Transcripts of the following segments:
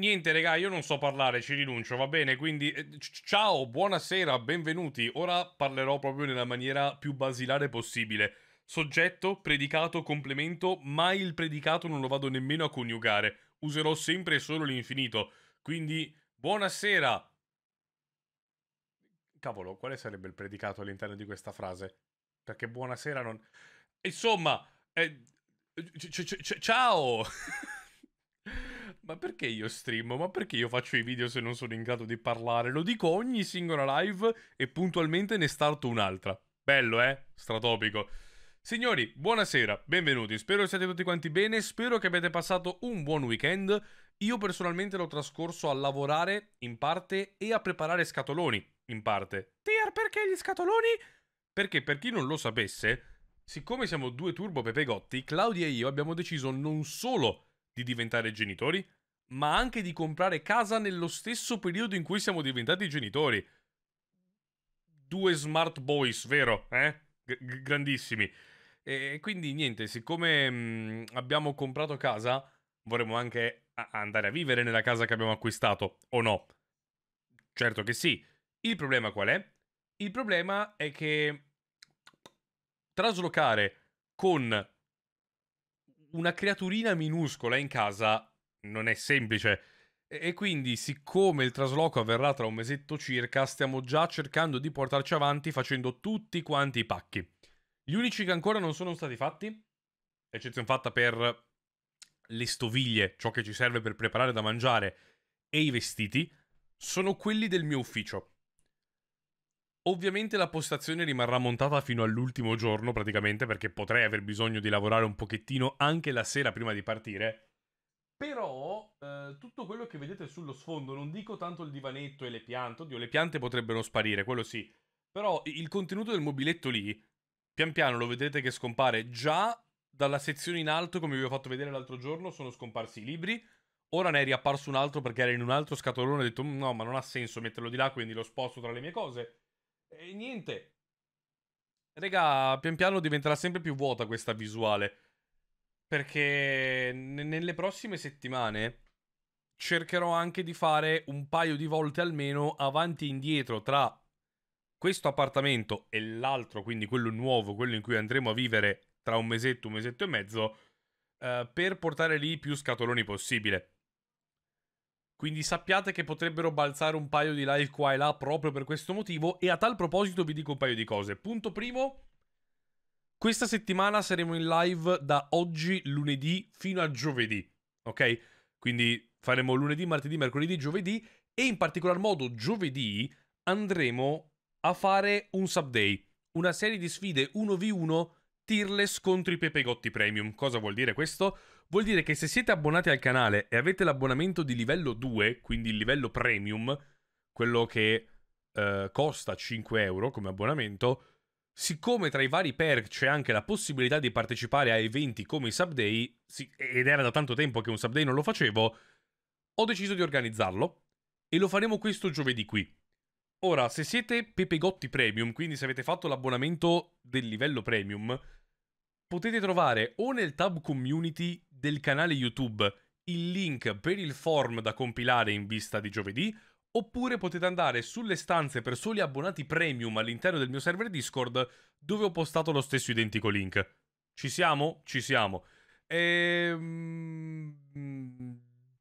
Niente, raga, io non so parlare, ci rinuncio, va bene? Quindi, eh, ciao, buonasera, benvenuti. Ora parlerò proprio nella maniera più basilare possibile. Soggetto, predicato, complemento, mai il predicato non lo vado nemmeno a coniugare. Userò sempre e solo l'infinito. Quindi, buonasera. Cavolo, quale sarebbe il predicato all'interno di questa frase? Perché buonasera non... Insomma, eh... ciao! ma perché io streamo? Ma perché io faccio i video se non sono in grado di parlare? Lo dico ogni singola live e puntualmente ne starto un'altra. Bello, eh? Stratopico. Signori, buonasera, benvenuti. Spero siate tutti quanti bene, spero che abbiate passato un buon weekend. Io personalmente l'ho trascorso a lavorare in parte e a preparare scatoloni in parte. Tier, perché gli scatoloni? Perché per chi non lo sapesse, siccome siamo due turbo pepegotti, Claudia e io abbiamo deciso non solo di diventare genitori, ma anche di comprare casa nello stesso periodo in cui siamo diventati genitori. Due smart boys, vero? Eh? G- grandissimi. E quindi niente, siccome mh, mm, abbiamo comprato casa, vorremmo anche andare a vivere nella casa che abbiamo acquistato, o no? Certo che sì. Il problema qual è? Il problema è che traslocare con una creaturina minuscola in casa non è semplice. E quindi, siccome il trasloco avverrà tra un mesetto circa, stiamo già cercando di portarci avanti facendo tutti quanti i pacchi. Gli unici che ancora non sono stati fatti, eccezione fatta per le stoviglie, ciò che ci serve per preparare da mangiare, e i vestiti, sono quelli del mio ufficio. Ovviamente la postazione rimarrà montata fino all'ultimo giorno praticamente perché potrei aver bisogno di lavorare un pochettino anche la sera prima di partire però eh, tutto quello che vedete sullo sfondo, non dico tanto il divanetto e le piante, oddio, le piante potrebbero sparire, quello sì. Però il contenuto del mobiletto lì, pian piano lo vedrete che scompare già dalla sezione in alto, come vi ho fatto vedere l'altro giorno, sono scomparsi i libri. Ora ne è riapparso un altro perché era in un altro scatolone, ho detto mm, no, ma non ha senso metterlo di là, quindi lo sposto tra le mie cose. E niente. Raga, pian piano diventerà sempre più vuota questa visuale. Perché n- nelle prossime settimane cercherò anche di fare un paio di volte almeno avanti e indietro tra questo appartamento e l'altro, quindi quello nuovo, quello in cui andremo a vivere tra un mesetto, un mesetto e mezzo, eh, per portare lì più scatoloni possibile. Quindi sappiate che potrebbero balzare un paio di live qua e là proprio per questo motivo e a tal proposito vi dico un paio di cose. Punto primo, questa settimana saremo in live da oggi lunedì fino a giovedì, ok? Quindi faremo lunedì, martedì, mercoledì, giovedì e in particolar modo giovedì andremo a fare un subday, una serie di sfide 1v1 tirless contro i Pepegotti Premium. Cosa vuol dire questo? Vuol dire che se siete abbonati al canale e avete l'abbonamento di livello 2, quindi il livello premium, quello che eh, costa 5 euro come abbonamento, Siccome tra i vari perk c'è anche la possibilità di partecipare a eventi come i subday, ed era da tanto tempo che un subday non lo facevo, ho deciso di organizzarlo e lo faremo questo giovedì qui. Ora, se siete Pepegotti Premium, quindi se avete fatto l'abbonamento del livello Premium, potete trovare o nel tab community del canale YouTube il link per il form da compilare in vista di giovedì, Oppure potete andare sulle stanze per soli abbonati premium all'interno del mio server Discord dove ho postato lo stesso identico link. Ci siamo? Ci siamo. Ehm...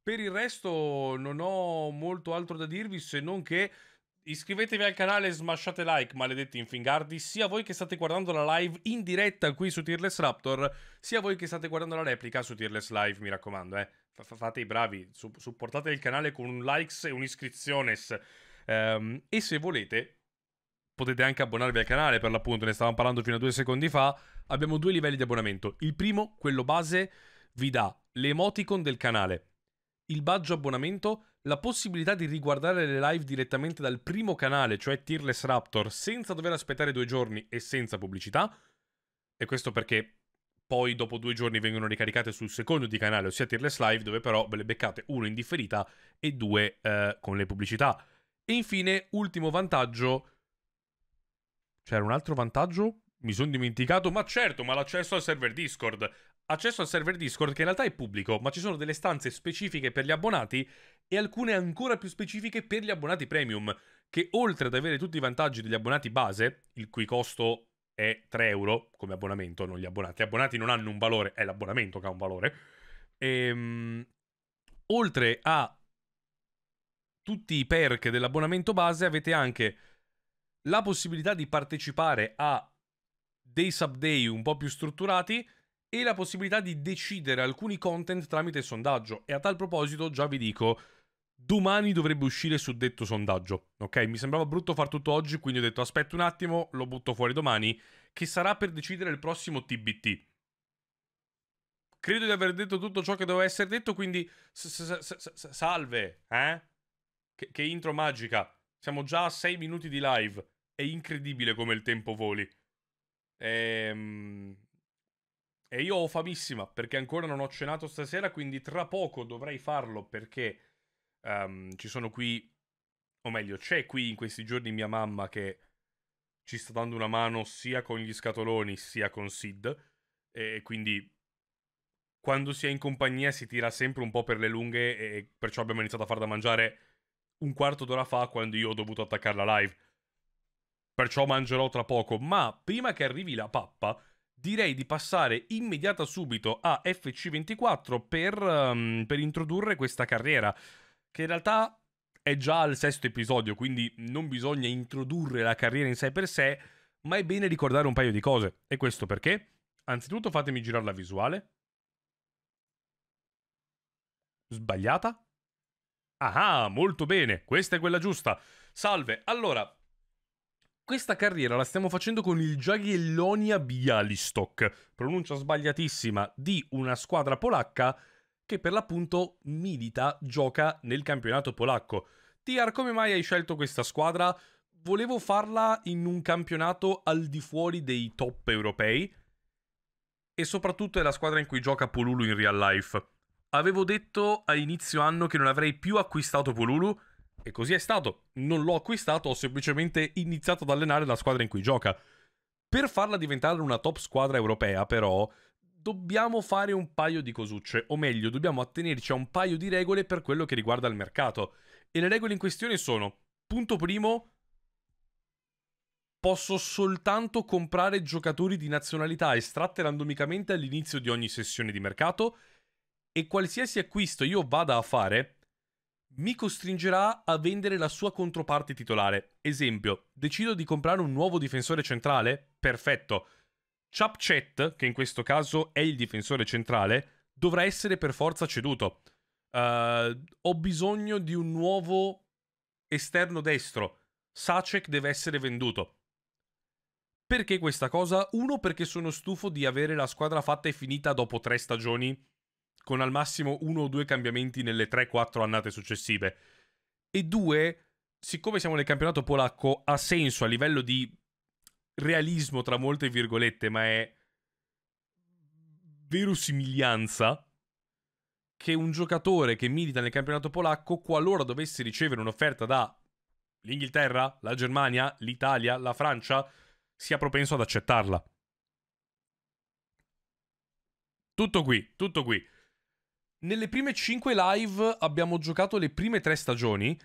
Per il resto non ho molto altro da dirvi se non che iscrivetevi al canale e smasciate like, maledetti infingardi, sia voi che state guardando la live in diretta qui su Tearless Raptor, sia voi che state guardando la replica su Tearless Live, mi raccomando, eh fate i bravi, su- supportate il canale con un likes e un'iscrizione. Um, ehm, e se volete, potete anche abbonarvi al canale, per l'appunto, ne stavamo parlando fino a due secondi fa. Abbiamo due livelli di abbonamento. Il primo, quello base, vi dà le emoticon del canale, il badge abbonamento, la possibilità di riguardare le live direttamente dal primo canale, cioè Tearless Raptor, senza dover aspettare due giorni e senza pubblicità. E questo perché poi dopo due giorni vengono ricaricate sul secondo di canale, ossia Tearless Live, dove però ve le beccate uno in differita e due eh, con le pubblicità. E infine, ultimo vantaggio. C'era un altro vantaggio? Mi sono dimenticato, ma certo, ma l'accesso al server Discord. Accesso al server Discord che in realtà è pubblico, ma ci sono delle stanze specifiche per gli abbonati e alcune ancora più specifiche per gli abbonati premium, che oltre ad avere tutti i vantaggi degli abbonati base, il cui costo è 3 euro come abbonamento, non gli abbonati. Gli abbonati non hanno un valore, è l'abbonamento che ha un valore. Ehm, oltre a tutti i perk dell'abbonamento base, avete anche la possibilità di partecipare a dei subday un po' più strutturati e la possibilità di decidere alcuni content tramite sondaggio. E a tal proposito già vi dico Domani dovrebbe uscire su detto sondaggio, ok? Mi sembrava brutto far tutto oggi, quindi ho detto aspetta un attimo, lo butto fuori domani, che sarà per decidere il prossimo TBT. Credo di aver detto tutto ciò che doveva essere detto, quindi salve, eh? Che, che intro magica. Siamo già a 6 minuti di live. È incredibile come il tempo voli. Ehm... E io ho famissima perché ancora non ho cenato stasera, quindi tra poco dovrei farlo perché Um, ci sono qui, o meglio, c'è qui in questi giorni mia mamma che ci sta dando una mano sia con gli scatoloni sia con Sid. E quindi quando si è in compagnia si tira sempre un po' per le lunghe e perciò abbiamo iniziato a far da mangiare un quarto d'ora fa quando io ho dovuto attaccare la live. Perciò mangerò tra poco, ma prima che arrivi la pappa direi di passare immediata subito a FC24 per, um, per introdurre questa carriera che in realtà è già al sesto episodio, quindi non bisogna introdurre la carriera in sé per sé, ma è bene ricordare un paio di cose. E questo perché? Anzitutto fatemi girare la visuale. Sbagliata? Ah, ah molto bene, questa è quella giusta. Salve, allora, questa carriera la stiamo facendo con il Jagiellonia Bialystok, pronuncia sbagliatissima, di una squadra polacca che per l'appunto milita, gioca nel campionato polacco. Tiar, come mai hai scelto questa squadra? Volevo farla in un campionato al di fuori dei top europei e soprattutto è la squadra in cui gioca Polulu in real life. Avevo detto a inizio anno che non avrei più acquistato Polulu e così è stato. Non l'ho acquistato, ho semplicemente iniziato ad allenare la squadra in cui gioca. Per farla diventare una top squadra europea, però, dobbiamo fare un paio di cosucce, o meglio, dobbiamo attenerci a un paio di regole per quello che riguarda il mercato. E le regole in questione sono, punto primo, posso soltanto comprare giocatori di nazionalità estratte randomicamente all'inizio di ogni sessione di mercato e qualsiasi acquisto io vada a fare mi costringerà a vendere la sua controparte titolare. Esempio, decido di comprare un nuovo difensore centrale? Perfetto Chapchet, che in questo caso è il difensore centrale, dovrà essere per forza ceduto. Uh, ho bisogno di un nuovo esterno destro. Sacek deve essere venduto. Perché questa cosa? Uno, perché sono stufo di avere la squadra fatta e finita dopo tre stagioni, con al massimo uno o due cambiamenti nelle 3-4 annate successive. E due, siccome siamo nel campionato polacco, ha senso a livello di realismo tra molte virgolette, ma è verosimiglianza che un giocatore che milita nel campionato polacco, qualora dovesse ricevere un'offerta da l'Inghilterra, la Germania, l'Italia, la Francia, sia propenso ad accettarla. Tutto qui, tutto qui. Nelle prime 5 live abbiamo giocato le prime 3 stagioni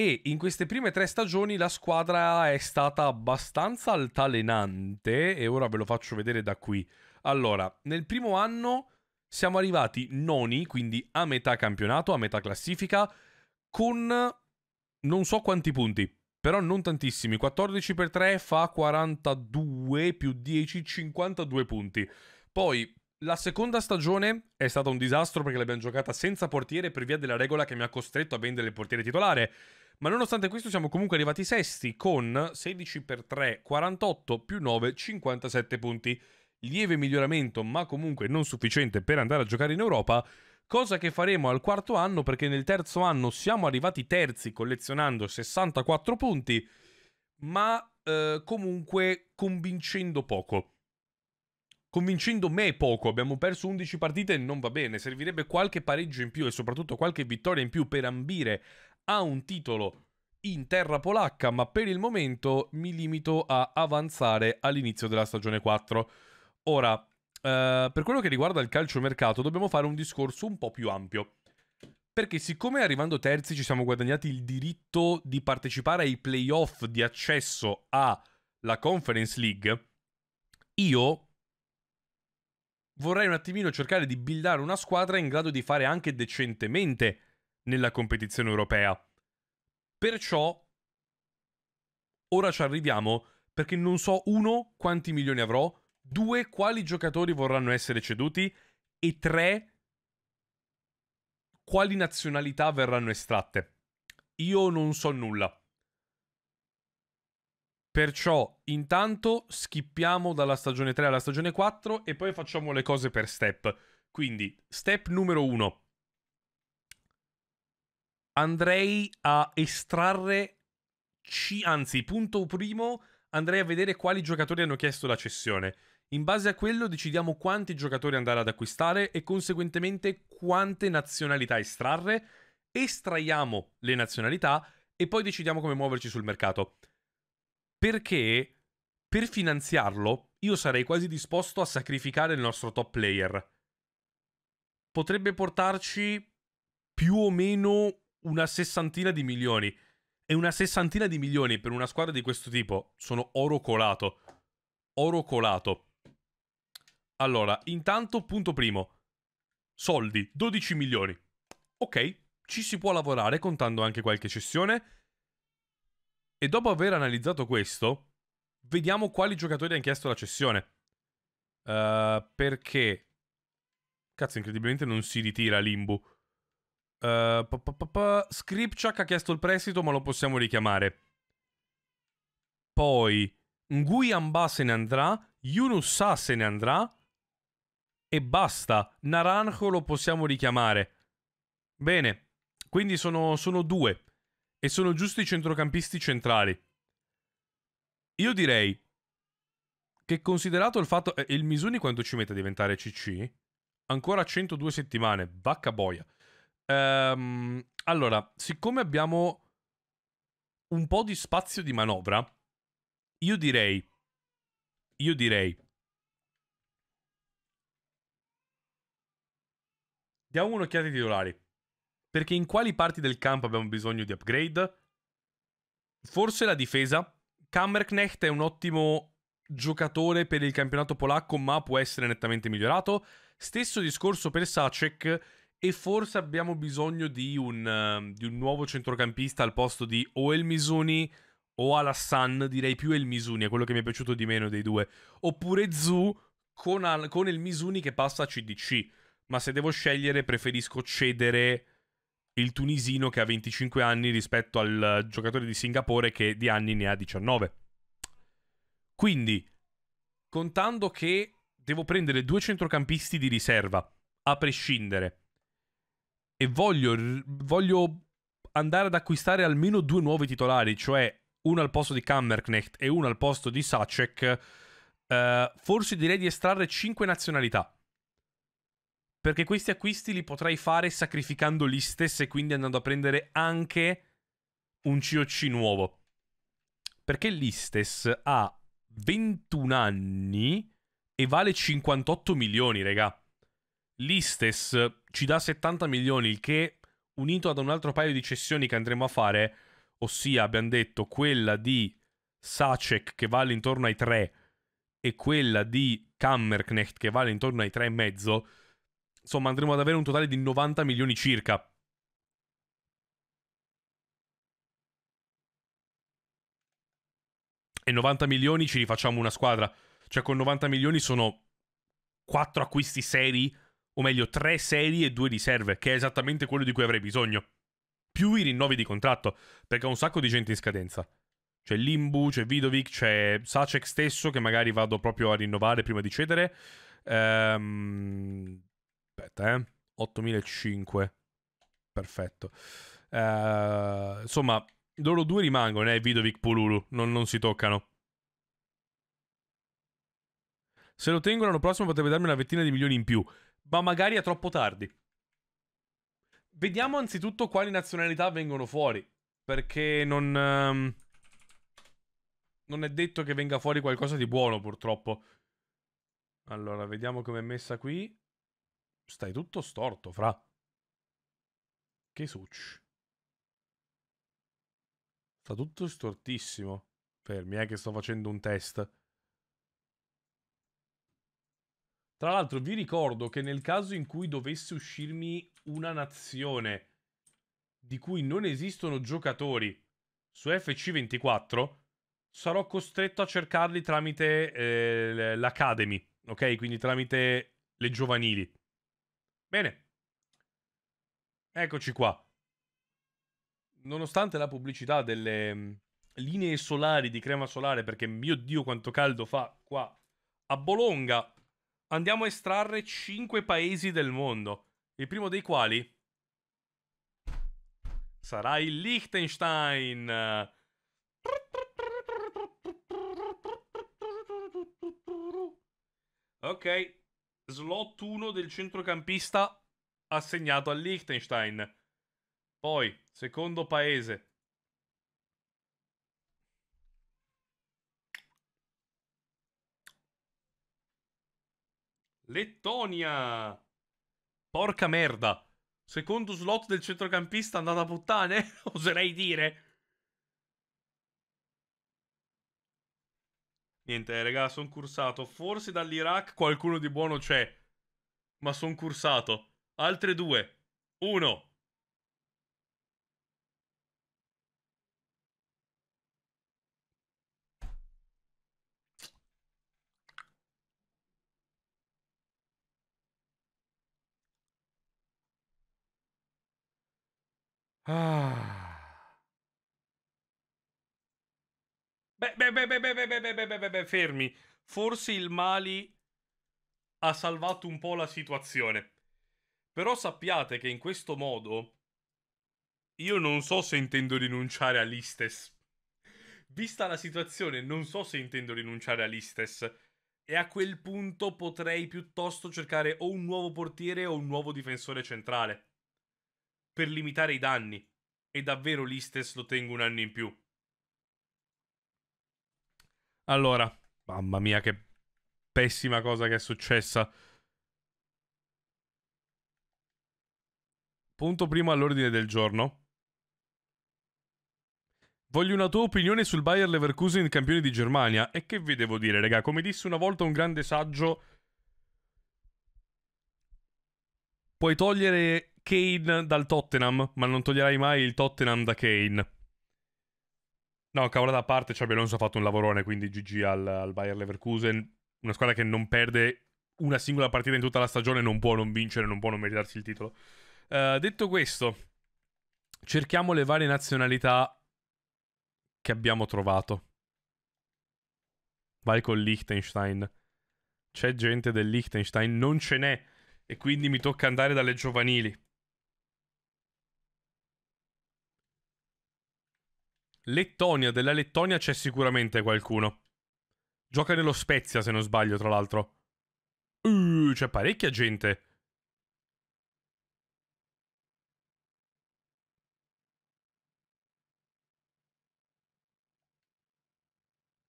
e in queste prime tre stagioni la squadra è stata abbastanza altalenante e ora ve lo faccio vedere da qui. Allora, nel primo anno siamo arrivati noni, quindi a metà campionato, a metà classifica, con non so quanti punti, però non tantissimi. 14 per 3 fa 42 più 10, 52 punti. Poi la seconda stagione è stata un disastro perché l'abbiamo giocata senza portiere per via della regola che mi ha costretto a vendere il portiere titolare. Ma nonostante questo siamo comunque arrivati sesti con 16 per 3, 48 più 9, 57 punti. Lieve miglioramento, ma comunque non sufficiente per andare a giocare in Europa. Cosa che faremo al quarto anno perché nel terzo anno siamo arrivati terzi collezionando 64 punti, ma eh, comunque convincendo poco convincendo me poco. Abbiamo perso 11 partite e non va bene. Servirebbe qualche pareggio in più e soprattutto qualche vittoria in più per ambire ha un titolo in terra polacca, ma per il momento mi limito a avanzare all'inizio della stagione 4. Ora, eh, per quello che riguarda il calciomercato, dobbiamo fare un discorso un po' più ampio. Perché siccome arrivando terzi ci siamo guadagnati il diritto di partecipare ai playoff di accesso alla Conference League, io vorrei un attimino cercare di buildare una squadra in grado di fare anche decentemente nella competizione europea. Perciò ora ci arriviamo perché non so uno quanti milioni avrò, due quali giocatori vorranno essere ceduti e tre quali nazionalità verranno estratte. Io non so nulla. Perciò intanto schippiamo dalla stagione 3 alla stagione 4 e poi facciamo le cose per step. Quindi, step numero 1 andrei a estrarre, C- anzi, punto primo, andrei a vedere quali giocatori hanno chiesto la cessione. In base a quello decidiamo quanti giocatori andare ad acquistare e conseguentemente quante nazionalità estrarre. Estraiamo le nazionalità e poi decidiamo come muoverci sul mercato. Perché per finanziarlo io sarei quasi disposto a sacrificare il nostro top player. Potrebbe portarci più o meno una sessantina di milioni. E una sessantina di milioni per una squadra di questo tipo sono oro colato. Oro colato. Allora, intanto, punto primo. Soldi, 12 milioni. Ok, ci si può lavorare contando anche qualche cessione. E dopo aver analizzato questo, vediamo quali giocatori hanno chiesto la cessione. Uh, perché... Cazzo, incredibilmente non si ritira Limbu. Uh, pa, pa, pa, Scripchak ha chiesto il prestito, ma lo possiamo richiamare. Poi Nguyamba se ne andrà, Sa se ne andrà e basta. Naranjo lo possiamo richiamare. Bene, quindi sono, sono due e sono giusti i centrocampisti centrali. Io direi che considerato il fatto... Eh, il Misuni quando ci mette a diventare CC? Ancora 102 settimane, vacca boia. Ehm, allora, siccome abbiamo un po' di spazio di manovra, io direi... Io direi... Diamo un'occhiata ai titolari. Perché in quali parti del campo abbiamo bisogno di upgrade? Forse la difesa. Kammerknecht è un ottimo giocatore per il campionato polacco, ma può essere nettamente migliorato. Stesso discorso per Sacek e forse abbiamo bisogno di un, ehm, di un nuovo centrocampista al posto di o El Misuni o Alassan, direi più El Misuni, è quello che mi è piaciuto di meno dei due, oppure Zu con, Al- con El Misuni che passa a CDC. Ma se devo scegliere preferisco cedere il tunisino che ha 25 anni rispetto al giocatore di Singapore che di anni ne ha 19. Quindi, contando che devo prendere due centrocampisti di riserva, a prescindere, e voglio, voglio andare ad acquistare almeno due nuovi titolari, cioè uno al posto di Kammerknecht e uno al posto di Sacek, eh, forse direi di estrarre cinque nazionalità. Perché questi acquisti li potrei fare sacrificando liste e quindi andando a prendere anche un COC nuovo. Perché l'Istes ha 21 anni e vale 58 milioni, raga l'Istes ci dà 70 milioni, il che unito ad un altro paio di cessioni che andremo a fare, ossia abbiamo detto quella di Sacek che vale intorno ai 3 e quella di Kammerknecht che vale intorno ai 3,5, insomma andremo ad avere un totale di 90 milioni circa. E 90 milioni ci rifacciamo una squadra. Cioè con 90 milioni sono 4 acquisti seri o meglio tre serie e due riserve, che è esattamente quello di cui avrei bisogno. Più i rinnovi di contratto, perché ho un sacco di gente in scadenza. C'è Limbu, c'è Vidovic, c'è Sacek stesso che magari vado proprio a rinnovare prima di cedere. Ehm... Aspetta, eh. 8.500. Perfetto. Ehm... Insomma, loro due rimangono, eh, Vidovic Pululu, non, non si toccano. Se lo tengo l'anno prossimo potrebbe darmi una vettina di milioni in più ma magari è troppo tardi. Vediamo anzitutto quali nazionalità vengono fuori, perché non... Um, non è detto che venga fuori qualcosa di buono, purtroppo. Allora, vediamo com'è messa qui. Stai tutto storto, fra. Che succi. Sta tutto stortissimo. Fermi, eh, che sto facendo un test. Tra l'altro vi ricordo che nel caso in cui dovesse uscirmi una nazione di cui non esistono giocatori su FC24, sarò costretto a cercarli tramite eh, l'Academy, ok? Quindi tramite le giovanili. Bene. Eccoci qua. Nonostante la pubblicità delle mm, linee solari di crema solare, perché mio Dio quanto caldo fa qua a Bologna, andiamo a estrarre 5 paesi del mondo, il primo dei quali sarà il Liechtenstein. Ok, slot 1 del centrocampista assegnato al Liechtenstein. Poi, secondo paese, Lettonia. Porca merda. Secondo slot del centrocampista andata a puttane, oserei dire. Niente, raga, sono cursato. Forse dall'Iraq qualcuno di buono c'è. Ma sono cursato. Altre due. Uno. Beh, beh, beh, beh, beh, beh, fermi. Forse il Mali ha salvato un po' la situazione. Però sappiate che in questo modo io non so se intendo rinunciare a Listes. Vista la situazione, non so se intendo rinunciare a Listes. E a quel punto potrei piuttosto cercare o un nuovo portiere o un nuovo difensore centrale per limitare i danni. E davvero l'Istes lo tengo un anno in più. Allora, mamma mia che pessima cosa che è successa. Punto primo all'ordine del giorno. Voglio una tua opinione sul Bayer Leverkusen campione di Germania. E che vi devo dire, raga? Come disse una volta un grande saggio, puoi togliere Kane dal Tottenham, ma non toglierai mai il Tottenham da Kane. No, cavolo da parte, Ciao Belonso ha fatto un lavorone, quindi GG al, al Bayer Leverkusen. Una squadra che non perde una singola partita in tutta la stagione non può non vincere, non può non meritarsi il titolo. Uh, detto questo, cerchiamo le varie nazionalità che abbiamo trovato. Vai con Liechtenstein. C'è gente del Liechtenstein? Non ce n'è. E quindi mi tocca andare dalle giovanili. Lettonia, della Lettonia c'è sicuramente qualcuno. Gioca nello Spezia, se non sbaglio, tra l'altro. Uh, c'è parecchia gente.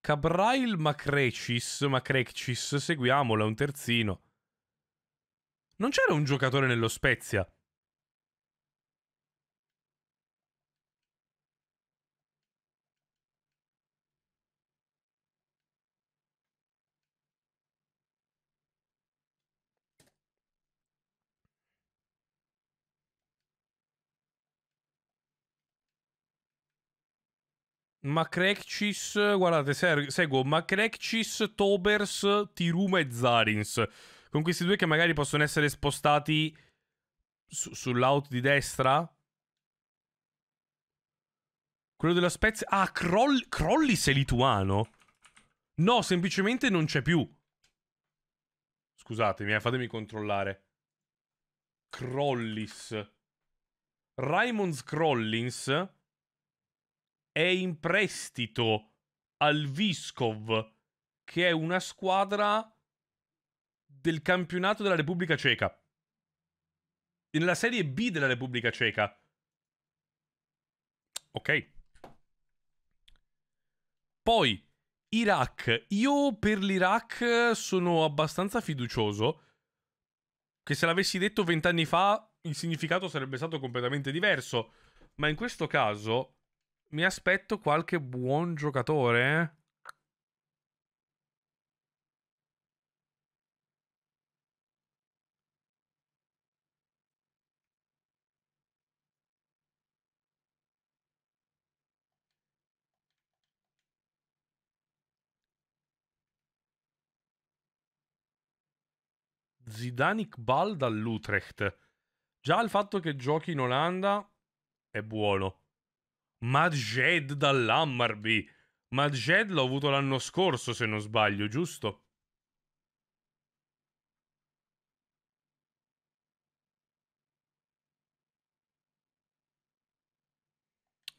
Cabrail Macrecis, Macrecis, seguiamolo, è un terzino. Non c'era un giocatore nello Spezia? Macrekcis, guardate, seguo Macrekcis, Tobers, Tiruma e Zarins. Con questi due che magari possono essere spostati su- sull'out di destra. Quello della Spezia... Ah, Croll- Crollis è lituano? No, semplicemente non c'è più. Scusatemi, eh, fatemi controllare. Crollis. Raymond Crollins è in prestito al Viskov, che è una squadra del campionato della Repubblica Ceca. Nella Serie B della Repubblica Ceca. Ok. Poi, Iraq. Io per l'Iraq sono abbastanza fiducioso che se l'avessi detto vent'anni fa il significato sarebbe stato completamente diverso. Ma in questo caso mi aspetto qualche buon giocatore. Zidanic Bal dall'Utrecht. Già il fatto che giochi in Olanda è buono. Madjed dall'Ammarby. Madjed l'ho avuto l'anno scorso, se non sbaglio, giusto?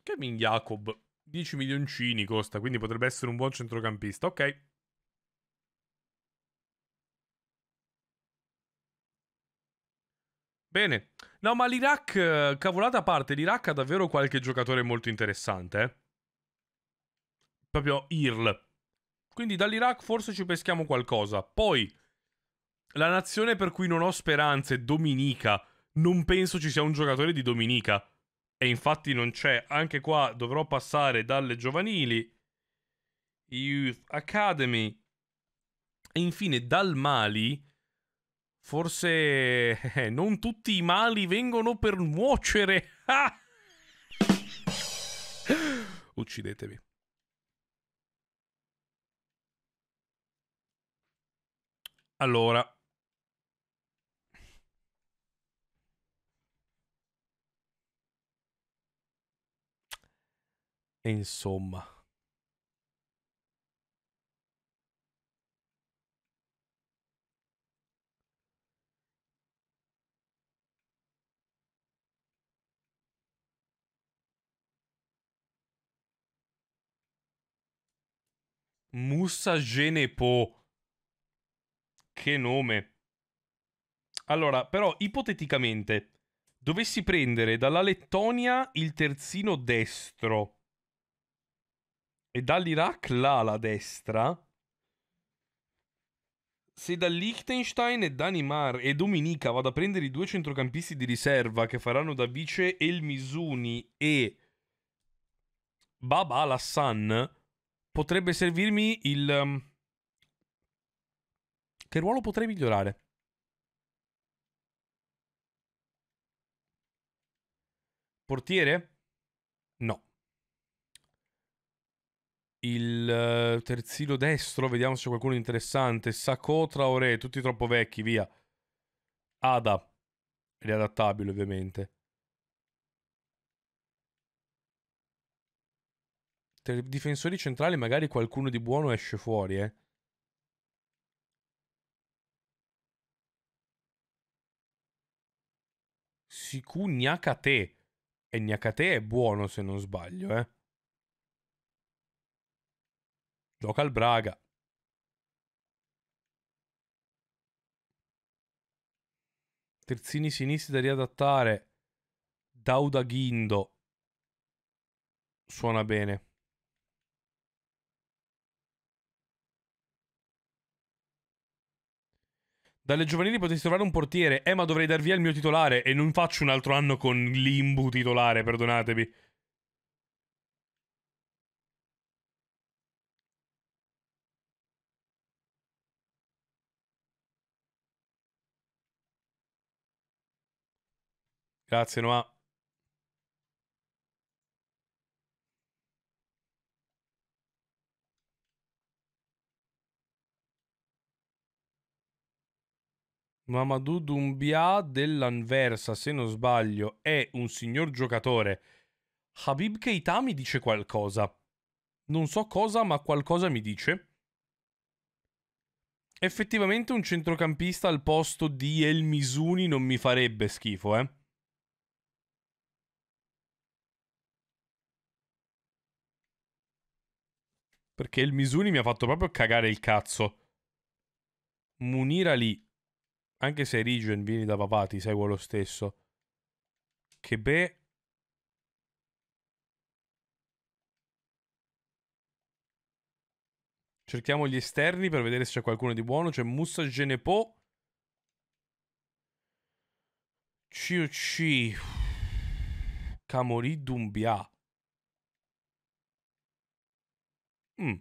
Kevin Jacob, 10 milioncini costa, quindi potrebbe essere un buon centrocampista. Ok. Bene. No, ma l'Iraq, cavolata a parte, l'Iraq ha davvero qualche giocatore molto interessante. Eh? Proprio IRL. Quindi dall'Iraq forse ci peschiamo qualcosa. Poi, la nazione per cui non ho speranze, Dominica. Non penso ci sia un giocatore di Dominica. E infatti non c'è. Anche qua dovrò passare dalle giovanili, Youth Academy. E infine dal Mali Forse eh, non tutti i mali vengono per nuocere. Ah! Uccidetevi. Allora. insomma. Moussa Genepo. Che nome. Allora, però, ipoteticamente, dovessi prendere dalla Lettonia il terzino destro e dall'Iraq l'ala destra, se da Liechtenstein e Danimarca e Dominica vado a prendere i due centrocampisti di riserva che faranno da vice El Misuni e Baba Alassan, potrebbe servirmi il... Um, che ruolo potrei migliorare? Portiere? No. Il eh, terzino destro, vediamo se c'è qualcuno interessante. Sacco, Traoré, tutti troppo vecchi, via. Ada, riadattabile ovviamente. Tra i difensori centrali magari qualcuno di buono esce fuori, eh. Siku Nyakate. E Nyakate è buono se non sbaglio, eh. Gioca al Braga. Terzini sinistri da riadattare. Dauda Ghindo. Suona bene. Dalle giovanili potresti trovare un portiere. Eh, ma dovrei dar via il mio titolare. E non faccio un altro anno con l'imbu titolare, perdonatevi. Grazie, Noah. Mamadou Dumbia dell'Anversa, se non sbaglio, è un signor giocatore. Habib Keita mi dice qualcosa. Non so cosa, ma qualcosa mi dice. Effettivamente un centrocampista al posto di El Misuni non mi farebbe schifo, eh. Perché il Misuni mi ha fatto proprio cagare il cazzo. Munira lì. Anche se Rigen vieni da papà, ti seguo lo stesso. Che beh... Cerchiamo gli esterni per vedere se c'è qualcuno di buono. C'è Moussa Genepo. COC. Camori Dumbia. Mm.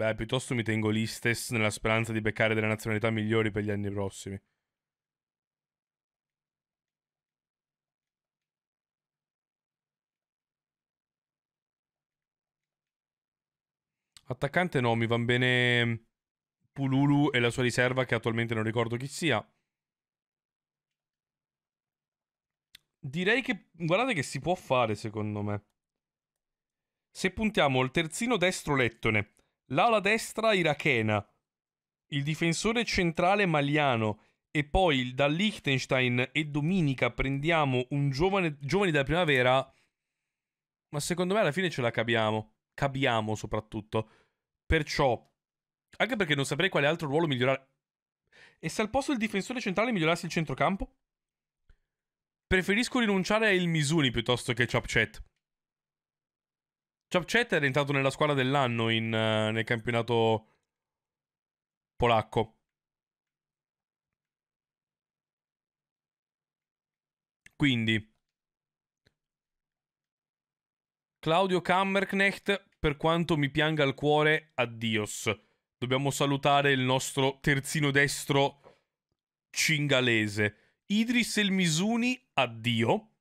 Beh, piuttosto mi tengo l'Istes nella speranza di beccare delle nazionalità migliori per gli anni prossimi. Attaccante no, mi va bene Pululu e la sua riserva che attualmente non ricordo chi sia. Direi che, guardate che si può fare secondo me. Se puntiamo al terzino destro Lettone, l'ala destra irachena, il difensore centrale maliano e poi da Liechtenstein e Dominica prendiamo un giovane, giovane da primavera. Ma secondo me alla fine ce la capiamo. Capiamo soprattutto. Perciò, anche perché non saprei quale altro ruolo migliorare. E se al posto del difensore centrale migliorasse il centrocampo? Preferisco rinunciare a Il Misuni piuttosto che Chapchet. Chapchat è entrato nella squadra dell'anno in, uh, nel campionato polacco. Quindi, Claudio Kammerknecht, per quanto mi pianga il cuore, addios. Dobbiamo salutare il nostro terzino destro cingalese. Idris Elmisuni, addio.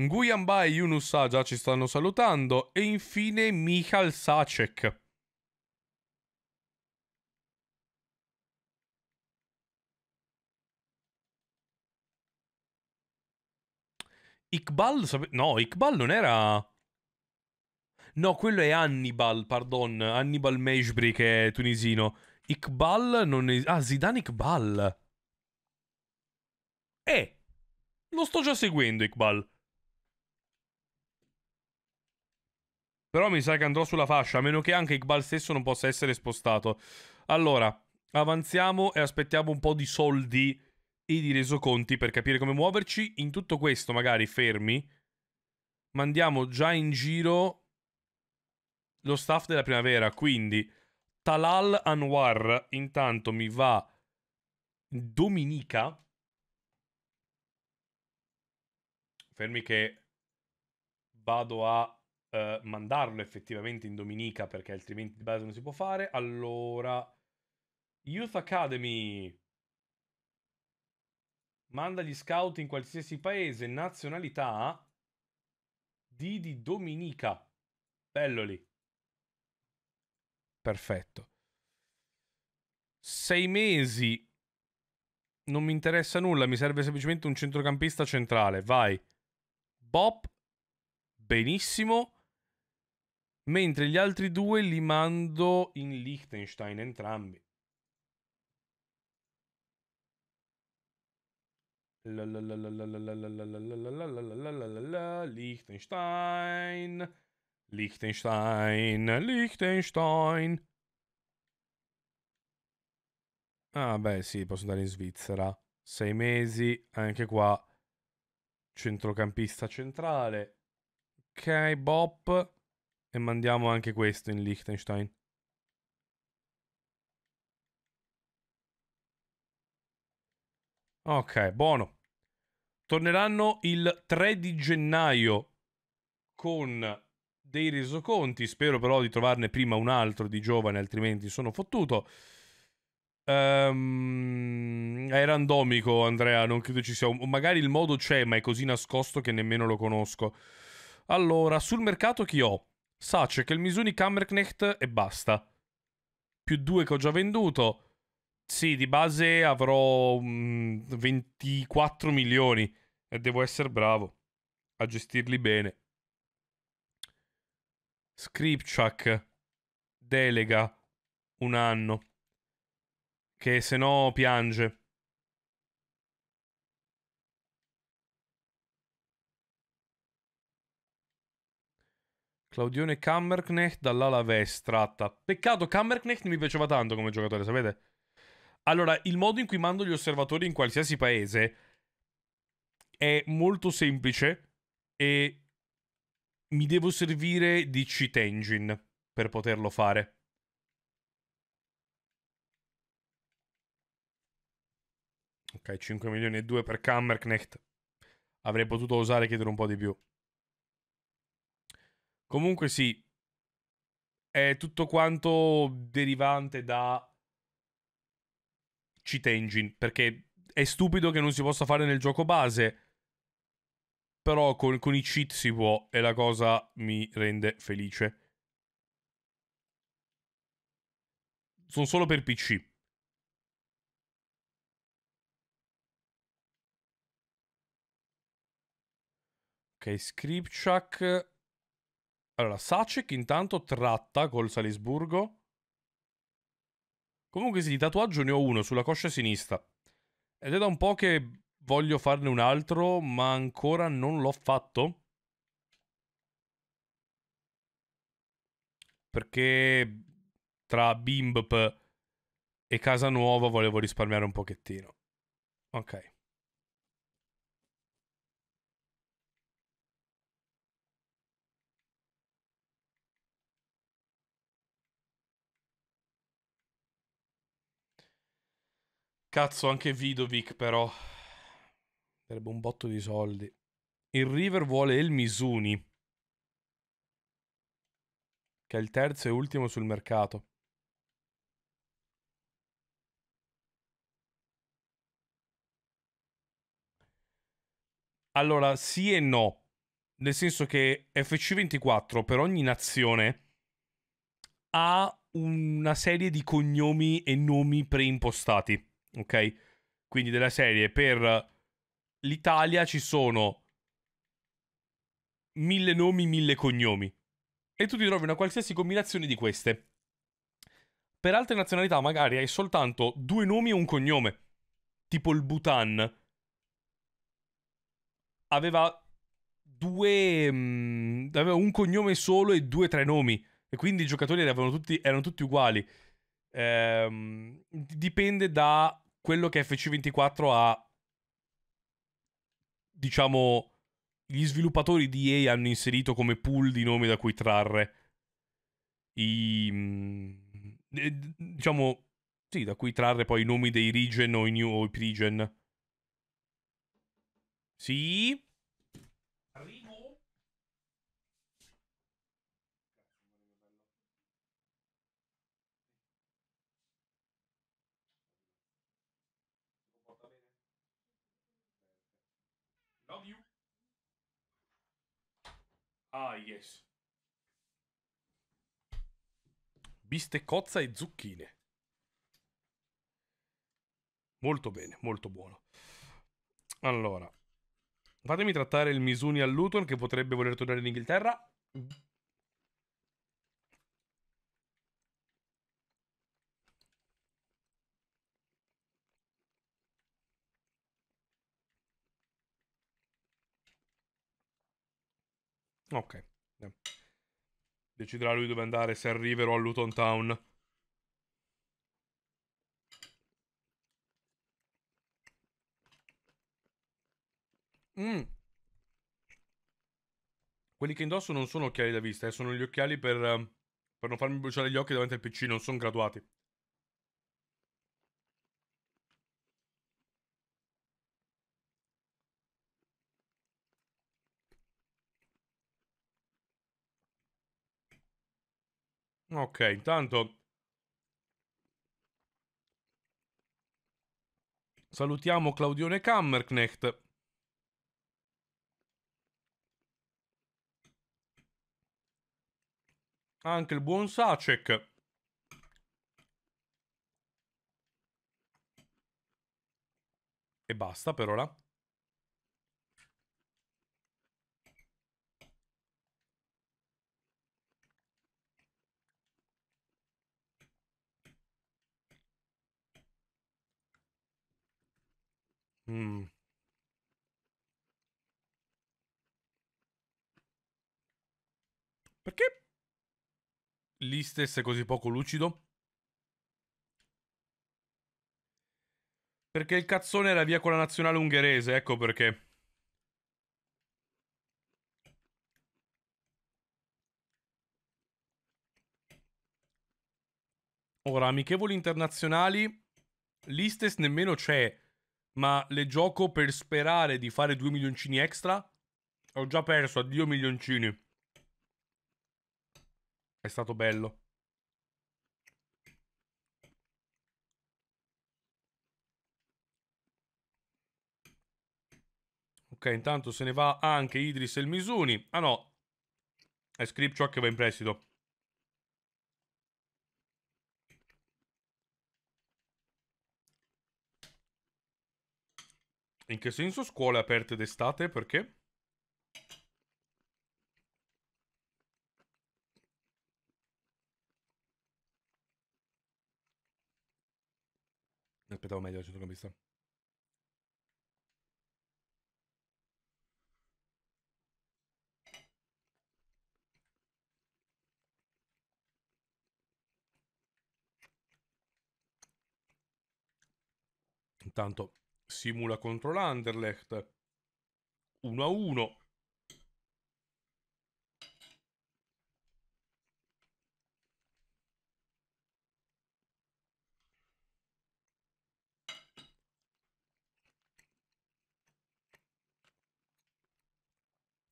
Nguyamba e Yunus Aja ci stanno salutando e infine Michal Sacek. Iqbal? No, Iqbal non era... No, quello è Hannibal, pardon, Hannibal Mejbri che è tunisino. Iqbal non è... Ah, Zidane Iqbal. Eh, lo sto già seguendo Iqbal. Però mi sa che andrò sulla fascia, a meno che anche Iqbal stesso non possa essere spostato. Allora, avanziamo e aspettiamo un po' di soldi e di resoconti per capire come muoverci. In tutto questo, magari fermi, mandiamo già in giro lo staff della primavera. Quindi, Talal Anwar intanto mi va Dominica. Fermi che vado a eh, mandarlo effettivamente in Dominica perché altrimenti di base non si può fare. Allora, Youth Academy manda gli scout in qualsiasi paese, nazionalità di, di Dominica. Bello lì. Perfetto. Sei mesi. Non mi interessa nulla, mi serve semplicemente un centrocampista centrale. Vai. Bop. Benissimo mentre gli altri due li mando in Liechtenstein entrambi. Liechtenstein, Liechtenstein, Liechtenstein. Ah beh sì, posso andare in Svizzera. Sei mesi, anche qua. Centrocampista centrale. Ok, Bop e mandiamo anche questo in Liechtenstein. Ok, buono. Torneranno il 3 di gennaio con dei resoconti. Spero però di trovarne prima un altro di giovane, altrimenti sono fottuto. Um, ehm, è randomico, Andrea. Non credo ci sia. Magari il modo c'è, ma è così nascosto che nemmeno lo conosco. Allora, sul mercato chi ho? che il Misuni, Kammerknecht e basta. Più due che ho già venduto. Sì, di base avrò mh, mm, 24 milioni e devo essere bravo a gestirli bene. Scripchak delega un anno che se no piange. Claudione Kammerknecht dall'ala destra. Peccato, Kammerknecht mi piaceva tanto come giocatore, sapete? Allora, il modo in cui mando gli osservatori in qualsiasi paese è molto semplice e mi devo servire di cheat engine per poterlo fare. Ok, 5 milioni e 2 per Kammerknecht. Avrei potuto osare chiedere un po' di più. Comunque sì, è tutto quanto derivante da cheat engine, perché è stupido che non si possa fare nel gioco base, però con, con i cheat si può e la cosa mi rende felice. Sono solo per PC. Ok, Scriptchuck allora, Sacek intanto tratta col Salisburgo. Comunque sì, di tatuaggio ne ho uno sulla coscia sinistra. Ed è da un po' che voglio farne un altro, ma ancora non l'ho fatto. Perché tra Bimbp e Casa Nuova volevo risparmiare un pochettino. Ok. Cazzo, anche Vidovic però. Sarebbe un botto di soldi. Il River vuole il Misuni. Che è il terzo e ultimo sul mercato. Allora, sì e no. Nel senso che FC24 per ogni nazione ha una serie di cognomi e nomi preimpostati ok? Quindi della serie per l'Italia ci sono mille nomi, mille cognomi. E tu ti trovi una qualsiasi combinazione di queste. Per altre nazionalità magari hai soltanto due nomi e un cognome. Tipo il Bhutan. Aveva due... Mh, mm, aveva un cognome solo e due o tre nomi. E quindi i giocatori erano tutti, erano tutti uguali. Ehm, dipende da quello che FC24 ha, diciamo, gli sviluppatori di EA hanno inserito come pool di nomi da cui trarre i... Mm, eh, diciamo, sì, da cui trarre poi i nomi dei region o i new o i pregen. Sì? Ah, yes. Bistecozza e zucchine. Molto bene, molto buono. Allora, fatemi trattare il Misuni al Luton che potrebbe voler tornare in Inghilterra. Ok. Deciderà lui dove andare, se a River o a Luton Town. Mm. Quelli che indosso non sono occhiali da vista, eh, sono gli occhiali per, eh, per non farmi bruciare gli occhi davanti al PC, non sono graduati. Ok, intanto salutiamo Claudione Kammerknecht. Anche il buon Sacek. E basta per ora. Mm. Perché Listes è così poco lucido? Perché il cazzone era via con la nazionale ungherese, ecco perché. Ora, amichevoli internazionali, l'Istes nemmeno c'è ma le gioco per sperare di fare due milioncini extra. Ho già perso, addio milioncini. È stato bello. Ok, intanto se ne va anche Idris e il Misuni. Ah no, è Scripture che va in prestito. In che senso scuole aperte d'estate? Perché? Aspettavo meglio il centrocampista. Intanto simula contro l'Anderlecht 1 a 1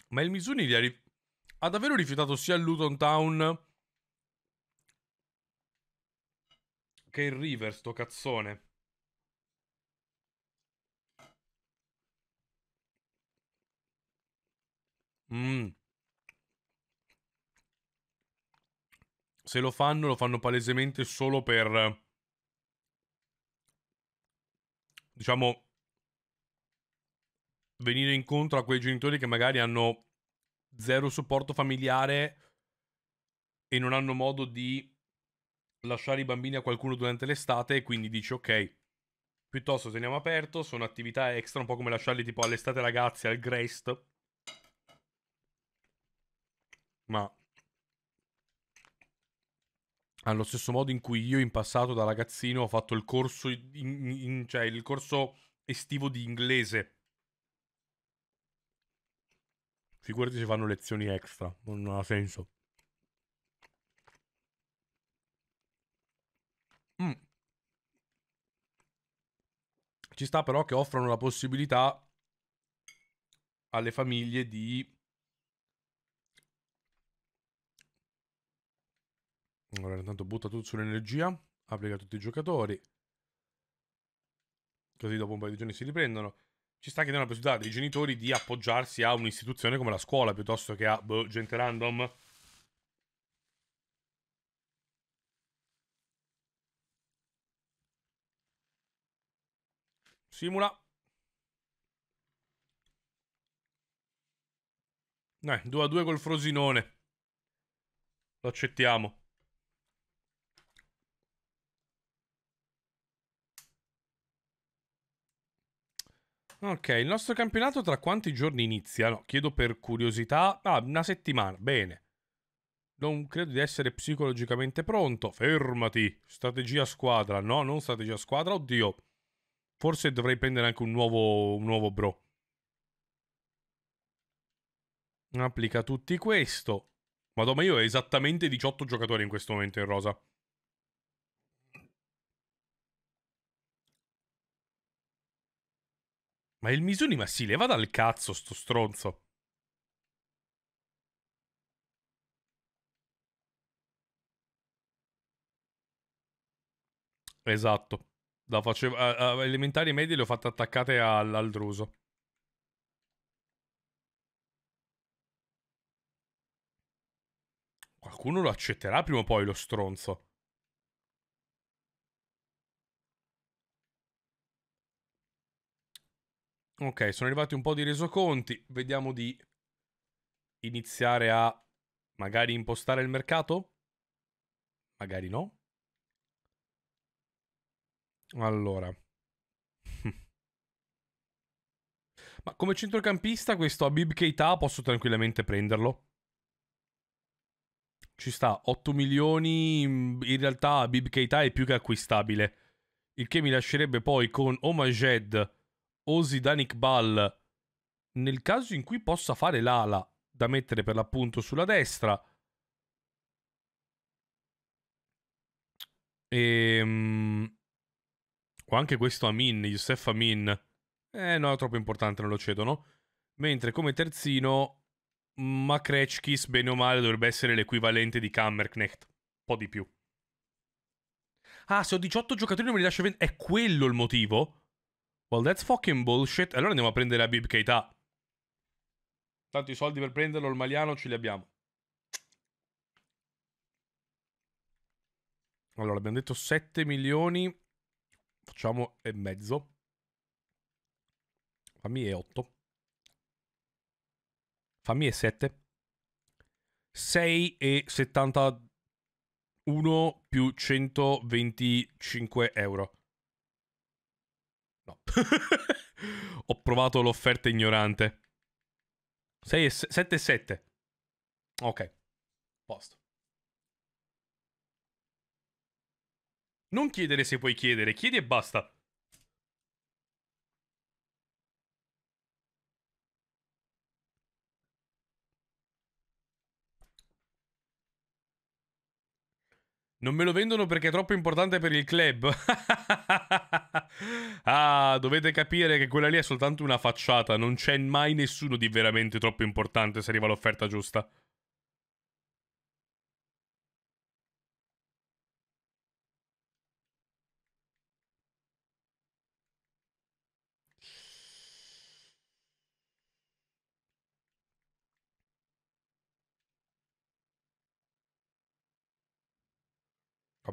Ma il Missouri ieri ha davvero rifiutato sia il Luton Town che il River, sto cazzone. Mm. Se lo fanno, lo fanno palesemente solo per... Diciamo... Venire incontro a quei genitori che magari hanno zero supporto familiare e non hanno modo di lasciare i bambini a qualcuno durante l'estate e quindi dici ok, piuttosto teniamo aperto, sono attività extra, un po' come lasciarli tipo all'estate ragazzi al Grest ma allo stesso modo in cui io in passato da ragazzino ho fatto il corso, in, in, cioè il corso estivo di inglese. Figurati se fanno lezioni extra, non ha senso. Mm. Ci sta però che offrono la possibilità alle famiglie di Allora intanto butta tutto sull'energia, applica tutti i giocatori. Così dopo un paio di giorni si riprendono. Ci sta anche la possibilità dei genitori di appoggiarsi a un'istituzione come la scuola piuttosto che a boh, gente random. Simula. Dai, 2 a 2 col Frosinone. Lo accettiamo. Ok, il nostro campionato tra quanti giorni inizia? No, chiedo per curiosità. Ah, una settimana, bene. Non credo di essere psicologicamente pronto. Fermati. Strategia squadra. No, non strategia squadra. Oddio. Forse dovrei prendere anche un nuovo, un nuovo bro. Applica tutti questo. Madonna, io ho esattamente 18 giocatori in questo momento in rosa. Ma il Misuni, ma si leva dal cazzo sto stronzo. Esatto. La facevo, a, a elementari e medie le ho fatte attaccate all'aldruso. Qualcuno lo accetterà prima o poi lo stronzo. Ok, sono arrivati un po' di resoconti. Vediamo di iniziare a magari impostare il mercato? Magari no. Allora. Ma come centrocampista questo Abib Keita posso tranquillamente prenderlo. Ci sta, 8 milioni, mm, in realtà Abib Keita è più che acquistabile. Il che mi lascerebbe poi con Omajed osi Danik Ball nel caso in cui possa fare l'ala da mettere per l'appunto sulla destra. Ehm... O anche questo Amin, Youssef Amin. Eh no, è troppo importante, non lo cedono. Mentre come terzino, Makrechkis, bene o male, dovrebbe essere l'equivalente di Kammerknecht. Un po' di più. Ah, se ho 18 giocatori non me li lascio 20. È quello il motivo? Well, that's fucking bullshit. Allora andiamo a prendere Abib Keita. Tanto i soldi per prenderlo, il maliano, ce li abbiamo. Allora, abbiamo detto 7 milioni. Facciamo e mezzo. Fammi e 8. Fammi e 7. 6 e 71 più 125 euro. Ho provato l'offerta ignorante. 6 e 7 e 7. Ok. Posto. Non chiedere se puoi chiedere, chiedi e basta. Non me lo vendono perché è troppo importante per il club. ah, dovete capire che quella lì è soltanto una facciata. Non c'è mai nessuno di veramente troppo importante se arriva l'offerta giusta.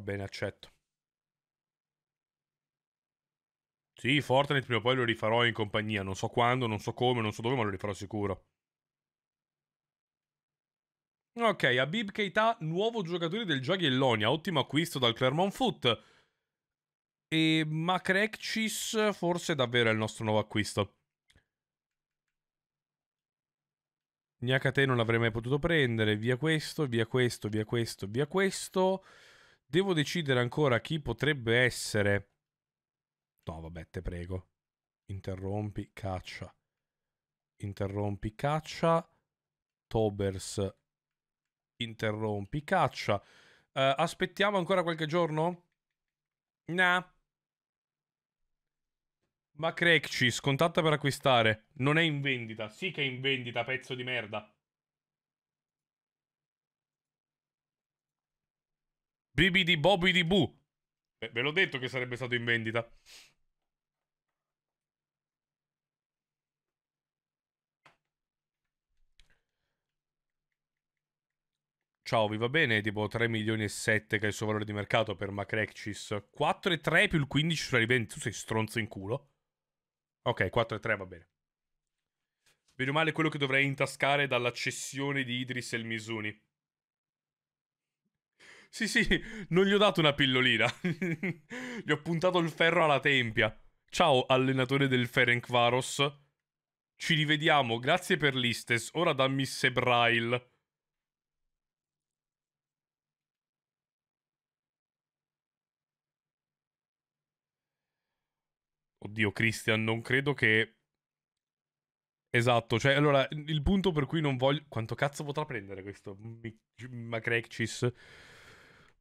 Va bene, accetto. Sì, Fortnite prima o poi lo rifarò in compagnia. Non so quando, non so come, non so dove, ma lo rifarò sicuro. Ok, Abib Keita, nuovo giocatore del Giagiellonia. Ottimo acquisto dal Clermont Foot. E Macrekcis forse davvero è il nostro nuovo acquisto. te non l'avrei mai potuto prendere. Via questo, via questo, via questo, via questo. Devo decidere ancora chi potrebbe essere. No, vabbè, te prego. Interrompi, caccia. Interrompi, caccia. Tobers. Interrompi, caccia. Uh, aspettiamo ancora qualche giorno? Nah. Ma Crack ci scontatta per acquistare. Non è in vendita. Sì che è in vendita, pezzo di merda. Bibidi Bobidi Bu. Beh, ve l'ho detto che sarebbe stato in vendita. Ciao, vi va bene? Tipo 3 milioni e 7 che è il suo valore di mercato per Macrexis. 4 e 3 più il 15 sulla rivendita. Tu sei stronzo in culo. Ok, 4 e 3 va bene. Bene o male quello che dovrei intascare dalla cessione di Idris e il Misuni. Sì, sì, non gli ho dato una pillolina. gli ho puntato il ferro alla tempia. Ciao, allenatore del Ferencvaros. Ci rivediamo, grazie per l'Istes. Ora dammi Sebrail. Oddio, Christian, non credo che... Esatto, cioè, allora, il punto per cui non voglio... Quanto cazzo potrà prendere questo Macrexis?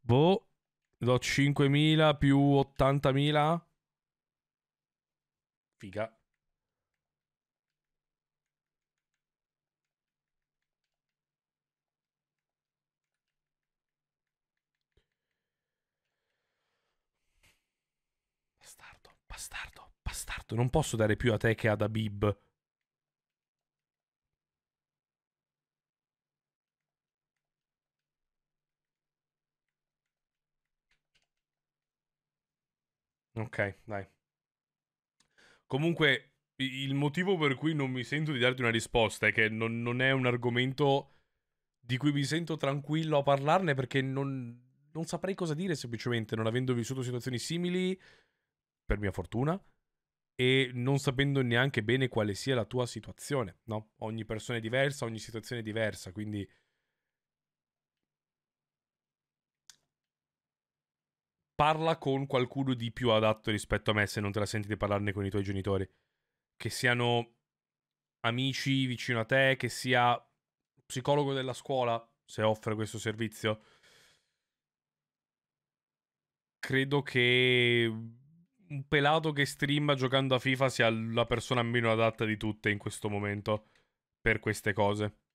Boh, do 5.000 più 80.000. Figa. Bastardo, bastardo, bastardo. Non posso dare più a te che ad Abib. Ok, dai. Comunque, il motivo per cui non mi sento di darti una risposta è che non, non è un argomento di cui mi sento tranquillo a parlarne perché non, non saprei cosa dire semplicemente, non avendo vissuto situazioni simili, per mia fortuna, e non sapendo neanche bene quale sia la tua situazione, no? Ogni persona è diversa, ogni situazione è diversa, quindi parla con qualcuno di più adatto rispetto a me se non te la senti di parlarne con i tuoi genitori. Che siano amici vicino a te, che sia psicologo della scuola, se offre questo servizio. Credo che un pelato che streama giocando a FIFA sia la persona meno adatta di tutte in questo momento per queste cose.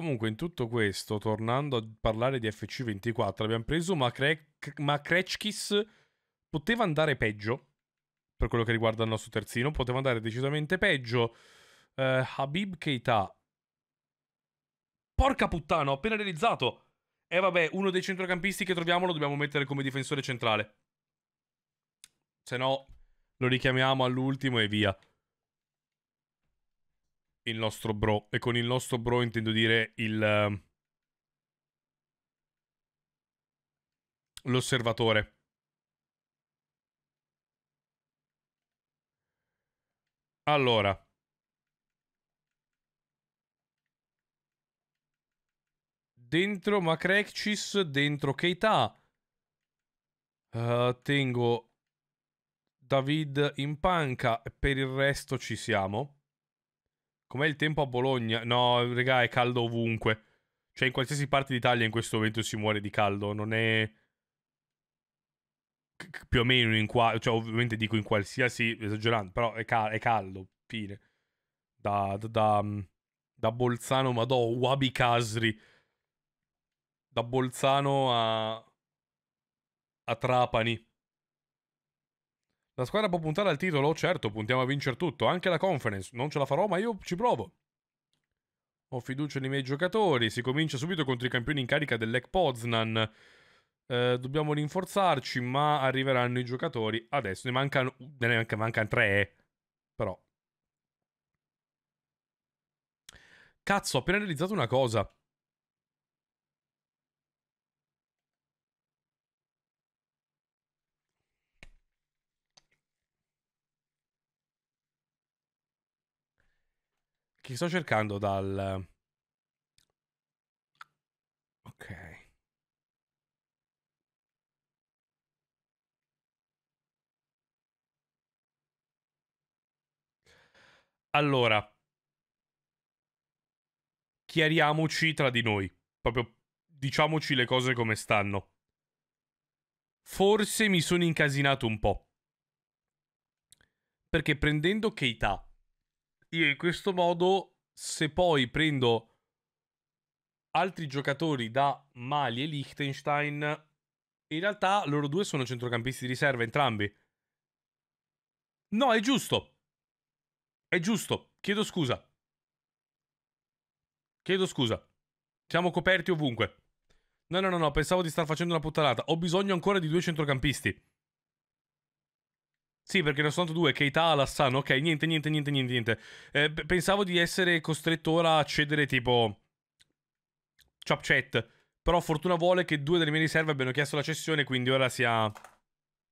Comunque, in tutto questo, tornando a parlare di FC24, abbiamo preso Makre- Poteva andare peggio per quello che riguarda il nostro terzino, poteva andare decisamente peggio. Uh, Habib Keita. Porca puttana, ho appena realizzato. E eh, vabbè, uno dei centrocampisti che troviamo lo dobbiamo mettere come difensore centrale. Se no, lo richiamiamo all'ultimo e via il nostro bro. E con il nostro bro intendo dire il... Ehm, l'osservatore. Allora. Dentro Macrexis, dentro Keita. Uh, tengo David in panca. Per il resto ci siamo. Com'è il tempo a Bologna? No, regà, è caldo ovunque. Cioè, in qualsiasi parte d'Italia in questo momento si muore di caldo. Non è... C- più o meno in qua... Cioè, ovviamente dico in qualsiasi... Esagerando, però è, cal- è caldo. Fine. Da... Da... Da, mm, da Bolzano, madò, Wabi Casri. Da Bolzano a... A Trapani. La squadra può puntare al titolo? Certo, puntiamo a vincere tutto, anche la conference. Non ce la farò, ma io ci provo. Ho fiducia nei miei giocatori. Si comincia subito contro i campioni in carica dell'Ec Poznan. Eh, dobbiamo rinforzarci, ma arriveranno i giocatori adesso. Ne mancano, ne manca, mancano tre, eh. però. Cazzo, ho appena realizzato una cosa. Che sto cercando dal... Ok. Allora, chiariamoci tra di noi, proprio diciamoci le cose come stanno. Forse mi sono incasinato un po'. Perché prendendo Keita io in questo modo, se poi prendo altri giocatori da Mali e Liechtenstein, in realtà loro due sono centrocampisti di riserva entrambi. No, è giusto. È giusto. Chiedo scusa. Chiedo scusa. Siamo coperti ovunque. No, no, no, no, pensavo di star facendo una puttanata. Ho bisogno ancora di due centrocampisti. Sì, perché ne ho soltanto due, Keita Alassane. Ok, niente, niente, niente, niente, niente. Eh, pensavo di essere costretto ora a cedere tipo... Chopchat. Però fortuna vuole che due delle mie riserve abbiano chiesto la cessione, quindi ora sia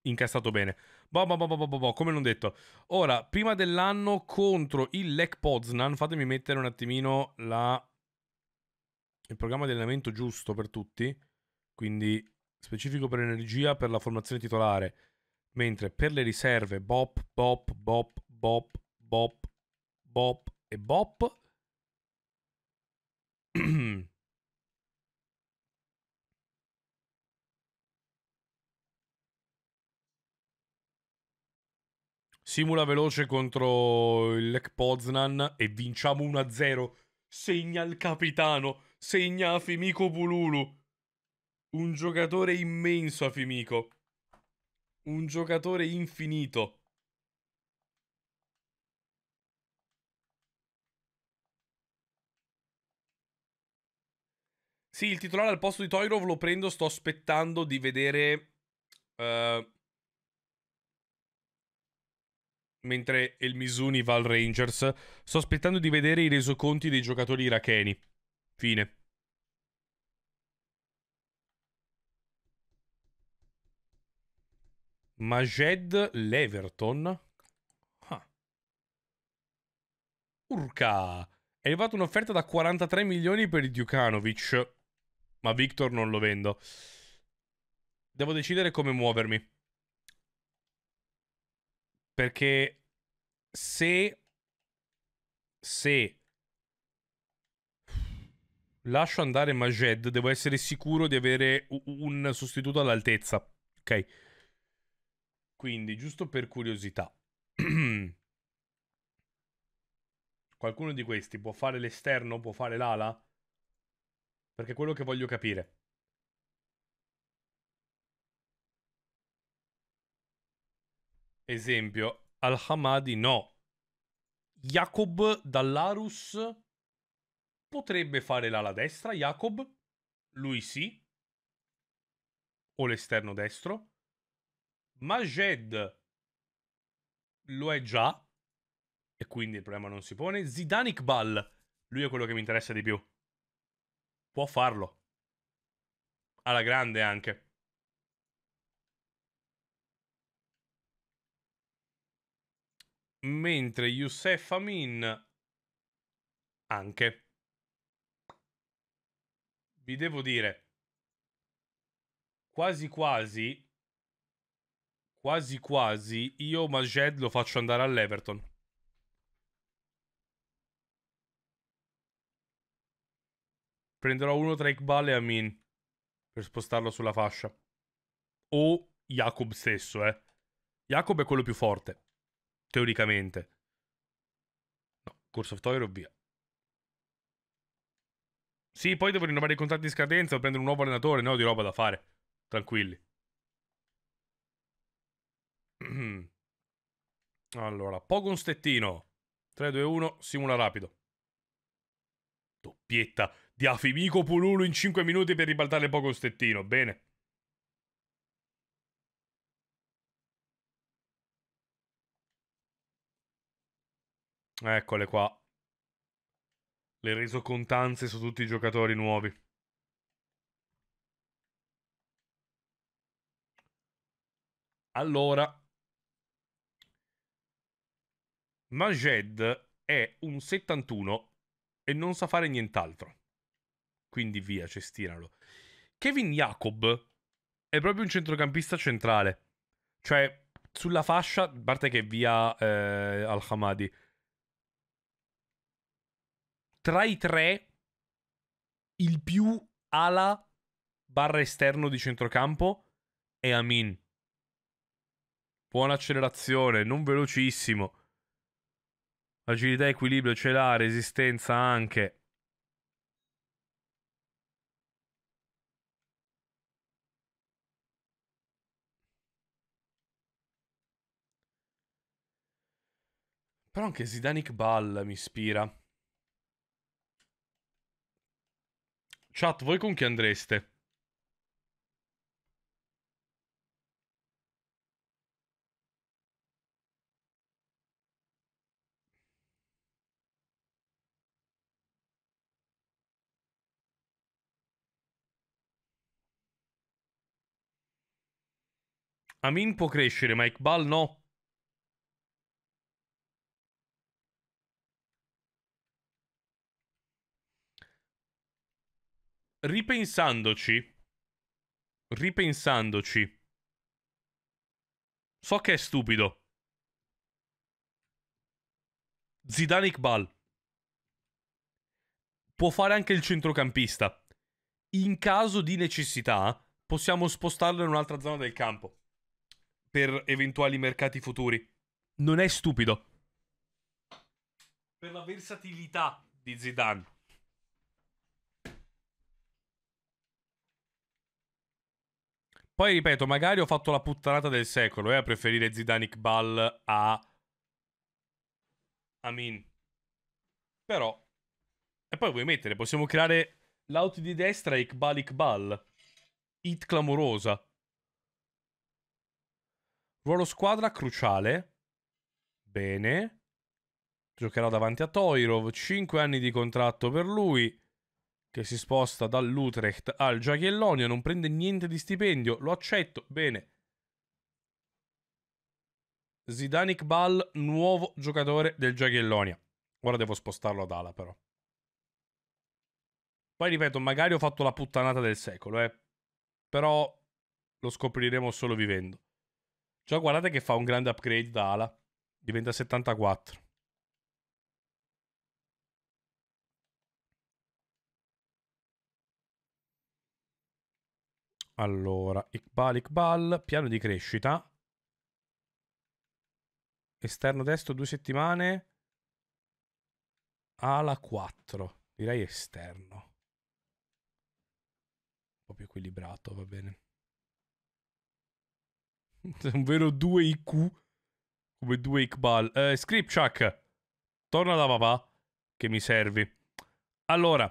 incastrato bene. Boh, boh, boh, boh, boh, boh, come non detto. Ora, prima dell'anno contro il Lech Poznan, fatemi mettere un attimino la... il programma di allenamento giusto per tutti. Quindi specifico per energia per la formazione titolare mentre per le riserve Bop, Bop, Bop, Bop, Bop, Bop e Bop. Simula veloce contro il Lech Poznan e vinciamo 1-0. Segna il capitano, segna Fimico Bululu Un giocatore immenso a Fimico un giocatore infinito. Sì, il titolare al posto di Toirov lo prendo, sto aspettando di vedere... Uh, mentre il Misuni va al Rangers, sto aspettando di vedere i resoconti dei giocatori iracheni. Fine. Majed Leverton. Ah. Urca. È arrivata un'offerta da 43 milioni per il Djukanovic. Ma Victor non lo vendo. Devo decidere come muovermi. Perché se... Se... Lascio andare Majed, devo essere sicuro di avere un sostituto all'altezza. Ok. Quindi, giusto per curiosità, qualcuno di questi può fare l'esterno, può fare l'ala? Perché è quello che voglio capire. Esempio, Al-Hamadi no. Jacob Dallarus potrebbe fare l'ala destra, Jacob, lui sì, o l'esterno destro. Majed lo è già, e quindi il problema non si pone. Zidane Iqbal, lui è quello che mi interessa di più. Può farlo. Alla grande anche. Mentre Youssef Amin anche. Vi devo dire, quasi quasi Quasi quasi io Majed lo faccio andare all'Everton. Prenderò uno tra Iqbal e Amin per spostarlo sulla fascia. O Jacob stesso, eh. Jacob è quello più forte, teoricamente. No, Corso of Toyer o via. Sì, poi devo rinnovare i contratti di scadenza o prendere un nuovo allenatore, ne ho di roba da fare. Tranquilli. allora, Pogon Stettino. 3, 2, 1, simula rapido. Doppietta di Afimico Pululu in 5 minuti per ribaltare Pogon Stettino. Bene. Eccole qua. Le resocontanze su tutti i giocatori nuovi. Allora, Majed è un 71 e non sa fare nient'altro. Quindi via, cestinalo. Kevin Jacob è proprio un centrocampista centrale. Cioè, sulla fascia, a parte che via eh, Al-Hamadi, tra i tre, il più ala barra esterno di centrocampo è Amin. Buona accelerazione, non velocissimo. Agilità equilibrio ce l'ha, resistenza anche. Però anche Zidanic Ball mi ispira. Chat, voi con chi andreste? Amin può crescere, ma Iqbal no. Ripensandoci, ripensandoci, so che è stupido. Zidane Iqbal può fare anche il centrocampista. In caso di necessità, possiamo spostarlo in un'altra zona del campo per eventuali mercati futuri. Non è stupido. Per la versatilità di Zidane. Poi ripeto, magari ho fatto la puttanata del secolo, eh, a preferire Zidane Iqbal a Amin. Però e poi vuoi mettere, possiamo creare l'out di destra Iqbal Iqbal. Hit clamorosa. Ruolo squadra cruciale. Bene. Giocherà davanti a Toirov. 5 anni di contratto per lui. Che si sposta dall'Utrecht al Giachiellonia. Non prende niente di stipendio. Lo accetto. Bene. Zidanic Ball, nuovo giocatore del Giachiellonia. Ora devo spostarlo ad ala, però. Poi ripeto, magari ho fatto la puttanata del secolo, eh. Però lo scopriremo solo vivendo. Cioè guardate che fa un grande upgrade da ala. Diventa 74. Allora, Iqbal, Iqbal, piano di crescita. Esterno destro due settimane. Ala 4, direi esterno. Un po' più equilibrato, va bene. Un vero 2 IQ come 2 Iqbal. Eh, Scripchak, torna da papà che mi servi. Allora,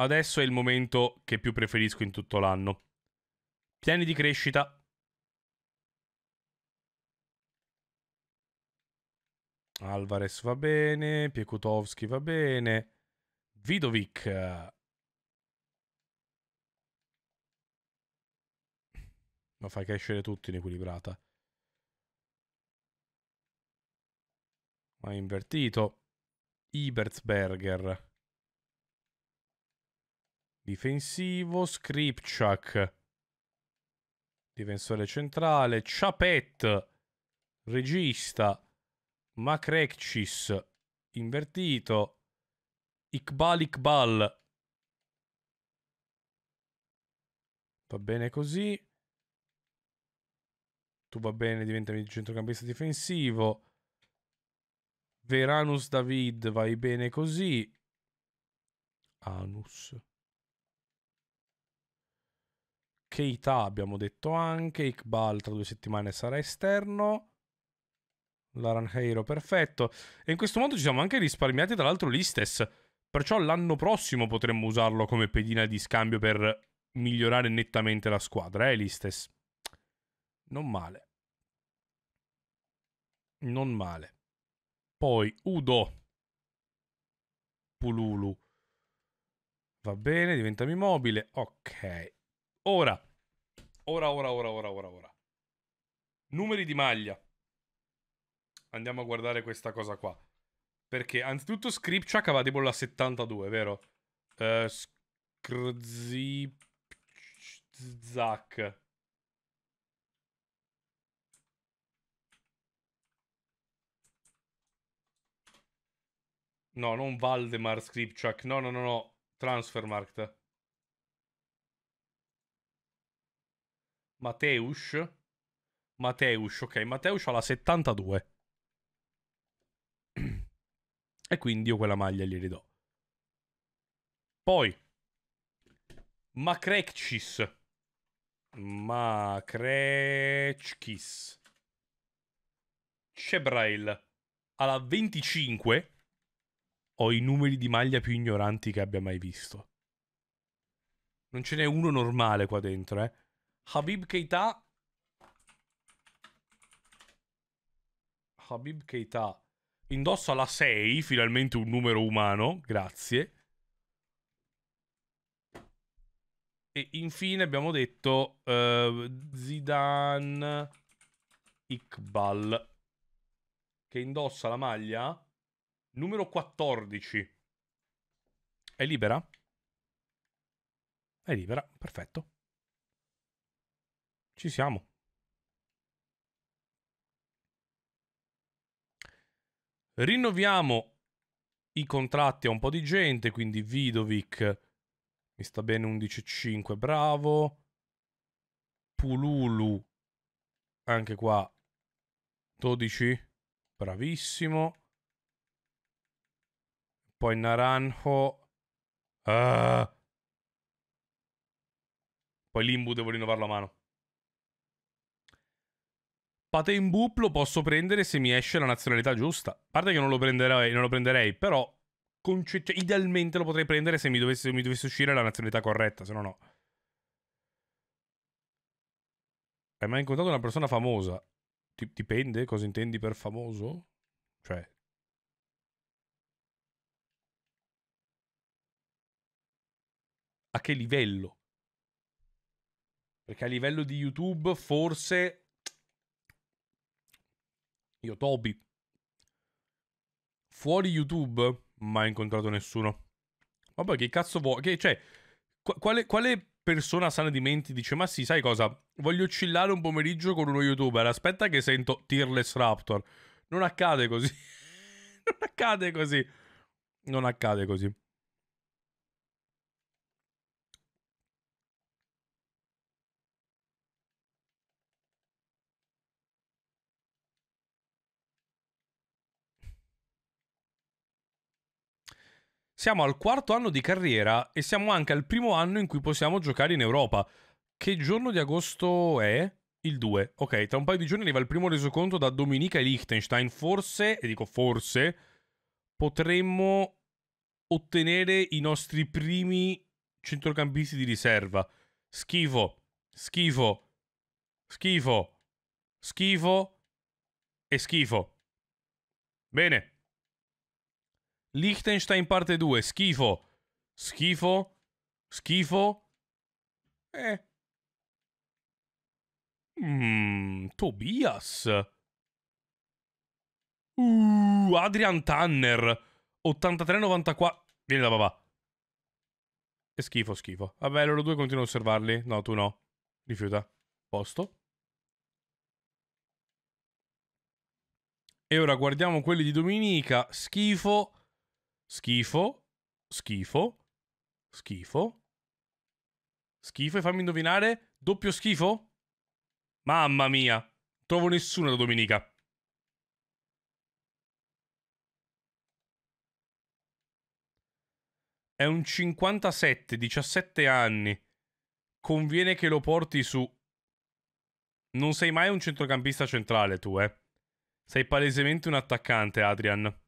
adesso è il momento che più preferisco in tutto l'anno. Piani di crescita. Alvarez va bene, Piekutowski va bene, Vidovic Ma fai crescere tutto in equilibrata. Ma invertito. Ibersberger. Difensivo. Skripchak. Difensore centrale. Chapet. Regista. Makrekcis. Invertito. Iqbal Iqbal. Va bene così. Tu va bene, diventa centrocampista difensivo. Veranus David, vai bene così. Anus. Keita abbiamo detto anche, Iqbal tra due settimane sarà esterno. Laranheiro perfetto. E in questo modo ci siamo anche risparmiati tra l'altro l'Istes. Perciò l'anno prossimo potremmo usarlo come pedina di scambio per migliorare nettamente la squadra, eh l'Istes. Non male. Non male. Poi Udo. Pululu. Va bene, diventiamo immobile. Ok. Ora. Ora, ora, ora, ora, ora, ora. Numeri di maglia. Andiamo a guardare questa cosa qua. Perché anzitutto Scripchak aveva debole a 72, vero? Uh, eh, Skrzipchak. No, non Valdemar Skripchak. No, no, no, no. Transfermarkt. Mateusz. Mateusz, ok. Mateusz ha la 72. e quindi io quella maglia gli ridò. Poi. Makrekcis. Makrekcis. Cebrail. Alla 25 ho i numeri di maglia più ignoranti che abbia mai visto. Non ce n'è uno normale qua dentro, eh. Habib Keita. Habib Keita. Indossa la 6, finalmente un numero umano, grazie. E infine abbiamo detto uh, Zidane Iqbal, che indossa la maglia Numero 14. È libera? È libera, perfetto. Ci siamo. Rinnoviamo i contratti a un po' di gente, quindi Vidovic mi sta bene 11.5, bravo. Pululu anche qua 12, bravissimo poi naranjo. Ah. Poi l'imbu devo rinnovarlo a mano. Pate in boop lo posso prendere se mi esce la nazionalità giusta. A parte che non lo prenderei, non lo prenderei però cioè, idealmente lo potrei prendere se mi dovesse, mi dovesse uscire la nazionalità corretta, se no no. Hai mai incontrato una persona famosa? Ti, dipende cosa intendi per famoso? Cioè, a che livello. Perché a livello di YouTube forse... Io Toby. Fuori YouTube mai incontrato nessuno. Ma poi che cazzo vuoi? Che, cioè, quale, quale persona sana di menti dice ma sì, sai cosa? Voglio chillare un pomeriggio con uno youtuber, aspetta che sento Tearless Raptor. Non accade così. non accade così. Non accade così. Siamo al quarto anno di carriera e siamo anche al primo anno in cui possiamo giocare in Europa. Che giorno di agosto è? Il 2. Ok, tra un paio di giorni arriva il primo resoconto da Dominica e Liechtenstein. Forse, e dico forse, potremmo ottenere i nostri primi centrocampisti di riserva. Schifo, schifo, schifo, schifo e schifo. Bene. Liechtenstein parte 2, schifo. Schifo. Schifo. Eh. Mm, Tobias. Uh, Adrian Tanner. 83-94. Vieni da papà. È schifo, schifo. Vabbè, loro due continuano a osservarli. No, tu no. Rifiuta. Posto. E ora guardiamo quelli di domenica. Schifo. Schifo, schifo, schifo. Schifo e fammi indovinare, doppio schifo? Mamma mia, trovo nessuno da domenica. È un 57, 17 anni. Conviene che lo porti su. Non sei mai un centrocampista centrale tu, eh. Sei palesemente un attaccante, Adrian.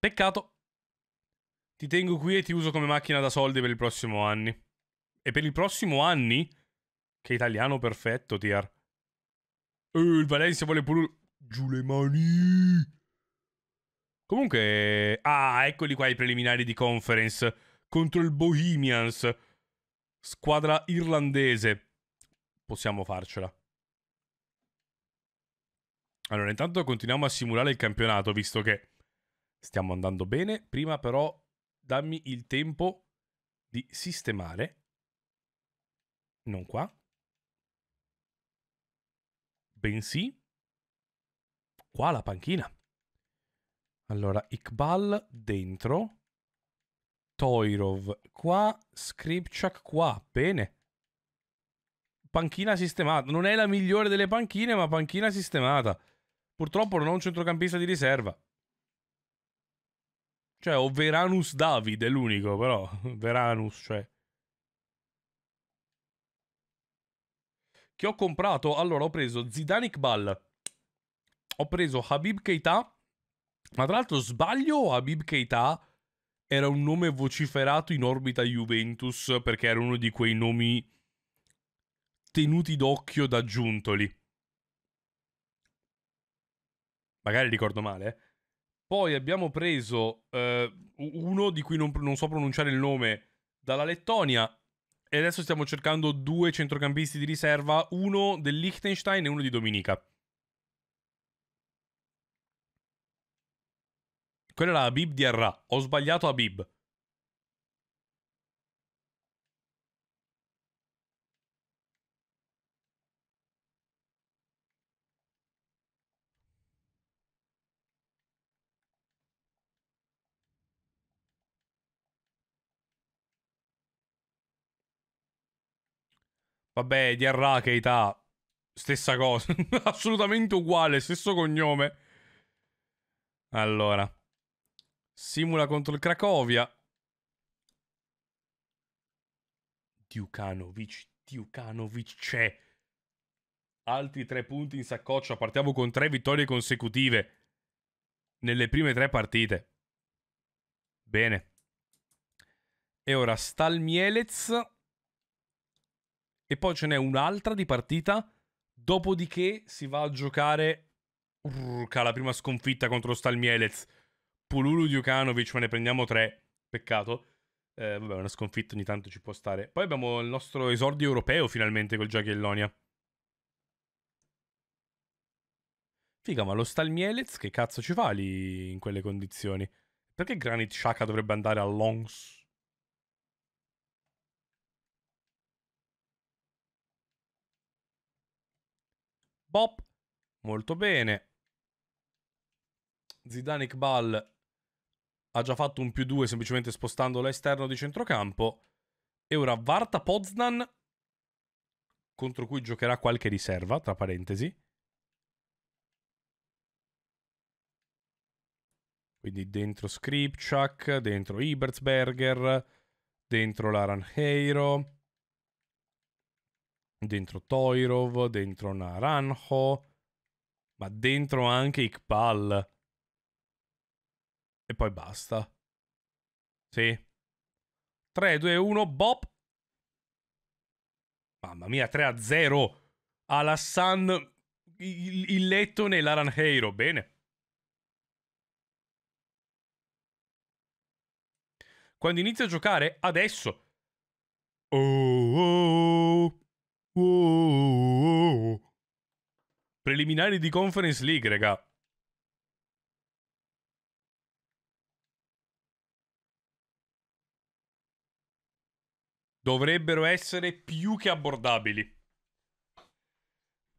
Peccato. Ti tengo qui e ti uso come macchina da soldi per il prossimo anno. E per il prossimo anno? Che italiano perfetto, Tiar. Eh, il Valencia vuole pure... Giù le mani! Comunque... Ah, eccoli qua i preliminari di conference. Contro il Bohemians. Squadra irlandese. Possiamo farcela. Allora, intanto continuiamo a simulare il campionato, visto che Stiamo andando bene, prima però dammi il tempo di sistemare. Non qua. Bensì qua la panchina. Allora, Iqbal dentro. Toirov qua, Skripchak qua, bene. Panchina sistemata. Non è la migliore delle panchine, ma panchina sistemata. Purtroppo non ho un centrocampista di riserva. Cioè, o Veranus David è l'unico, però. Veranus, cioè. Che ho comprato? Allora, ho preso Zidanic Ball. Ho preso Habib Keita. Ma tra l'altro, sbaglio Habib Keita era un nome vociferato in orbita Juventus, perché era uno di quei nomi tenuti d'occhio da Giuntoli. Magari ricordo male, eh. Poi abbiamo preso eh, uno di cui non, non so pronunciare il nome dalla Lettonia. E adesso stiamo cercando due centrocampisti di riserva, uno del Liechtenstein e uno di Dominica. Quello era Abib di Diarra. Ho sbagliato Abib. Vabbè, Diarra, Keita, stessa cosa. Assolutamente uguale, stesso cognome. Allora. Simula contro il Cracovia. Diukanovic, Diukanovic c'è. Altri tre punti in saccoccia. Partiamo con tre vittorie consecutive. Nelle prime tre partite. Bene. E ora Stalmielez e poi ce n'è un'altra di partita, dopodiché si va a giocare urca, la prima sconfitta contro Stalmielez, Pululu Djukanovic, ma ne prendiamo tre, peccato. Eh, vabbè, una sconfitta ogni tanto ci può stare. Poi abbiamo il nostro esordio europeo finalmente col Giachiellonia. Figa, ma lo Stalmielez che cazzo ci fa lì in quelle condizioni? Perché Granit Shaka dovrebbe andare all'Ons? Bop. Molto bene. Zidanic Ball ha già fatto un più 2 semplicemente spostandolo all'esterno di centrocampo. E ora Varta Poznan, contro cui giocherà qualche riserva, tra parentesi. Quindi dentro Skripchak, dentro Ibersberger, dentro Laran Heiro dentro Toirov, dentro Naranjo, ma dentro anche Iqbal. E poi basta. Sì. 3, 2, 1, bop. Mamma mia, 3 a 0. Alassan, il, il Lettone e l'Aranheiro. Bene. Quando inizio a giocare? Adesso. Oh, oh, oh. Wow. Preliminari di Conference League, raga. Dovrebbero essere più che abbordabili.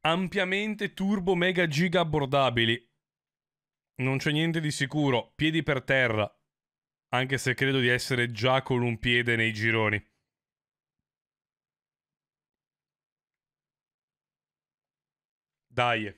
Ampiamente turbo mega giga abbordabili. Non c'è niente di sicuro. Piedi per terra. Anche se credo di essere già con un piede nei gironi. Dai.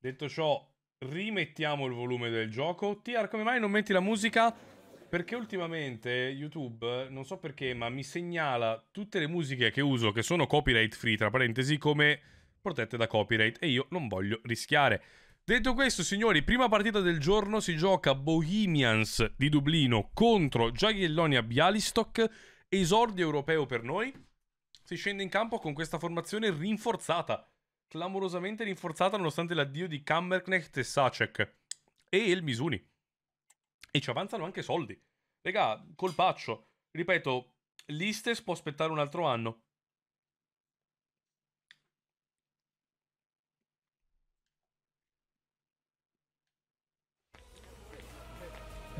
Detto ciò, rimettiamo il volume del gioco. Tiar, come mai non metti la musica? Perché ultimamente YouTube, non so perché, ma mi segnala tutte le musiche che uso, che sono copyright free, tra parentesi, come protette da copyright. E io non voglio rischiare. Detto questo, signori, prima partita del giorno si gioca Bohemians di Dublino contro Jagiellonia Bialystok, esordio europeo per noi. Si scende in campo con questa formazione rinforzata clamorosamente rinforzata nonostante l'addio di Kammerknecht e Sacek e il Misuni. E ci avanzano anche soldi. Regà, colpaccio. Ripeto, l'Istes può aspettare un altro anno.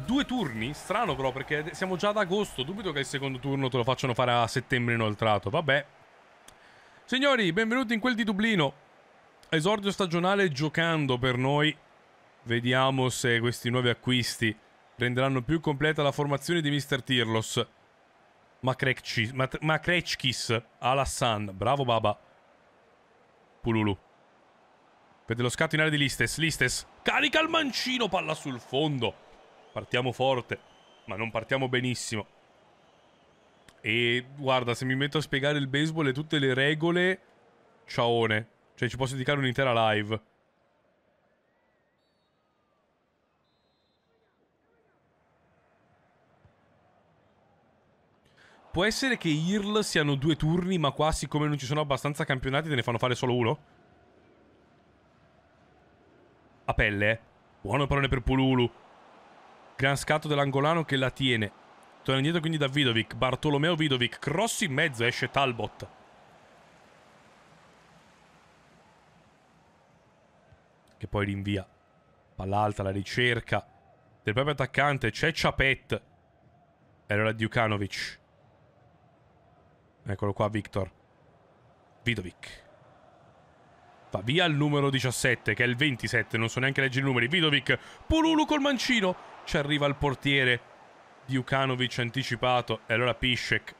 Due turni? Strano però perché siamo già ad agosto, dubito che il secondo turno te lo facciano fare a settembre inoltrato. Vabbè, Signori, benvenuti in quel di Dublino. Esordio stagionale giocando per noi. Vediamo se questi nuovi acquisti renderanno più completa la formazione di Mr. Tirlos. Makrekchis, Alassan, bravo Baba. Pululu. Vede lo scatto in area di Listes, Listes. Carica il mancino, palla sul fondo. Partiamo forte, ma non partiamo benissimo. E guarda, se mi metto a spiegare il baseball e tutte le regole, ciaone. Cioè, ci posso dedicare un'intera live. Può essere che IRL siano due turni, ma qua siccome non ci sono abbastanza campionati te ne fanno fare solo uno? A pelle, eh? Buono parole per Pululu. Gran scatto dell'angolano che la tiene. Torna esatto, indietro quindi da Vidovic. Bartolomeo Vidovic. Cross in mezzo. Esce Talbot. Che poi rinvia. Palla alta, la ricerca. Del proprio attaccante. C'è Chapet. E allora Djukanovic. Eccolo qua Victor. Vidovic. Va via il numero 17, che è il 27, non so neanche leggere i numeri. Vidovic, Pululu col mancino. Ci arriva il portiere. Diukanovic anticipato e allora Piszek.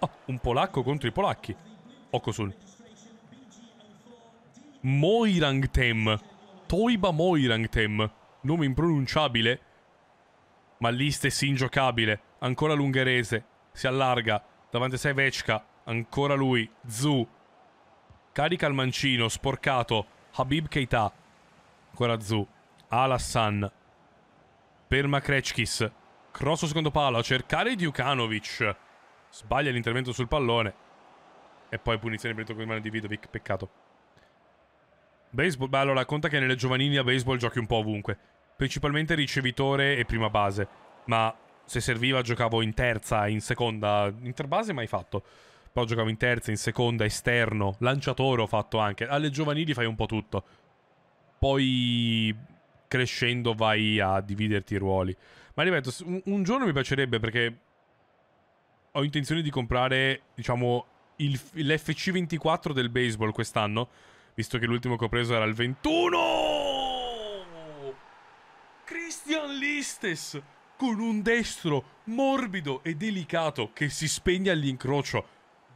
Oh, un polacco contro i polacchi. Okosun. Moirangtem. Toiba Moirangtem. Nome impronunciabile. Ma lì stessi ingiocabile. Ancora l'ungherese. Si allarga. Davanti a sé Vecca. Ancora lui. Zu. Carica il mancino. Sporcato. Habib Keita. Ancora Zu. Alassan. Per Makretskis. Cross secondo palo a cercare Djukanovic. Sbaglia l'intervento sul pallone. E poi punizione per il tocco di mano di Vidovic. Peccato. Baseball. Beh, allora conta che nelle giovanili a baseball giochi un po' ovunque. Principalmente ricevitore e prima base. Ma se serviva giocavo in terza, in seconda. Interbase mai fatto. Però giocavo in terza, in seconda, esterno. Lanciatore ho fatto anche. Alle giovanili fai un po' tutto. Poi crescendo vai a dividerti i ruoli. Ma ripeto, un, un giorno mi piacerebbe perché ho intenzione di comprare, diciamo, l'FC24 del baseball quest'anno, visto che l'ultimo che ho preso era il 21! Christian Listes! Con un destro morbido e delicato che si spegne all'incrocio.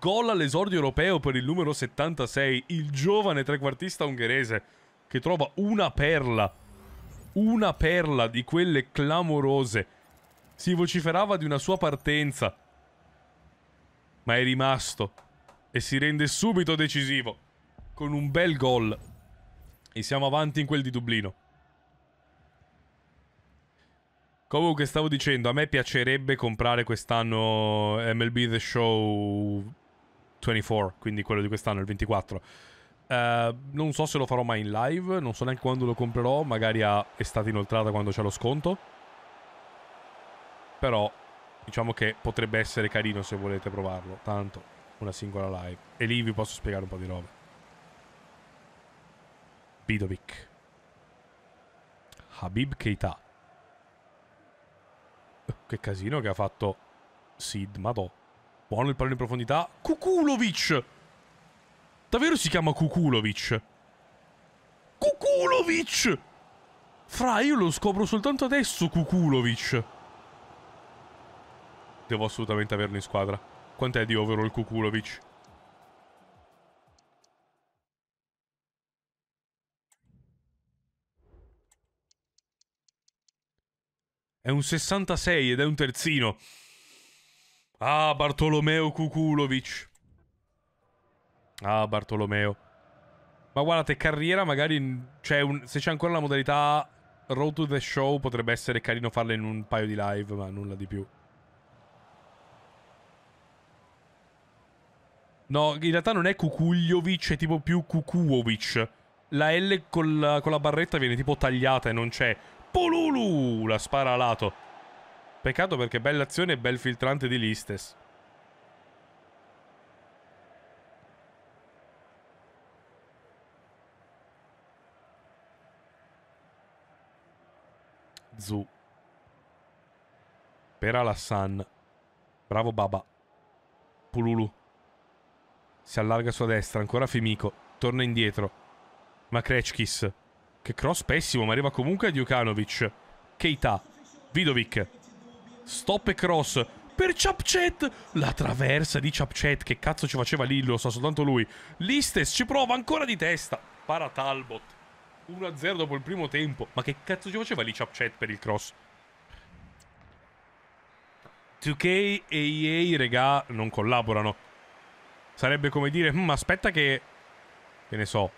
Gol all'esordio europeo per il numero 76, il giovane trequartista ungherese che trova una perla una perla di quelle clamorose. Si vociferava di una sua partenza. Ma è rimasto e si rende subito decisivo con un bel gol. E siamo avanti in quel di Dublino. Comunque stavo dicendo, a me piacerebbe comprare quest'anno MLB The Show 24, quindi quello di quest'anno, il 24. Eh, non so se lo farò mai in live, non so neanche quando lo comprerò, magari a estate inoltrata quando c'è lo sconto. Però diciamo che potrebbe essere carino se volete provarlo, tanto una singola live. E lì vi posso spiegare un po' di robe. Bidovic. Habib Keita. Uh, che casino che ha fatto Sid, madò. Buono il pallone in profondità. Kukulovic! Davvero si chiama Kukulovic? Kukulovic! Fra, io lo scopro soltanto adesso, Kukulovic. Devo assolutamente averlo in squadra. Quant'è di overall Kukulovic? È un 66 ed è un terzino. Ah, Bartolomeo Kukulovic. Ah, Bartolomeo. Ma guardate, carriera magari... Cioè, un, se c'è ancora la modalità Road to the Show, potrebbe essere carino farla in un paio di live, ma nulla di più. No, in realtà non è Kukuljovic, è tipo più Kukuovic. La L col, con la barretta viene tipo tagliata e non c'è. Polulu! La spara a lato. Peccato perché bella azione e bel filtrante di Listes. Zu. Per Alassan. Bravo Baba. Pululu. Si allarga sulla destra, ancora Fimico. Torna indietro. ma Makrecchis. Che cross pessimo, ma arriva comunque a Djukanovic. Keita. Vidovic. Stop e cross per Chapchet. La traversa di Chapchet. Che cazzo ci faceva lì? Lo sa soltanto lui. Listes ci prova ancora di testa. Para Talbot. 1-0 dopo il primo tempo. Ma che cazzo ci faceva lì Chapchat per il cross? 2K e EA, regà, non collaborano. Sarebbe come dire, ma hmm, aspetta che... Che ne so.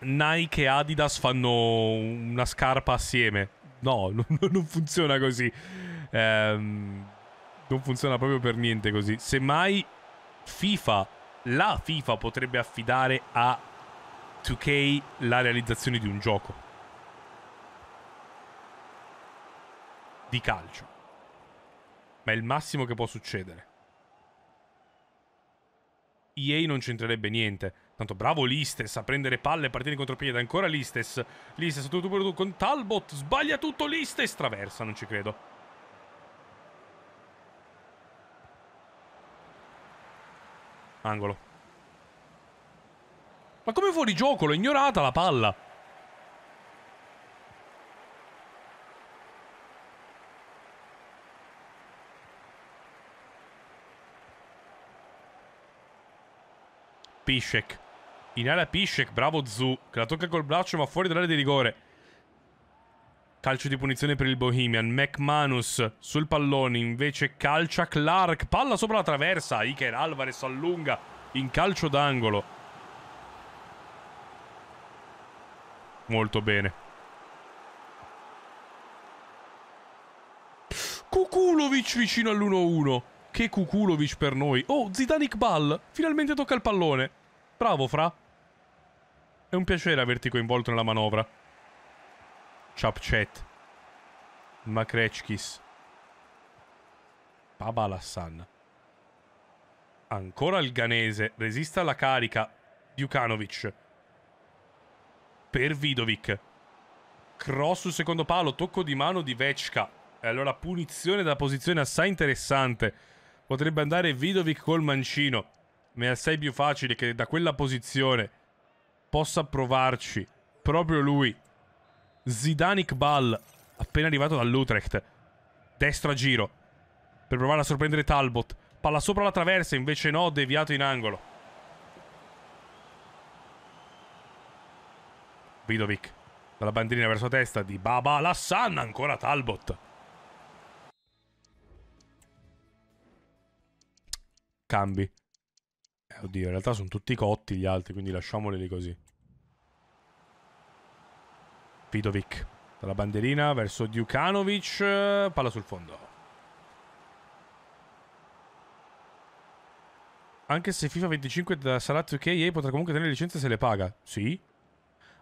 Nike e Adidas fanno una scarpa assieme. No, non funziona così. Ehm, non funziona proprio per niente così. Semmai FIFA, la FIFA potrebbe affidare a 2K la realizzazione di un gioco di calcio. Ma è il massimo che può succedere. EA non c'entrerebbe niente. Tanto bravo Listes a prendere palle e partire in contropiede. Ancora Listes. Listes, tu, tu, tu, con Talbot. Sbaglia tutto Listes. Traversa, non ci credo. Angolo. Ma come fuori gioco? L'ho ignorata la palla. Pishek. In area Pishek, bravo Zu, che la tocca col braccio ma fuori dall'area di rigore. Calcio di punizione per il Bohemian. McManus sul pallone, invece calcia Clark. Palla sopra la traversa, Iker Alvarez allunga in calcio d'angolo. molto bene. Kukulovic vicino all'1-1. Che Kukulovic per noi. Oh, Zidanic Ball. Finalmente tocca il pallone. Bravo, Fra. È un piacere averti coinvolto nella manovra. Chapchet. Makretskis. Pabalassan. Ancora il Ganese. Resista alla carica. Djukanovic per Vidovic. Cross sul secondo palo, tocco di mano di Vecchka. E allora punizione da posizione assai interessante. Potrebbe andare Vidovic col mancino. Ma è assai più facile che da quella posizione possa provarci proprio lui. Zidanic Ball, appena arrivato dall'Utrecht. Destro a giro. Per provare a sorprendere Talbot. Palla sopra la traversa, invece no, deviato in angolo. Vidovic dalla bandierina verso testa di Baba Lassan, ancora Talbot. Cambi. Eh, oddio, in realtà sono tutti cotti gli altri, quindi lasciamoli lì così. Vidovic dalla bandierina verso Djukanovic, eh, palla sul fondo. Anche se FIFA 25 da Salat UK potrà comunque tenere licenze se le paga. Sì,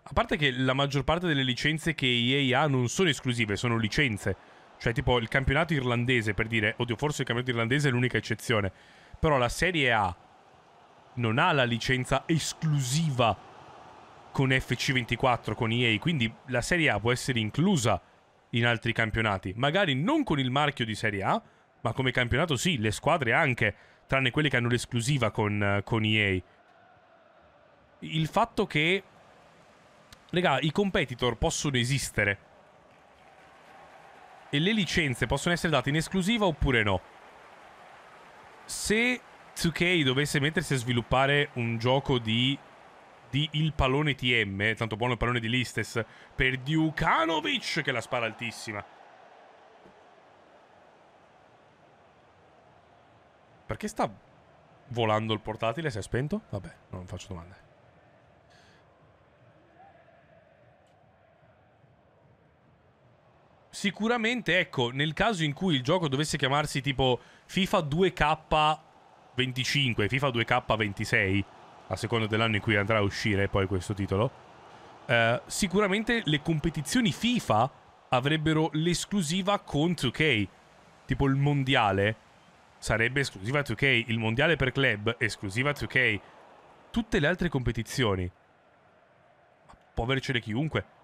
a parte che la maggior parte delle licenze che EA ha non sono esclusive, sono licenze. Cioè, tipo il campionato irlandese, per dire, oddio, forse il campionato irlandese è l'unica eccezione. Però la Serie A non ha la licenza esclusiva con FC24, con EA, quindi la Serie A può essere inclusa in altri campionati. Magari non con il marchio di Serie A, ma come campionato sì, le squadre anche, tranne quelle che hanno l'esclusiva con, eh, con EA. Il fatto che Raga, i competitor possono esistere. E le licenze possono essere date in esclusiva oppure no. Se 2K dovesse mettersi a sviluppare un gioco di, di il pallone TM, tanto buono il pallone di Listes, per Djukanovic che la spara altissima. Perché sta volando il portatile? Si è spento? Vabbè, non faccio domande. sicuramente, ecco, nel caso in cui il gioco dovesse chiamarsi tipo FIFA 2K25, FIFA 2K26, a seconda dell'anno in cui andrà a uscire poi questo titolo, eh, sicuramente le competizioni FIFA avrebbero l'esclusiva con 2K, tipo il mondiale. Sarebbe esclusiva 2K, il mondiale per club, esclusiva 2K. Tutte le altre competizioni. Ma può avercene chiunque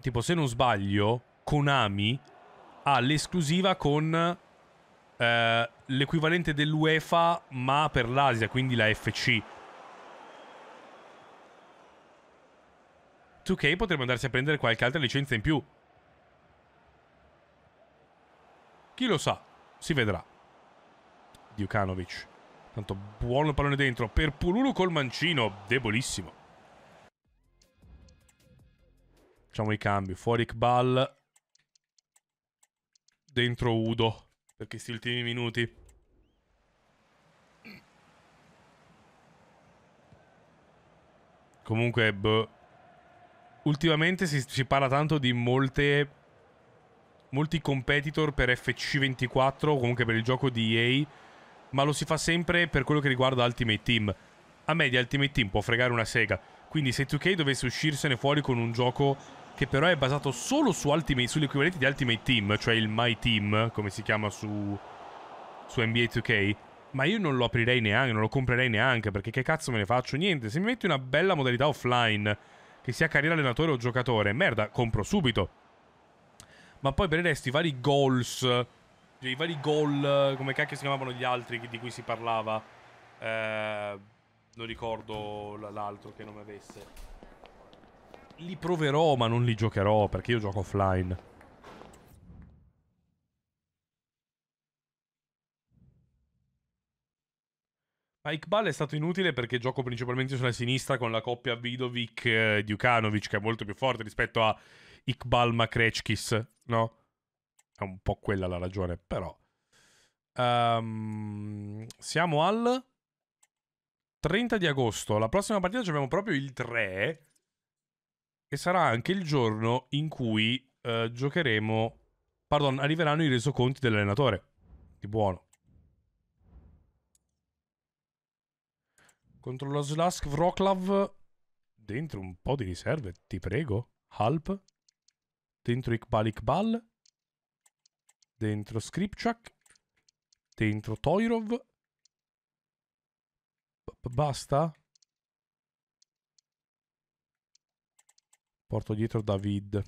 tipo se non sbaglio, Konami ha l'esclusiva con eh, l'equivalente dell'UEFA ma per l'Asia, quindi la FC. 2K potrebbe andarsi a prendere qualche altra licenza in più. Chi lo sa, si vedrà. Djukanovic. Tanto buono il pallone dentro per Pululu col mancino, debolissimo. Facciamo i cambi. Fuori Iqbal. Dentro Udo. Per questi ultimi minuti. Comunque, boh. Ultimamente si, si parla tanto di molte molti competitor per FC24 o comunque per il gioco di EA, ma lo si fa sempre per quello che riguarda Ultimate Team. A me di Ultimate Team può fregare una sega, quindi se 2K dovesse uscirsene fuori con un gioco che però è basato solo su Ultimate, sull'equivalente di Ultimate Team, cioè il My Team, come si chiama su, su NBA 2K. Ma io non lo aprirei neanche, non lo comprerei neanche, perché che cazzo me ne faccio? Niente, se mi metti una bella modalità offline, che sia carriera allenatore o giocatore, merda, compro subito. Ma poi per il resto i vari goals, cioè i vari goal, come cacchio si chiamavano gli altri di cui si parlava, eh, non ricordo l'altro che non mi avesse li proverò ma non li giocherò perché io gioco offline. Ma Iqbal è stato inutile perché gioco principalmente sulla sinistra con la coppia Vidovic e eh, Djukanovic che è molto più forte rispetto a Iqbal Makrechkis, no? È un po' quella la ragione, però. Um, siamo al 30 di agosto. La prossima partita abbiamo proprio il 3. E sarà anche il giorno in cui uh, giocheremo. Pardon, arriveranno i resoconti dell'allenatore. Di buono. Contro lo Slask Vroklav. Dentro un po' di riserve, ti prego. Halp. Dentro Iqbal Iqbal. Dentro Skripchak. Dentro Toirov. B basta? Porto dietro David.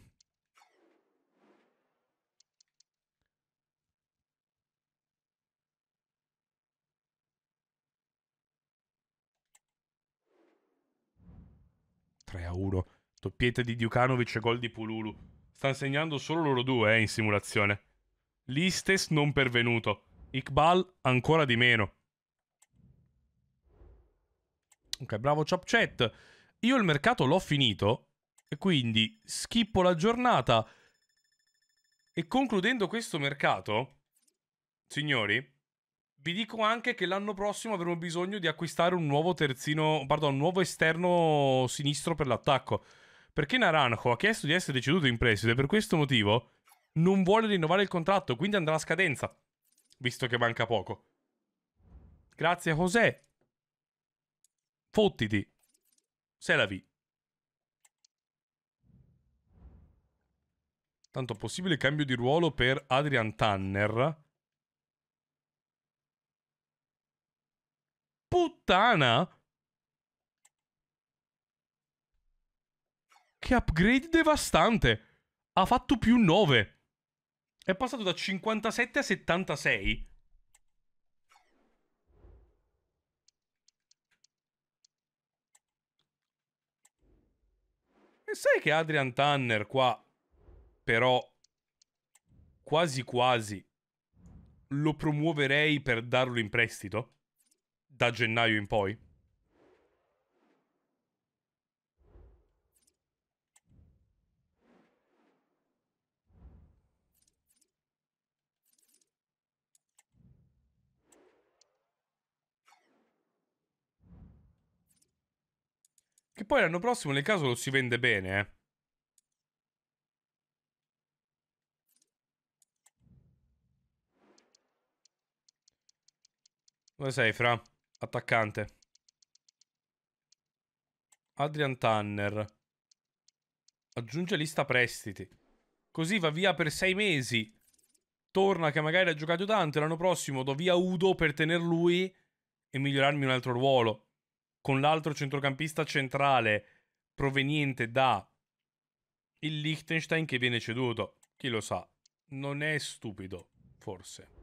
a 1. Doppietta di Djukanovic e gol di Pululu. Stanno segnando solo loro due eh, in simulazione. Listes non pervenuto. Iqbal ancora di meno. Ok, bravo Chopchat Io il mercato l'ho finito quindi schippo la giornata. E concludendo questo mercato, signori, vi dico anche che l'anno prossimo avremo bisogno di acquistare un nuovo terzino, pardon, un nuovo esterno sinistro per l'attacco. Perché Naranjo ha chiesto di essere ceduto in prestito e per questo motivo non vuole rinnovare il contratto, quindi andrà a scadenza, visto che manca poco. Grazie José. Fottiti. Se la vi. Tanto possibile cambio di ruolo per Adrian Tanner. Puttana! Che upgrade devastante! Ha fatto più 9. È passato da 57 a 76. E sai che Adrian Tanner qua però quasi quasi lo promuoverei per darlo in prestito da gennaio in poi. Che poi l'anno prossimo nel caso lo si vende bene, eh. Dove sei, Fra? Attaccante. Adrian Tanner. Aggiunge lista prestiti. Così va via per sei mesi. Torna che magari ha giocato tanto. L'anno prossimo do via Udo per tener lui e migliorarmi un altro ruolo. Con l'altro centrocampista centrale proveniente da il Liechtenstein che viene ceduto. Chi lo sa? Non è stupido, forse.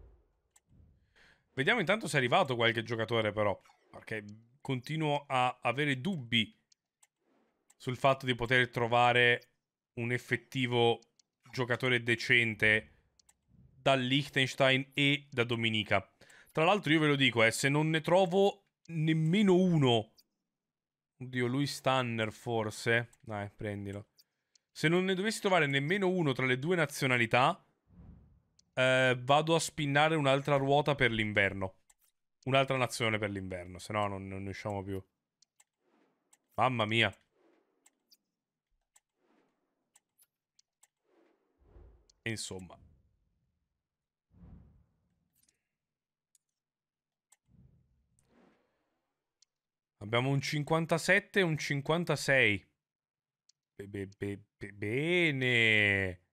Vediamo intanto se è arrivato qualche giocatore però, perché continuo a avere dubbi sul fatto di poter trovare un effettivo giocatore decente da Liechtenstein e da Dominica. Tra l'altro io ve lo dico, eh, se non ne trovo nemmeno uno... Oddio, lui Stanner forse? Dai, prendilo. Se non ne dovessi trovare nemmeno uno tra le due nazionalità, eh, vado a spinnare un'altra ruota per l'inverno. Un'altra nazione per l'inverno, se no non, non ne usciamo più. Mamma mia. insomma. Abbiamo un 57 e un 56. Be be be bene.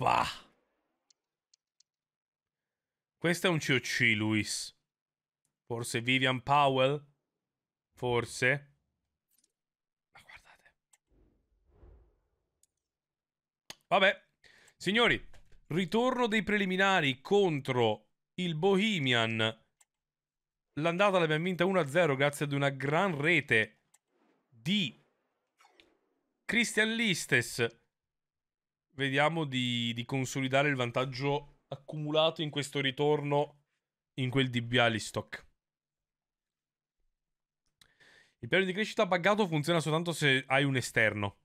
Bah. Questo è un COC, Luis. Forse Vivian Powell? Forse? Ma guardate. Vabbè. Signori, ritorno dei preliminari contro il Bohemian. L'andata l'abbiamo vinta 1-0 grazie ad una gran rete di Christian Listes Vediamo di, di consolidare il vantaggio accumulato in questo ritorno in quel di Bialystok. Il piano di crescita buggato funziona soltanto se hai un esterno.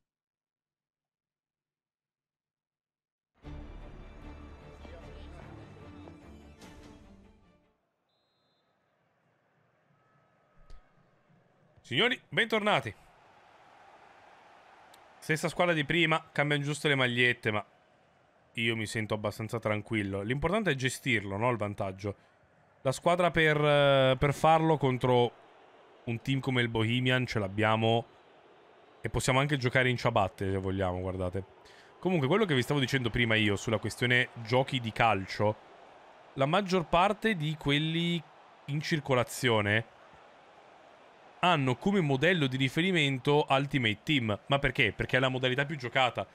Signori, bentornati. Stessa squadra di prima, cambiano giusto le magliette, ma io mi sento abbastanza tranquillo. L'importante è gestirlo, no? Il vantaggio. La squadra per, eh, per farlo contro un team come il Bohemian ce l'abbiamo e possiamo anche giocare in ciabatte se vogliamo, guardate. Comunque, quello che vi stavo dicendo prima io sulla questione giochi di calcio, la maggior parte di quelli in circolazione hanno come modello di riferimento Ultimate Team. Ma perché? Perché è la modalità più giocata.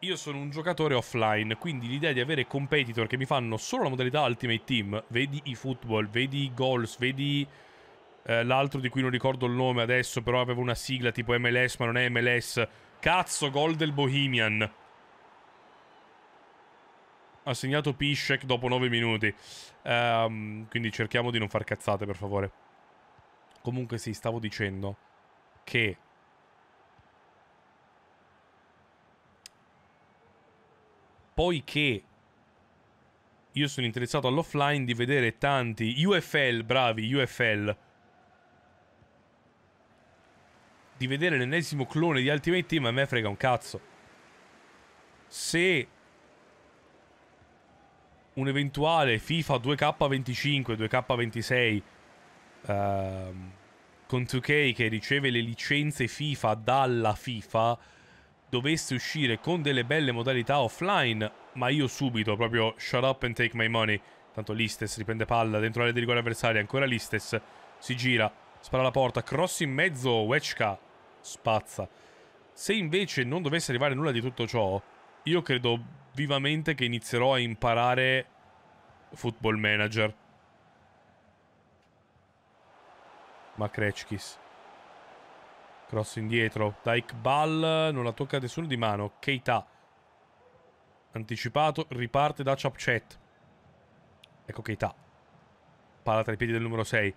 Io sono un giocatore offline, quindi l'idea di avere competitor che mi fanno solo la modalità Ultimate Team, vedi i football, vedi i goals, vedi eh, l'altro di cui non ricordo il nome adesso, però aveva una sigla tipo MLS, ma non è MLS. Cazzo, gol del Bohemian. Ha segnato Pishek dopo 9 minuti. Um, quindi cerchiamo di non far cazzate, per favore. Comunque sì, stavo dicendo che... Poiché io sono interessato all'offline di vedere tanti UFL, bravi, UFL. Di vedere l'ennesimo clone di Ultimate Team a me frega un cazzo. Se un eventuale FIFA 2K25, 2K26 Ehm, con 2K che riceve le licenze FIFA dalla FIFA dovesse uscire con delle belle modalità offline, ma io subito proprio shut up and take my money. Tanto Listes riprende palla dentro l'area di rigore avversaria, ancora Listes si gira, spara la porta, cross in mezzo, Wechka spazza. Se invece non dovesse arrivare nulla di tutto ciò, io credo vivamente che inizierò a imparare Football Manager Makrechkis. Cross indietro da Iqbal, non la tocca nessuno di mano. Keita. Anticipato, riparte da Chapchet. Ecco Keita. Palla tra i piedi del numero 6,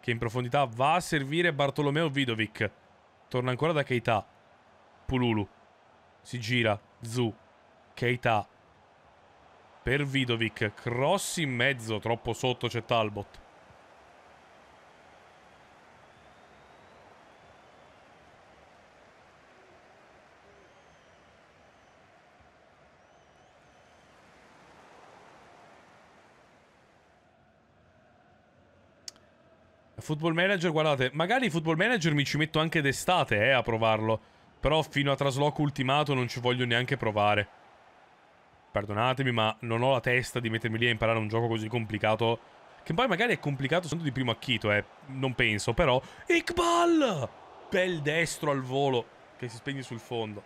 che in profondità va a servire Bartolomeo Vidovic. Torna ancora da Keita. Pululu. Si gira. Zu. Keita. Per Vidovic. Cross in mezzo, troppo sotto c'è Talbot. Football Manager, guardate, magari Football Manager mi ci metto anche d'estate, eh, a provarlo. Però fino a trasloco ultimato non ci voglio neanche provare. Perdonatemi, ma non ho la testa di mettermi lì a imparare un gioco così complicato. Che poi magari è complicato solo di primo acchito, eh. Non penso, però... Iqbal! Bel destro al volo, che si spegne sul fondo.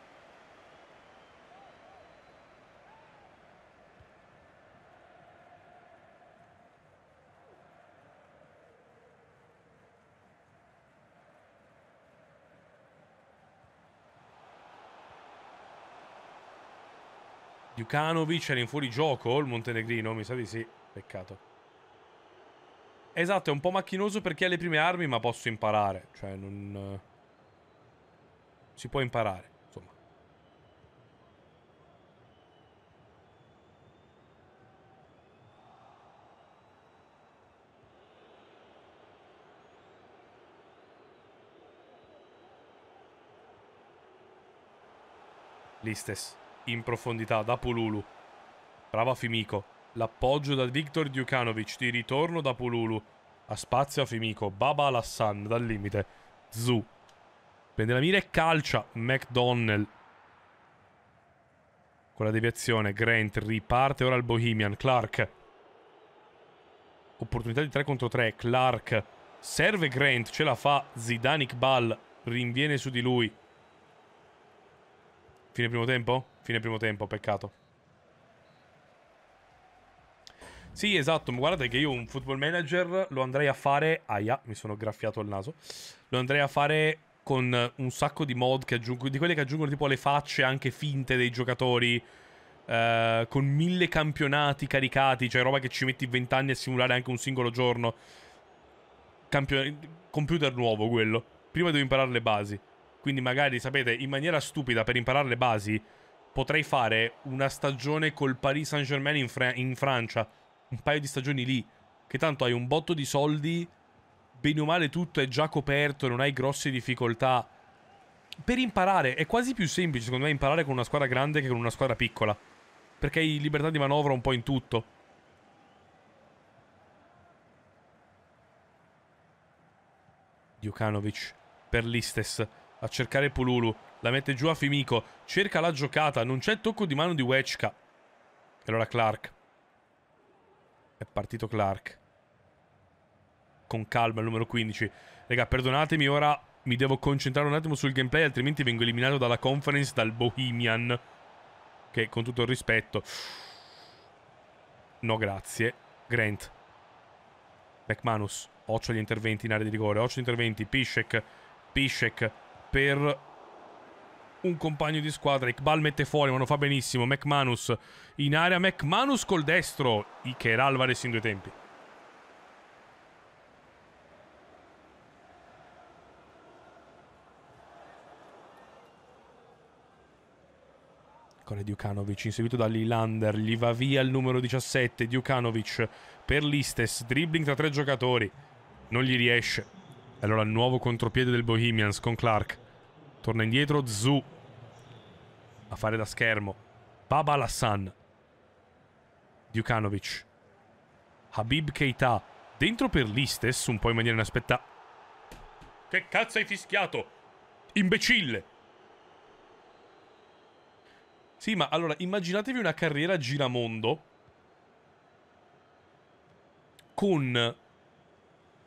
Djukanovic era in fuorigioco il montenegrino, mi sa di sì. Peccato. Esatto, è un po' macchinoso perché ha le prime armi, ma posso imparare. Cioè, non... Eh, si può imparare, insomma. Listes in profondità da Pululu. Brava Fimico. L'appoggio da Viktor Djukanovic di ritorno da Pululu. A spazio a Fimico. Baba Alassan dal limite. Zu. Prende la mira e calcia McDonnell. Con la deviazione Grant riparte ora il Bohemian. Clark. Opportunità di 3 contro 3. Clark. Serve Grant. Ce la fa. Zidanic Ball. Rinviene su di lui. Fine primo tempo? Fine primo tempo, peccato. Sì, esatto, ma guardate che io un football manager lo andrei a fare... Aia, mi sono graffiato il naso. Lo andrei a fare con un sacco di mod che aggiungo, di quelle che aggiungono tipo le facce anche finte dei giocatori, eh, con mille campionati caricati, cioè roba che ci metti 20 anni a simulare anche un singolo giorno. Campion computer nuovo quello. Prima devo imparare le basi. Quindi magari, sapete, in maniera stupida per imparare le basi, potrei fare una stagione col Paris Saint-Germain in, Fra in Francia. Un paio di stagioni lì. Che tanto hai un botto di soldi, bene o male tutto è già coperto, non hai grosse difficoltà. Per imparare è quasi più semplice, secondo me, imparare con una squadra grande che con una squadra piccola. Perché hai libertà di manovra un po' in tutto. Djukanovic per l'Istes a cercare Pululu. La mette giù a Fimico. Cerca la giocata. Non c'è tocco di mano di Wechka. E allora Clark. È partito Clark. Con calma il numero 15. Raga, perdonatemi, ora mi devo concentrare un attimo sul gameplay, altrimenti vengo eliminato dalla conference dal Bohemian. Che con tutto il rispetto... No, grazie. Grant. McManus. Occio agli interventi in area di rigore. Occio agli interventi. Pishek. Pishek per un compagno di squadra. Iqbal mette fuori, ma lo fa benissimo. McManus in area. McManus col destro. Iker Alvarez in due tempi. Ancora Djukanovic, inseguito da Lilander. Gli va via il numero 17. Djukanovic per l'Istes. Dribbling tra tre giocatori. Non gli riesce. Allora nuovo contropiede del Bohemians con Clark. Torna indietro Zu a fare da schermo. Baba Lassan. Djukanovic. Habib Keita. Dentro per l'Istes, un po' in maniera inaspettata. Che cazzo hai fischiato? Imbecille! Sì, ma allora immaginatevi una carriera giramondo con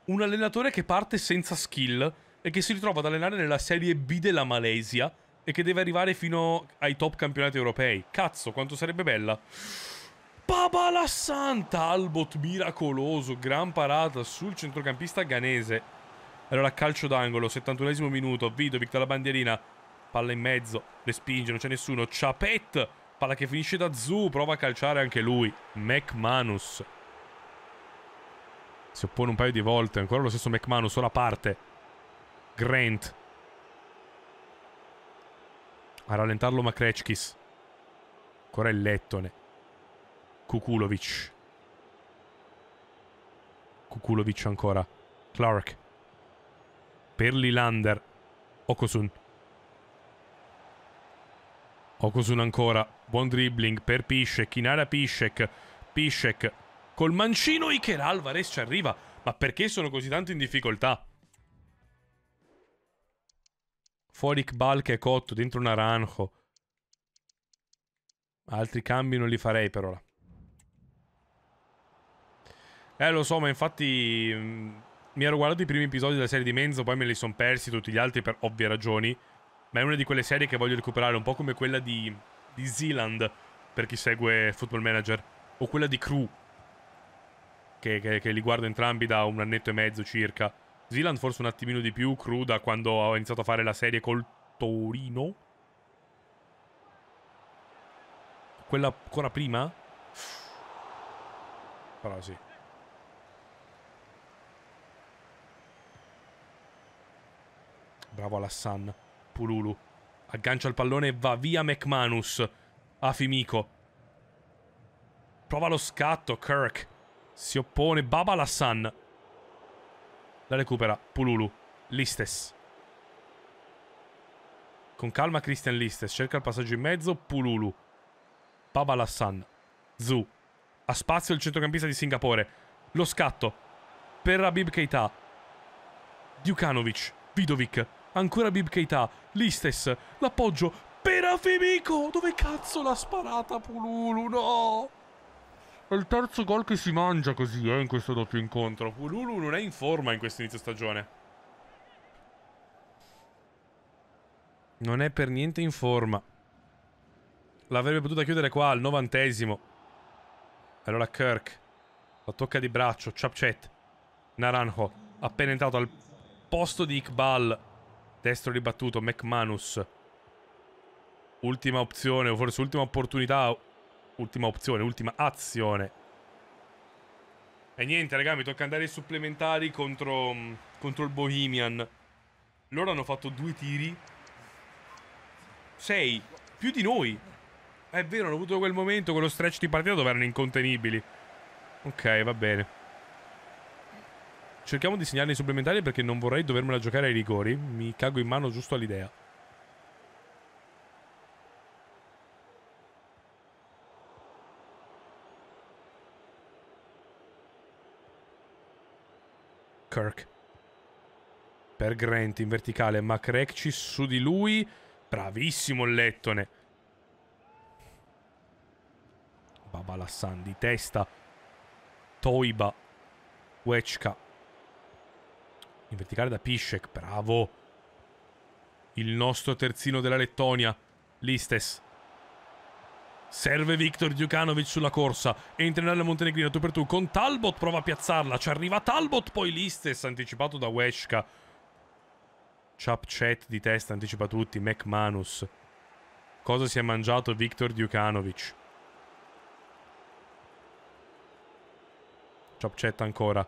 un allenatore che parte senza skill e che si ritrova ad allenare nella Serie B della Malesia e che deve arrivare fino ai top campionati europei. Cazzo, quanto sarebbe bella. Baba la Santa, Albot miracoloso, gran parata sul centrocampista ganese. Allora calcio d'angolo, 71esimo minuto, Vidovic dalla bandierina, palla in mezzo, le spinge, non c'è nessuno, Chapet, palla che finisce da Zu, prova a calciare anche lui, McManus. Si oppone un paio di volte. Ancora lo stesso McManus, sola parte. Grant. A rallentarlo Makretskis. Ancora il lettone. Kukulovic. Kukulovic ancora. Clark. Per Lilander. Okosun. Okosun ancora. Buon dribbling per Piscek. In area Piscek. Piscek Col mancino Iker Alvarez ci arriva. Ma perché sono così tanto in difficoltà? Fuori Iqbal che è cotto, dentro un aranjo. Altri cambi non li farei per ora. Eh, lo so, ma infatti... Mm, mi ero guardato i primi episodi della serie di Menzo, poi me li sono persi tutti gli altri per ovvie ragioni. Ma è una di quelle serie che voglio recuperare, un po' come quella di, di Zealand, per chi segue Football Manager, o quella di Crew, che, che, che, li guardo entrambi da un annetto e mezzo circa. Zealand forse un attimino di più, Crew quando ho iniziato a fare la serie col Torino. Quella ancora prima? Però sì. Bravo Alassan. Pululu. Aggancia il pallone e va via McManus. A Prova lo scatto, Kirk. Si oppone Baba Lassan. La recupera Pululu. Listes. Con calma Christian Listes. Cerca il passaggio in mezzo. Pululu. Baba Lassan. Zu. A spazio il centrocampista di Singapore. Lo scatto. Per Abib Keita. Djukanovic. Vidovic. Ancora Bib Keita. Listes. L'appoggio. Per Afemico. Dove cazzo l'ha sparata Pululu? No. È il terzo gol che si mangia così, eh, in questo doppio incontro. Lulu non è in forma in questo inizio stagione. Non è per niente in forma. L'avrebbe potuta chiudere qua al novantesimo. Allora Kirk. La tocca di braccio. Chapchet. Naranjo. Appena entrato al posto di Iqbal. Destro ribattuto. McManus. Ultima opzione, o forse ultima opportunità Ultima opzione, ultima azione. E niente, raga, mi tocca andare ai supplementari contro, mm, contro il Bohemian. Loro hanno fatto due tiri. Sei. Più di noi. È vero, hanno avuto quel momento, quello stretch di partita dove erano incontenibili. Ok, va bene. Cerchiamo di segnare i supplementari perché non vorrei dovermela giocare ai rigori. Mi cago in mano giusto all'idea. Kirk. Per Grant in verticale, ma su di lui. Bravissimo il lettone. Babalassan di testa. Toiba. Wechka. In verticale da Piscek. Bravo. Il nostro terzino della Lettonia. Listes. Serve Viktor Djukanovic sulla corsa. Entra nella Montenegrina, tu per tu, con Talbot, prova a piazzarla. Ci arriva Talbot, poi Listes, anticipato da Weschka. Chapchet di testa, anticipa tutti, McManus. Cosa si è mangiato Viktor Djukanovic? Chapchet ancora.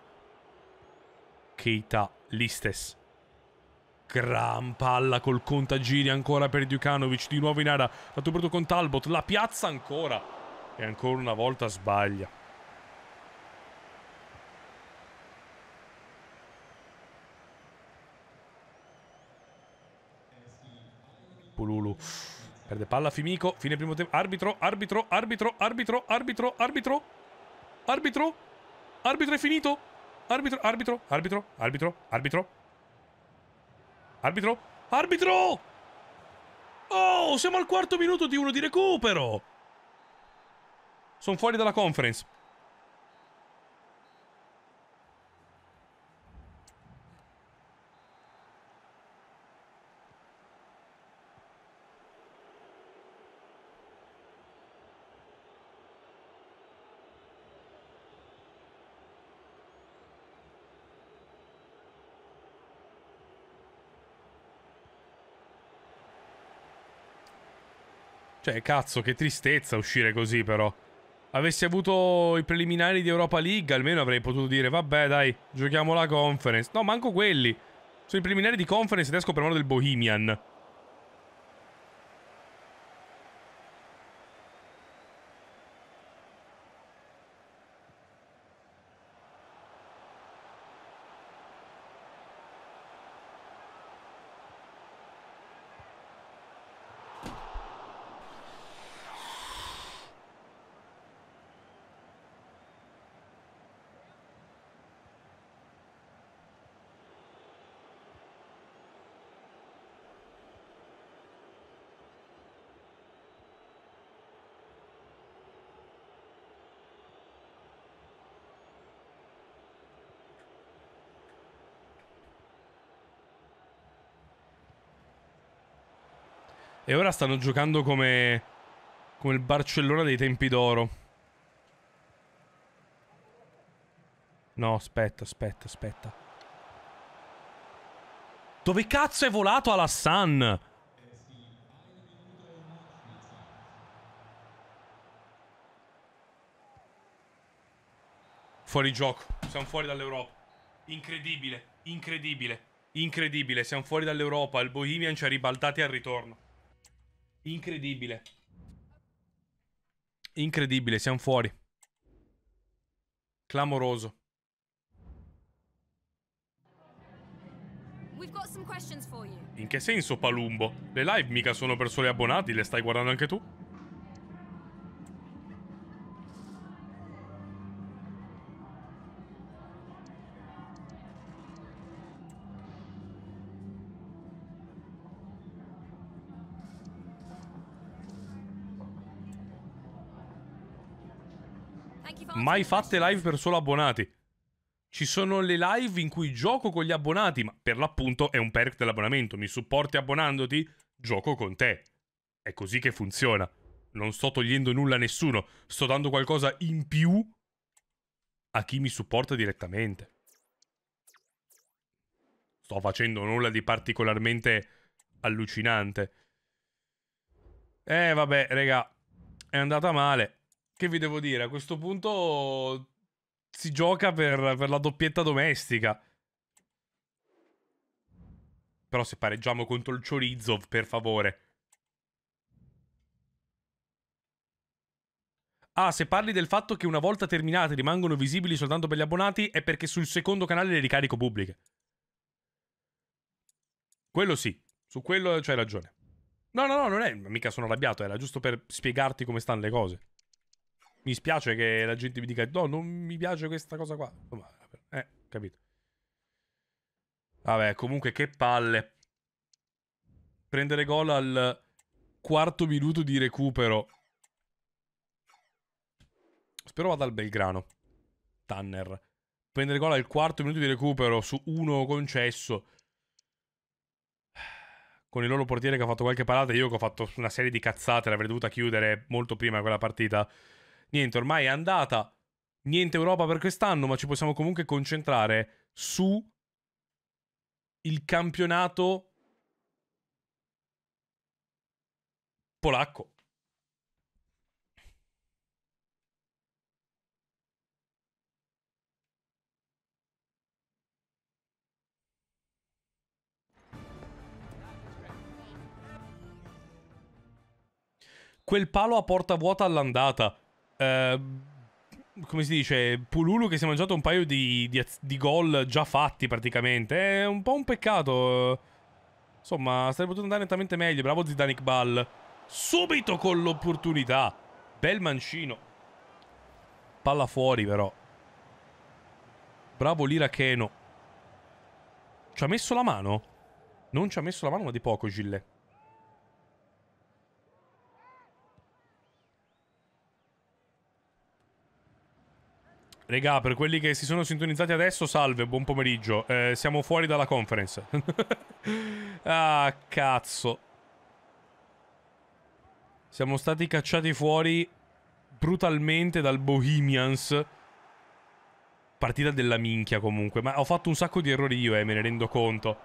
Keita Listes. Gran palla col contagiri ancora per Djukanovic, di nuovo in area, fatto brutto con Talbot, la piazza ancora e ancora una volta sbaglia. Pululu perde palla Fimico, fine primo tempo, arbitro, arbitro, arbitro, arbitro, arbitro, arbitro, arbitro, arbitro è finito, arbitro, arbitro, arbitro, arbitro, arbitro. arbitro. Arbitro? Arbitro! Oh, siamo al quarto minuto di uno di recupero! Sono fuori dalla conference. Cioè, cazzo, che tristezza uscire così, però. Avessi avuto i preliminari di Europa League, almeno avrei potuto dire, vabbè, dai, giochiamo la conference. No, manco quelli. Sono i preliminari di conference ed esco per mano del Bohemian. E ora stanno giocando come, come il Barcellona dei tempi d'oro. No, aspetta, aspetta, aspetta. Dove cazzo è volato Alassan? Fuori gioco, siamo fuori dall'Europa. Incredibile, incredibile, incredibile, siamo fuori dall'Europa. Il Bohemian ci ha ribaltati al ritorno. Incredibile. Incredibile, siamo fuori. Clamoroso. In che senso, Palumbo? Le live mica sono per soli abbonati, le stai guardando anche tu? Mai fatte live per solo abbonati. Ci sono le live in cui gioco con gli abbonati, ma per l'appunto è un perk dell'abbonamento. Mi supporti abbonandoti? Gioco con te. È così che funziona. Non sto togliendo nulla a nessuno, sto dando qualcosa in più a chi mi supporta direttamente. Sto facendo nulla di particolarmente allucinante. Eh vabbè, raga, è andata male che vi devo dire? A questo punto si gioca per, per la doppietta domestica. Però se pareggiamo contro il Chorizo, per favore. Ah, se parli del fatto che una volta terminate rimangono visibili soltanto per gli abbonati, è perché sul secondo canale le ricarico pubbliche. Quello sì, su quello c'hai ragione. No, no, no, non è, mica sono arrabbiato, era giusto per spiegarti come stanno le cose mi spiace che la gente mi dica no, non mi piace questa cosa qua. Eh, capito. Vabbè, comunque che palle. Prendere gol al quarto minuto di recupero. Spero vada al Belgrano. Tanner. Prendere gol al quarto minuto di recupero su uno concesso. Con il loro portiere che ha fatto qualche parata, io che ho fatto una serie di cazzate, l'avrei dovuta chiudere molto prima quella partita niente, ormai è andata, niente Europa per quest'anno, ma ci possiamo comunque concentrare su il campionato polacco. Quel palo a porta vuota all'andata. Ehm, come si dice, Pululu che si è mangiato un paio di, di, di gol già fatti praticamente. È un po' un peccato. Insomma, sarebbe potuto andare nettamente meglio. Bravo Zidanic Ball. Subito con l'opportunità. Bel mancino. Palla fuori però. Bravo l'Iracheno. Ci ha messo la mano? Non ci ha messo la mano ma di poco Gille. Regà, per quelli che si sono sintonizzati adesso, salve, buon pomeriggio. Eh, siamo fuori dalla conference. ah, cazzo. Siamo stati cacciati fuori brutalmente dal Bohemians. Partita della minchia comunque, ma ho fatto un sacco di errori io, eh, me ne rendo conto.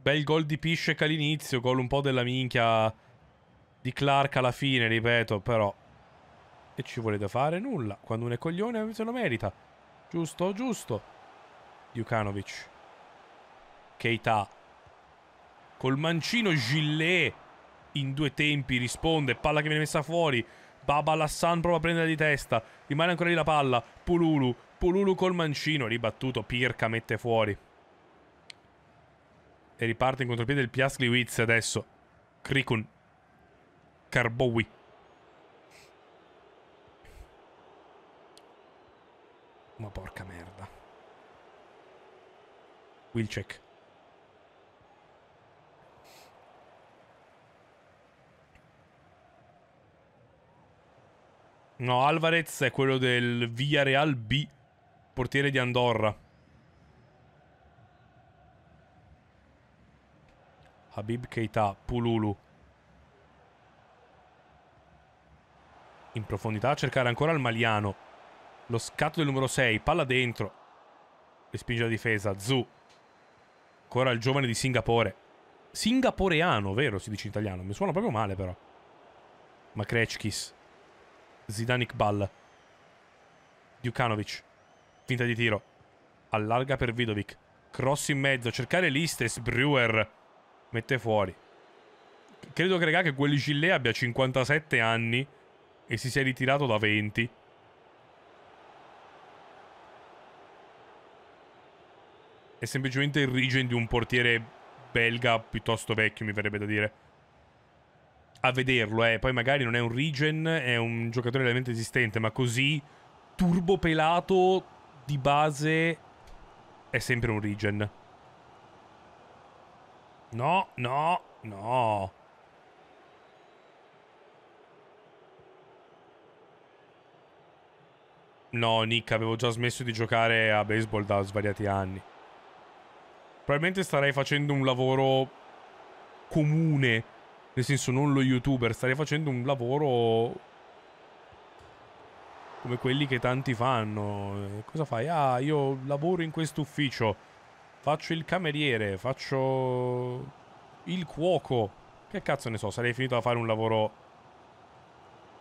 bel gol di Piscek all'inizio, gol un po' della minchia di Clark alla fine, ripeto, però. E ci volete fare nulla. Quando uno è coglione eh, se lo merita. Giusto, giusto. Djukanovic. Keita. Col mancino Gillet. In due tempi risponde. Palla che viene messa fuori. Baba Lassan prova a prendere di testa. Rimane ancora lì la palla. Pululu. Pululu col mancino. Ribattuto. Pirca mette fuori. E riparte in contropiede il Piasli Wiz adesso. Krikun. Carbowi. Ma porca merda. Wilczek. No, Alvarez è quello del Villarreal B, portiere di Andorra. Habib Keita Pululu in profondità a cercare ancora il Maliano lo scatto del numero 6 palla dentro respinge la difesa Zu ancora il giovane di Singapore singaporeano vero si dice in italiano mi suona proprio male però Makrecchis Zidanic Ball Djukanovic finta di tiro allarga per Vidovic cross in mezzo cercare l'Istes Brewer mette fuori. Credo che, raga, che quelli Gillea abbia 57 anni e si sia ritirato da 20. È semplicemente il regen di un portiere belga piuttosto vecchio, mi verrebbe da dire. A vederlo, eh. Poi magari non è un regen, è un giocatore realmente esistente, ma così turbopelato di base è sempre un regen. No, no, no. No, Nick, avevo già smesso di giocare a baseball da svariati anni. Probabilmente starei facendo un lavoro comune. Nel senso, non lo youtuber. Starei facendo un lavoro... Come quelli che tanti fanno. Cosa fai? Ah, io lavoro in questo ufficio Faccio il cameriere, faccio il cuoco. Che cazzo ne so, sarei finito a fare un lavoro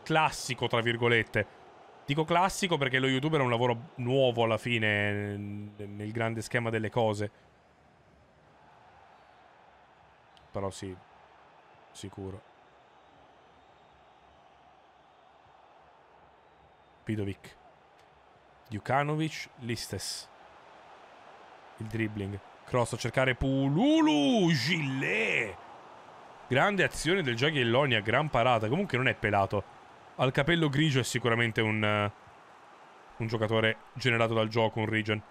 classico, tra virgolette. Dico classico perché lo youtuber è un lavoro nuovo alla fine, nel grande schema delle cose. Però sì, sicuro. Pidovic. Djukanovic, Listes il dribbling. Cross a cercare Pululu, Gillet. Grande azione del Giaghelloni, gran parata. Comunque non è pelato. Al capello grigio, è sicuramente un, uh, un giocatore generato dal gioco, un region.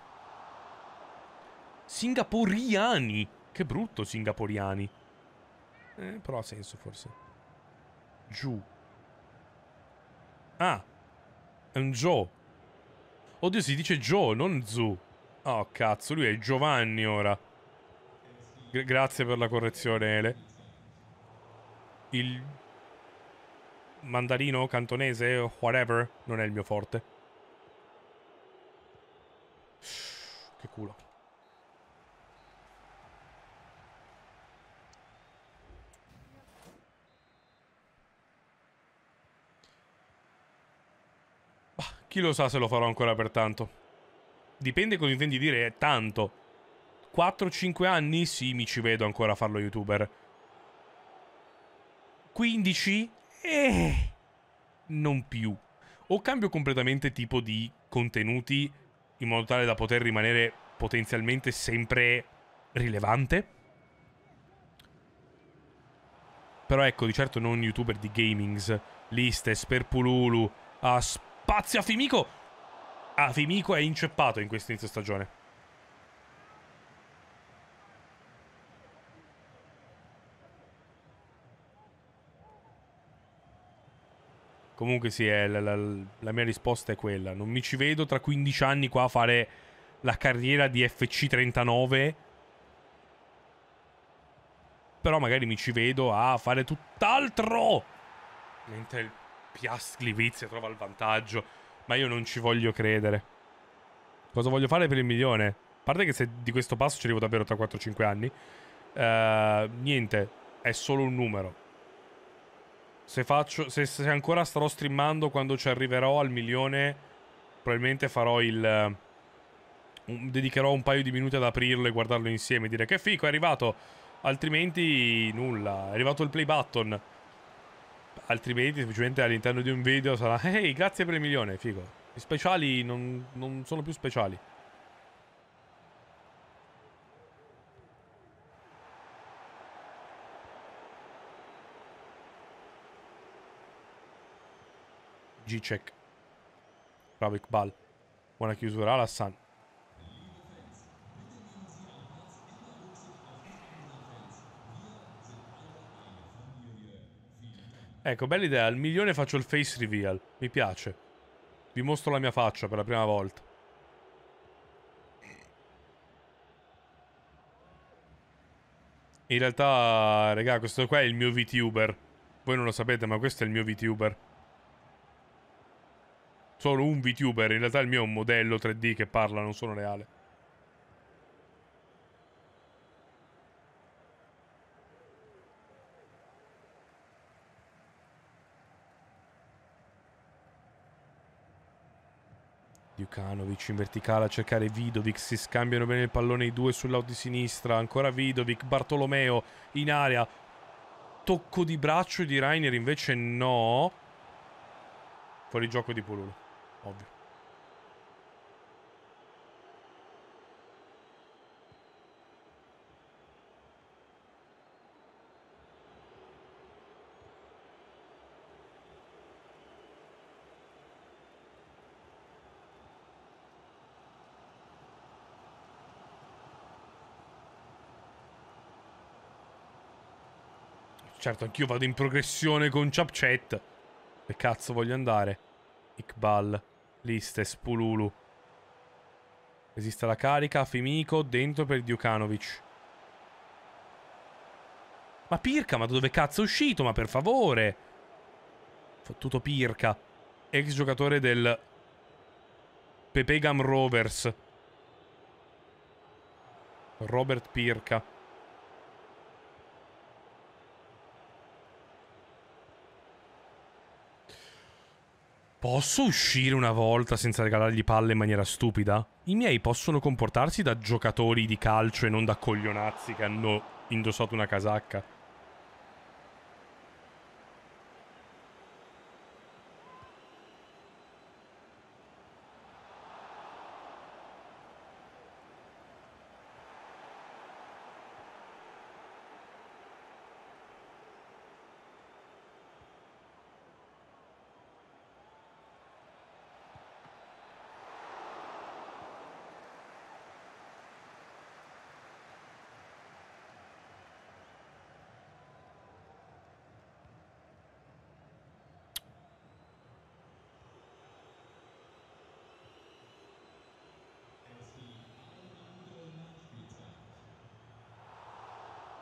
Singaporiani. Che brutto singaporiani. Eh, però ha senso forse. Giù. Ah. È un Joe. Oddio, si dice Joe, non Zoo. Oh, cazzo, lui è Giovanni ora. G grazie per la correzione, Ele. Il mandarino, cantonese, whatever, non è il mio forte. Che culo. chi lo sa se lo farò ancora per tanto dipende cosa intendi dire tanto. 4-5 anni? Sì, mi ci vedo ancora a farlo youtuber. 15? Eh, non più. O cambio completamente tipo di contenuti in modo tale da poter rimanere potenzialmente sempre rilevante. Però ecco, di certo non youtuber di gamings. Listes, Perpululu, a ah, Spazio Fimico. Ah, Fimico è inceppato in questo inizio stagione. Comunque sì, la, la, la, mia risposta è quella. Non mi ci vedo tra 15 anni qua a fare la carriera di FC39. Però magari mi ci vedo a fare tutt'altro. Mentre il Piastri Vizia trova il vantaggio. Ma io non ci voglio credere. Cosa voglio fare per il milione? A parte che se di questo passo ci arrivo davvero tra 4-5 anni. Uh, niente, è solo un numero. Se, faccio, se, se, ancora starò streamando quando ci arriverò al milione, probabilmente farò il... Eh, un, dedicherò un paio di minuti ad aprirlo e guardarlo insieme e dire che fico è arrivato. Altrimenti nulla. È arrivato il play button altrimenti semplicemente all'interno di un video sarà ehi grazie per il milione figo i speciali non, non sono più speciali G-check Bravo Iqbal buona chiusura Alassane Ecco, bella idea. Al milione faccio il face reveal. Mi piace. Vi mostro la mia faccia per la prima volta. In realtà, regà, questo qua è il mio VTuber. Voi non lo sapete, ma questo è il mio VTuber. Sono un VTuber, in realtà il mio è un modello 3D che parla, non sono reale. Jokanovic in verticale a cercare Vidovic, si scambiano bene il pallone i due sul lato di sinistra, ancora Vidovic, Bartolomeo in area, tocco di braccio di Rainer invece no, fuori gioco di Polulu, ovvio. Certo, anch'io vado in progressione con Chapchat. Dove cazzo voglio andare? Iqbal, Listes, Pululu. Esiste la carica, Fimico, dentro per Djukanovic. Ma Pirca, ma da dove cazzo è uscito? Ma per favore! Fottuto Pirca, ex giocatore del Pepegam Rovers. Robert Pirca. Posso uscire una volta senza regalargli palle in maniera stupida? I miei possono comportarsi da giocatori di calcio e non da coglionazzi che hanno indossato una casacca.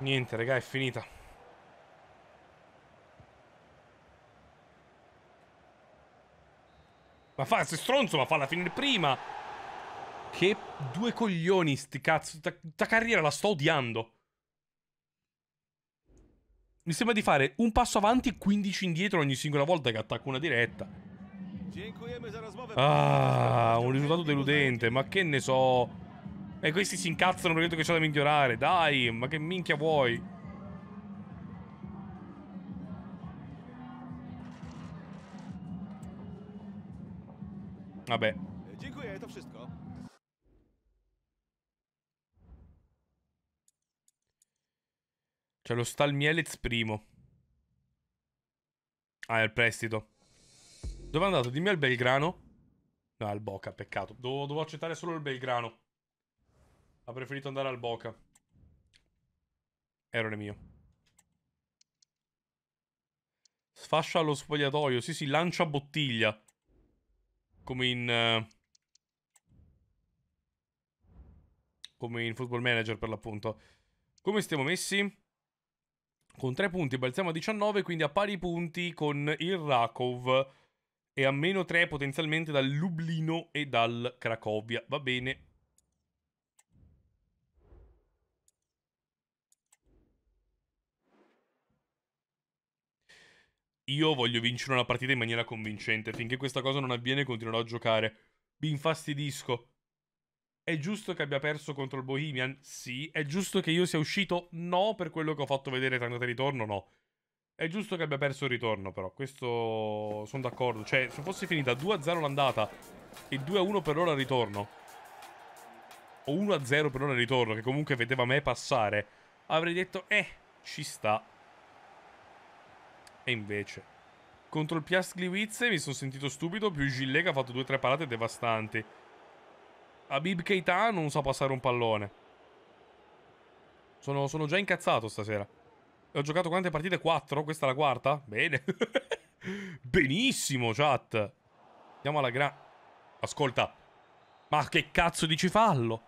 Niente, raga, è finita. Ma fa, sei stronzo, ma falla finire prima. Che due coglioni, sti cazzo. ta carriera la sto odiando. Mi sembra di fare un passo avanti e 15 indietro ogni singola volta che attacco una diretta. Ah, un risultato deludente, ma che ne so... E questi si incazzano perché detto che c'è da migliorare. Dai, ma che minchia vuoi? Vabbè. Dziękuję, to wszystko. C'è lo Stalmielez primo. Ah, è il prestito. Dove è andato? Dimmi al Belgrano. No, al Boca, peccato. Devo, devo accettare solo il Belgrano. Ha preferito andare al Boca. Errore mio. Sfascia allo spogliatoio. Sì, sì, lancia bottiglia. Come in... Uh... Come in Football Manager, per l'appunto. Come stiamo messi? Con tre punti balziamo a 19, quindi a pari punti con il Rakov e a meno 3 potenzialmente dal Lublino e dal Cracovia. Va bene, Io voglio vincere una partita in maniera convincente. Finché questa cosa non avviene, continuerò a giocare. Vi infastidisco. È giusto che abbia perso contro il Bohemian? Sì. È giusto che io sia uscito? No, per quello che ho fatto vedere tra andata e ritorno, no. È giusto che abbia perso il ritorno, però. Questo sono d'accordo. Cioè, se fosse finita 2-0 l'andata e 2-1 per ora il ritorno, o 1-0 per ora il ritorno, che comunque vedeva me passare, avrei detto, eh, ci sta. E invece... Contro il Piast Glivizze mi sono sentito stupido, più Gillet che ha fatto due o tre parate devastanti. Abib Keita non sa passare un pallone. Sono, sono già incazzato stasera. Ho giocato quante partite? Quattro? Questa è la quarta? Bene. Benissimo, chat. Andiamo alla gra... Ascolta. Ma che cazzo dici fallo?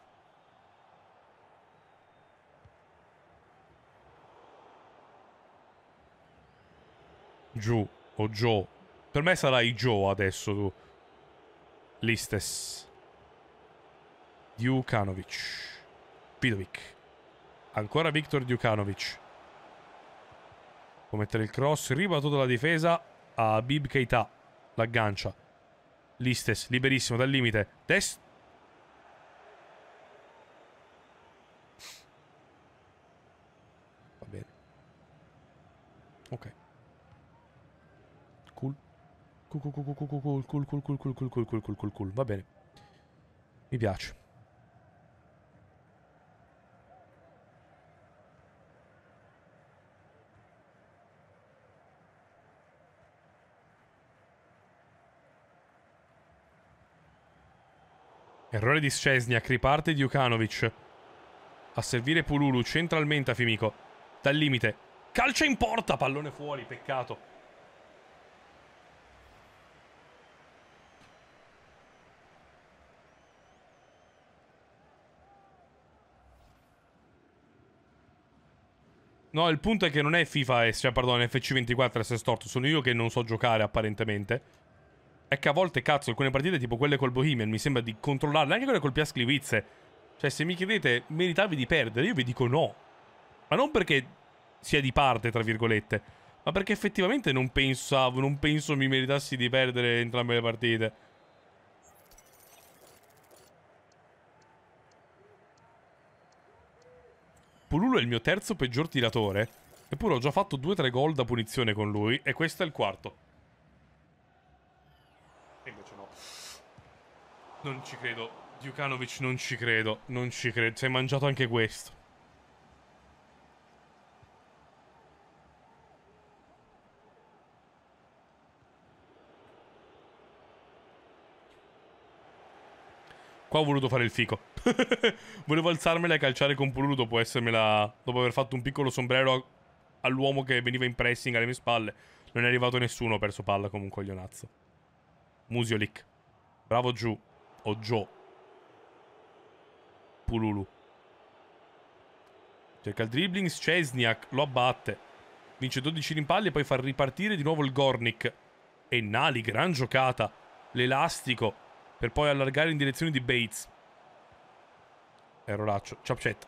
Giù o Joe. Per me sarai Joe adesso tu. Listes. Djukanovic. Pidovic. Ancora Viktor Djukanovic. Può mettere il cross. Ribattuto la difesa a Bib Keita. L'aggancia. Listes, liberissimo dal limite. Test. Va bene. Ok. Cool, cool, cool, cool, cool, cool, cool, cool, cool, cool, va bene. Mi piace. Errore di Scesniak, riparte Djukanovic. A servire Pululu, centralmente a Fimico. Dal limite. Calcia in porta, pallone fuori, peccato. No, il punto è che non è FIFA S, cioè, perdono, FC24 S storto. Sono io che non so giocare, apparentemente. È che a volte, cazzo, alcune partite, tipo quelle col Bohemian, mi sembra di controllarle. Anche quelle col Pias Clivizze. Cioè, se mi chiedete, meritavi di perdere? Io vi dico no. Ma non perché sia di parte, tra virgolette. Ma perché effettivamente non pensavo, non penso mi meritassi di perdere entrambe le partite. Pululo è il mio terzo peggior tiratore. Eppure ho già fatto 2-3 gol da punizione con lui. E questo è il quarto. E invece no. Non ci credo. Djukanovic non ci credo. Non ci credo. Si è mangiato anche questo. Qua ho voluto fare il fico. Volevo alzarmela e calciare con Pululu dopo essermela... Dopo aver fatto un piccolo sombrero all'uomo che veniva in pressing alle mie spalle. Non è arrivato nessuno, ho perso palla come un coglionazzo. Musiolic. Bravo giù. O Joe. Pululu. Cerca il dribbling, Cesniak lo abbatte. Vince 12 rimpalli e poi fa ripartire di nuovo il Gornik. E Nali, gran giocata. L'elastico per poi allargare in direzione di Bates. Erolaccio. Ciapcet.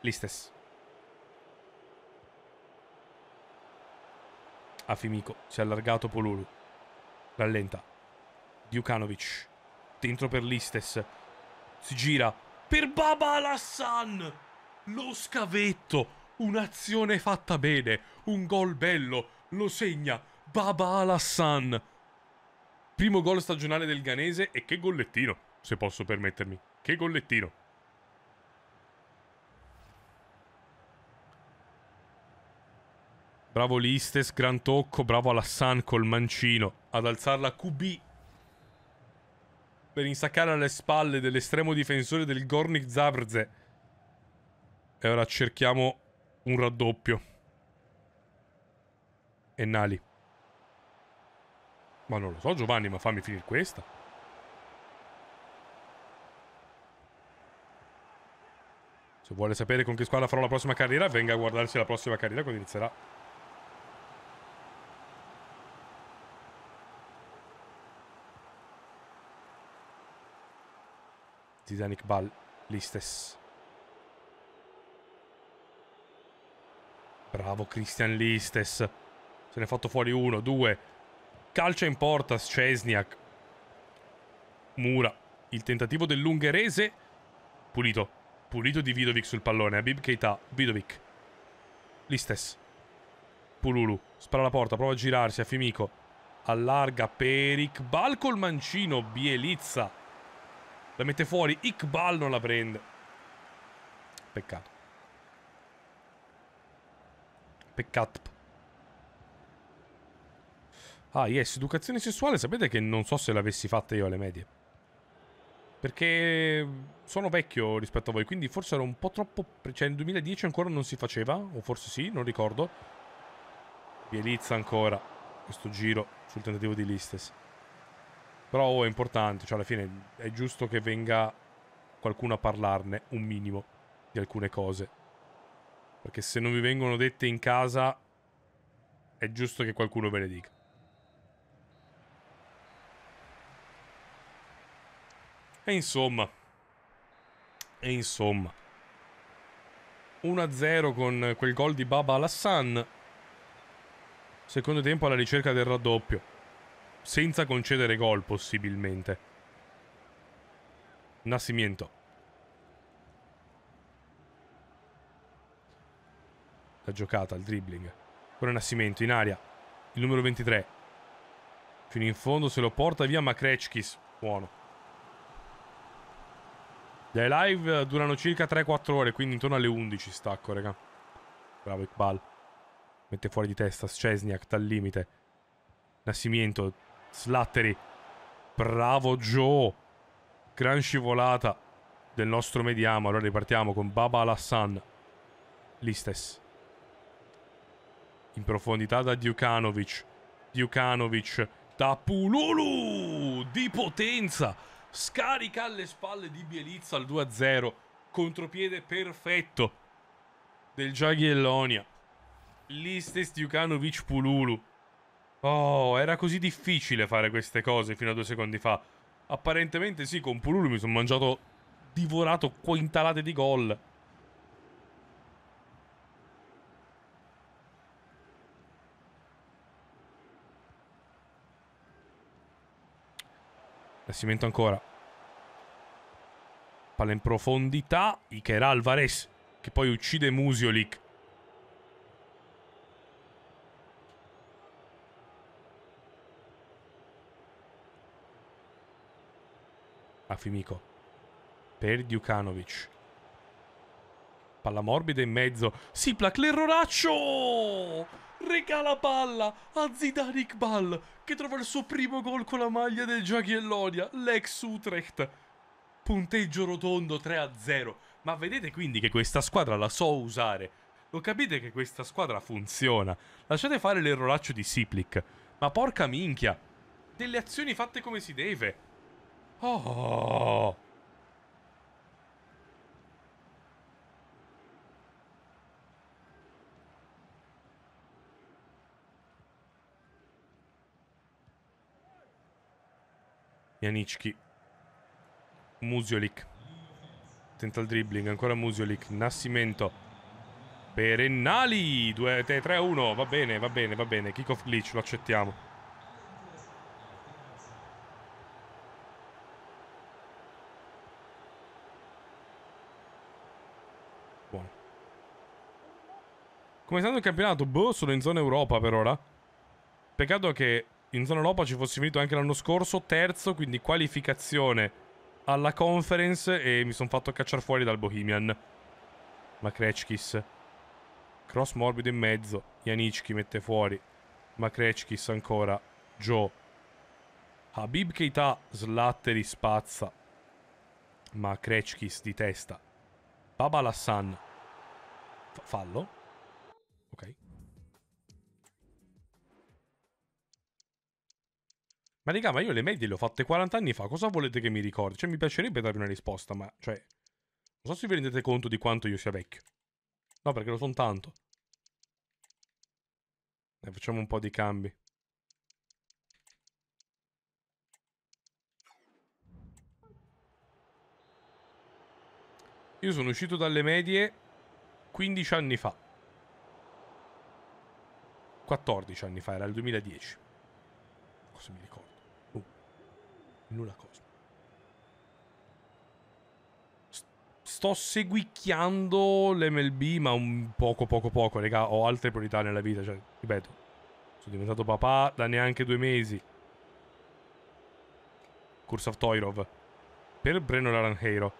Listes. Afimico. Si è allargato Polulu. Rallenta. Djukanovic. Dentro per Listes. Si gira. Per Baba Alassan. Lo scavetto. Un'azione fatta bene. Un gol bello. Lo segna. Baba Alassan. Primo gol stagionale del Ganese e che gollettino, se posso permettermi. Che gollettino. Bravo Listes, gran tocco, bravo Alassane col mancino ad alzarla QB per insaccare alle spalle dell'estremo difensore del Gornik Zabrze. E ora cerchiamo un raddoppio. E Nali. Ma non lo so Giovanni, ma fammi finire questa. Se vuole sapere con che squadra farò la prossima carriera, venga a guardarsi la prossima carriera quando inizierà. Partizan Iqbal l'istess. Bravo Christian Listes. Se ne è fatto fuori uno, due. Calcia in porta Cesniak. Mura. Il tentativo dell'ungherese. Pulito. Pulito di Vidovic sul pallone. Abib eh. Keita. Vidovic. Listes. Pululu. Spara la porta. Prova a girarsi. A Fimico. Allarga per Iqbal col mancino. Bielizza. La mette fuori. Iqbal non la prende. Peccato. Peccato. Ah, yes. Educazione sessuale. Sapete che non so se l'avessi fatta io alle medie. Perché sono vecchio rispetto a voi, quindi forse era un po' troppo... Cioè nel 2010 ancora non si faceva, o forse sì, non ricordo. Bielizza ancora questo giro sul tentativo di Listes. Però oh, è importante, cioè alla fine è giusto che venga qualcuno a parlarne un minimo di alcune cose. Perché se non vi vengono dette in casa, è giusto che qualcuno ve le dica. E insomma. E insomma. 1-0 con quel gol di Baba Alassan. Secondo tempo alla ricerca del raddoppio senza concedere gol possibilmente. Nascimento. La giocata, il dribbling. Ora Nascimento in aria. Il numero 23. Fino in fondo se lo porta via Makretskis. Buono. Le live durano circa 3-4 ore, quindi intorno alle 11 stacco, raga. Bravo Iqbal. Mette fuori di testa Scesniak dal limite. Nascimento Slattery. Bravo Joe. Gran scivolata del nostro mediamo. Allora ripartiamo con Baba Alassan. Listes. In profondità da Djukanovic. Djukanovic da Pululu. Di potenza. Scarica alle spalle di Bielizza al 2-0. Contropiede perfetto del Giaghielonia. Listes Djukanovic Pululu. Oh, era così difficile fare queste cose fino a due secondi fa. Apparentemente sì, con Pululu mi sono mangiato, divorato quintalate di gol. Nascimento ancora. Palla in profondità. Iker Alvarez, che poi uccide Musiolik. a Fimico per Djukanovic. Palla morbida in mezzo. Siplak l'erroraccio! Regala palla a Zidane Iqbal che trova il suo primo gol con la maglia del Giachiellonia, l'ex Utrecht. Punteggio rotondo 3-0. Ma vedete quindi che questa squadra la so usare. Lo capite che questa squadra funziona. Lasciate fare l'erroraccio di Siplik Ma porca minchia. Delle azioni fatte come si deve. Oh. Janicki. Musiolik. Tenta il dribbling, ancora Musiolik. Nascimento. Perennali 2-3-1, va bene, va bene, va bene. Kick off glitch, lo accettiamo. Come sta il campionato? Boh, sono in zona Europa per ora. Peccato che in zona Europa ci fossi finito anche l'anno scorso, terzo, quindi qualificazione alla conference e mi sono fatto cacciare fuori dal Bohemian. Ma Makrecchis. Cross morbido in mezzo. Janicki mette fuori. Ma Makrecchis ancora. Joe. Habib Keita Slatteri spazza. Ma Makrecchis di testa. Babalassan. F fallo? Ma raga, ma io le medie le ho fatte 40 anni fa, cosa volete che mi ricordi? Cioè, mi piacerebbe darvi una risposta, ma, cioè... Non so se vi rendete conto di quanto io sia vecchio. No, perché lo sono tanto. Dai, facciamo un po' di cambi. Io sono uscito dalle medie 15 anni fa. 14 anni fa, era il 2010. Cosa mi ricordo? in una cosa. Sto seguicchiando l'MLB, ma un poco, poco, poco, raga. Ho altre priorità nella vita, cioè, ripeto. Sono diventato papà da neanche due mesi. Curse of Toirov. Per Breno Laranheiro.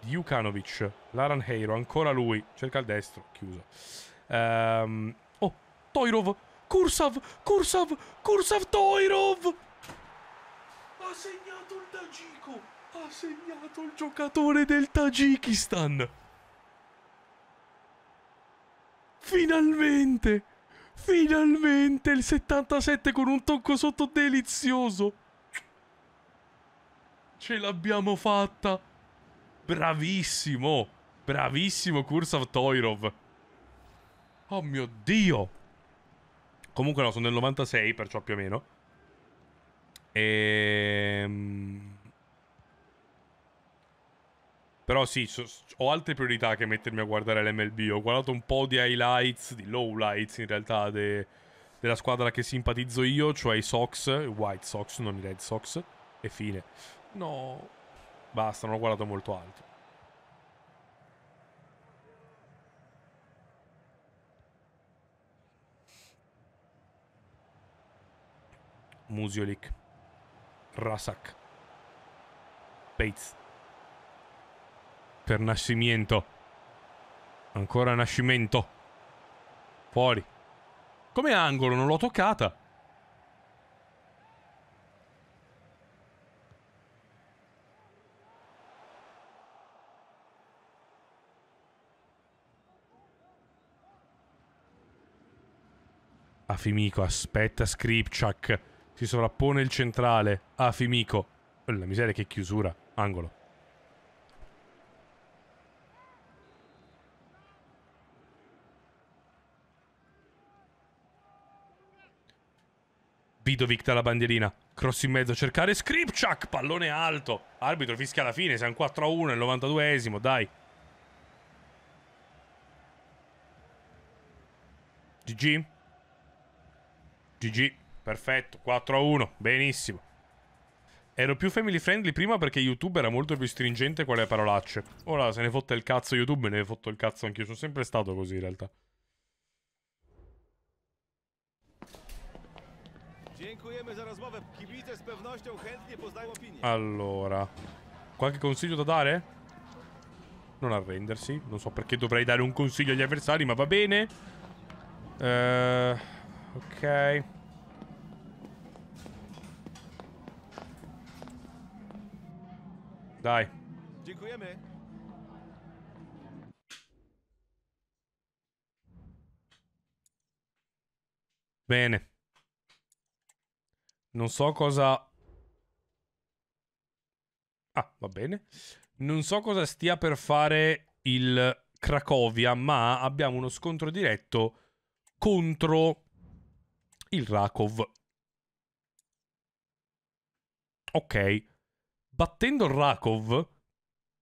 Jukanovic. Laranheiro, ancora lui. Cerca il destro, chiuso. Um, oh, Toirov. Kursov, Kursov, Kursov Toirov! Ha segnato il Tagico! Ha segnato il giocatore del Tagikistan! Finalmente! Finalmente il 77 con un tocco sotto delizioso! Ce l'abbiamo fatta! Bravissimo! Bravissimo Kursav Toirov! Oh mio Dio! Comunque no, sono nel 96, perciò più o meno. Ehm... Però sì, so, ho altre priorità che mettermi a guardare l'MLB. Ho guardato un po' di highlights, di lowlights in realtà, de, della squadra che simpatizzo io, cioè i Sox, i White Sox, non i Red Sox. E fine. No, basta, non ho guardato molto altro. Musiolik. Rasak. Bates. Per Nascimento. Ancora Nascimento. Fuori. Come angolo, non l'ho toccata. Afimico aspetta Skripchak. Si sovrappone il centrale a Fimico. Oh, la miseria che chiusura. Angolo. Vidovic dalla bandierina. Cross in mezzo a cercare Skripchak. Pallone alto. Arbitro fischia alla fine. Siamo 4 a 1 al 92esimo. Dai. GG. GG. Perfetto, 4 a 1, benissimo. Ero più family friendly prima perché YouTube era molto più stringente con le parolacce. Ora se ne fotte il cazzo YouTube, ne ne fotto il cazzo anch'io. Sono sempre stato così in realtà. Allora, qualche consiglio da dare? Non arrendersi. Non so perché dovrei dare un consiglio agli avversari, ma va bene. Uh, ok. Daj. Dziękujemy. Bene. Non so cosa... Ah, va bene. Non so cosa stia per fare il Cracovia, ma abbiamo uno scontro diretto contro il Rakov. Ok battendo Rakov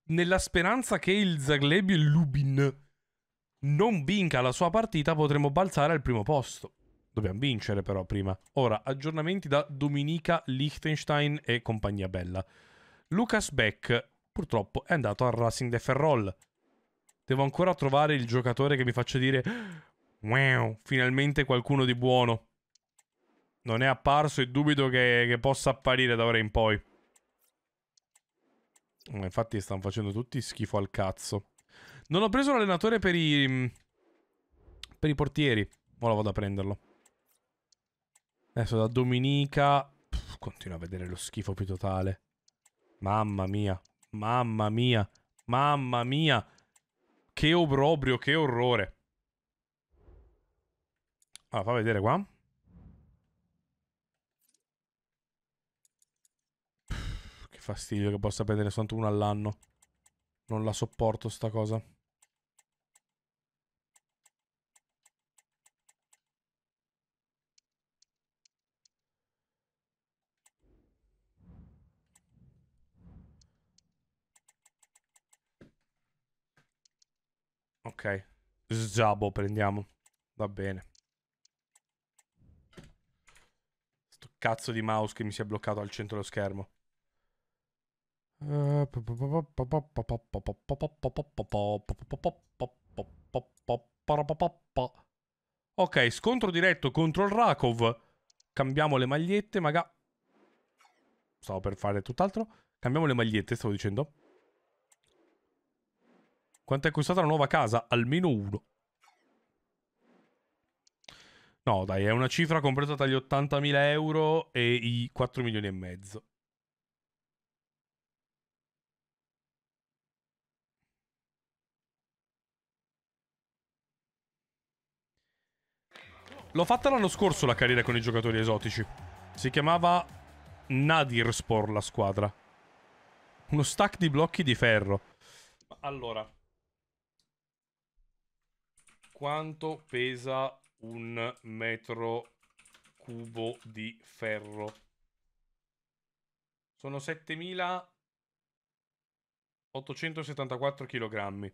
nella speranza che il Zagleb e il Lubin non vinca la sua partita, potremo balzare al primo posto. Dobbiamo vincere però prima. Ora, aggiornamenti da Dominica, Liechtenstein e compagnia bella. Lucas Beck purtroppo è andato al Racing de Ferrol. Devo ancora trovare il giocatore che mi faccia dire Wow, finalmente qualcuno di buono. Non è apparso e dubito che, che possa apparire da ora in poi. Eh, infatti stanno facendo tutti schifo al cazzo. Non ho preso l'allenatore per i... Mm, per i portieri. Ora vado a prenderlo. Adesso da Dominica... Pff, continuo a vedere lo schifo più totale. Mamma mia. Mamma mia. Mamma mia. Che obrobrio, che orrore. Allora, fa vedere qua. fastidio che possa prendere soltanto uno all'anno. Non la sopporto sta cosa. Ok. Sgiabo prendiamo. Va bene. Sto cazzo di mouse che mi si è bloccato al centro dello schermo. Ok, scontro diretto contro il Rakov. Cambiamo le magliette, magari... Stavo per fare tutt'altro. Cambiamo le magliette, stavo dicendo. Quanto è costata la nuova casa? Almeno uno. No, dai, è una cifra compresa tra gli 80.000 euro e i 4 milioni e mezzo. L'ho fatta l'anno scorso la carriera con i giocatori esotici. Si chiamava Nadirspor la squadra. Uno stack di blocchi di ferro. Allora. Quanto pesa un metro cubo di ferro? Sono 7874 kg.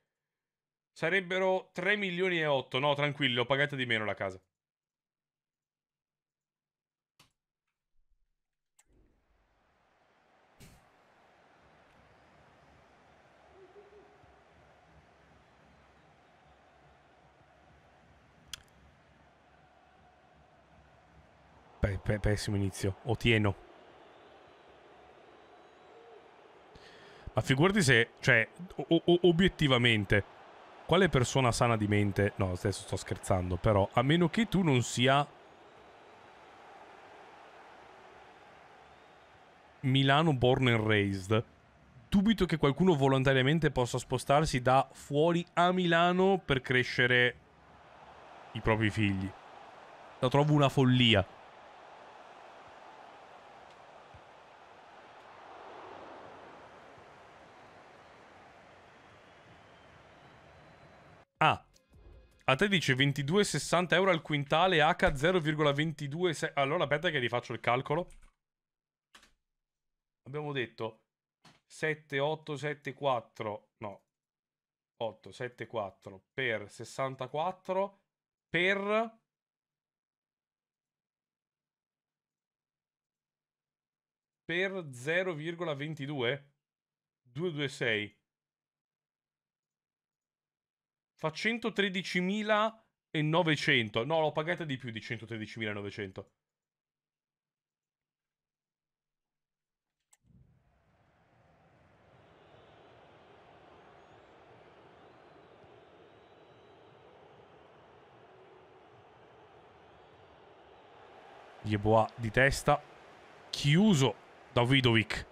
Sarebbero 3 milioni e 8. No, tranquillo, ho pagato di meno la casa. Pessimo inizio. Otieno. Ma figurati se, cioè, obiettivamente quale persona sana di mente... No, adesso sto scherzando, però a meno che tu non sia... Milano born and raised. Dubito che qualcuno volontariamente possa spostarsi da fuori a Milano per crescere i propri figli. La trovo una follia. A te dice 22,60 euro al quintale H0,22. Allora aspetta che rifaccio il calcolo. Abbiamo detto 7874. No. 874 per 64 per per 0,22 226 Fa 113.900. No, l'ho pagata di più di 113.900. Yeboa di testa chiuso da Vidovic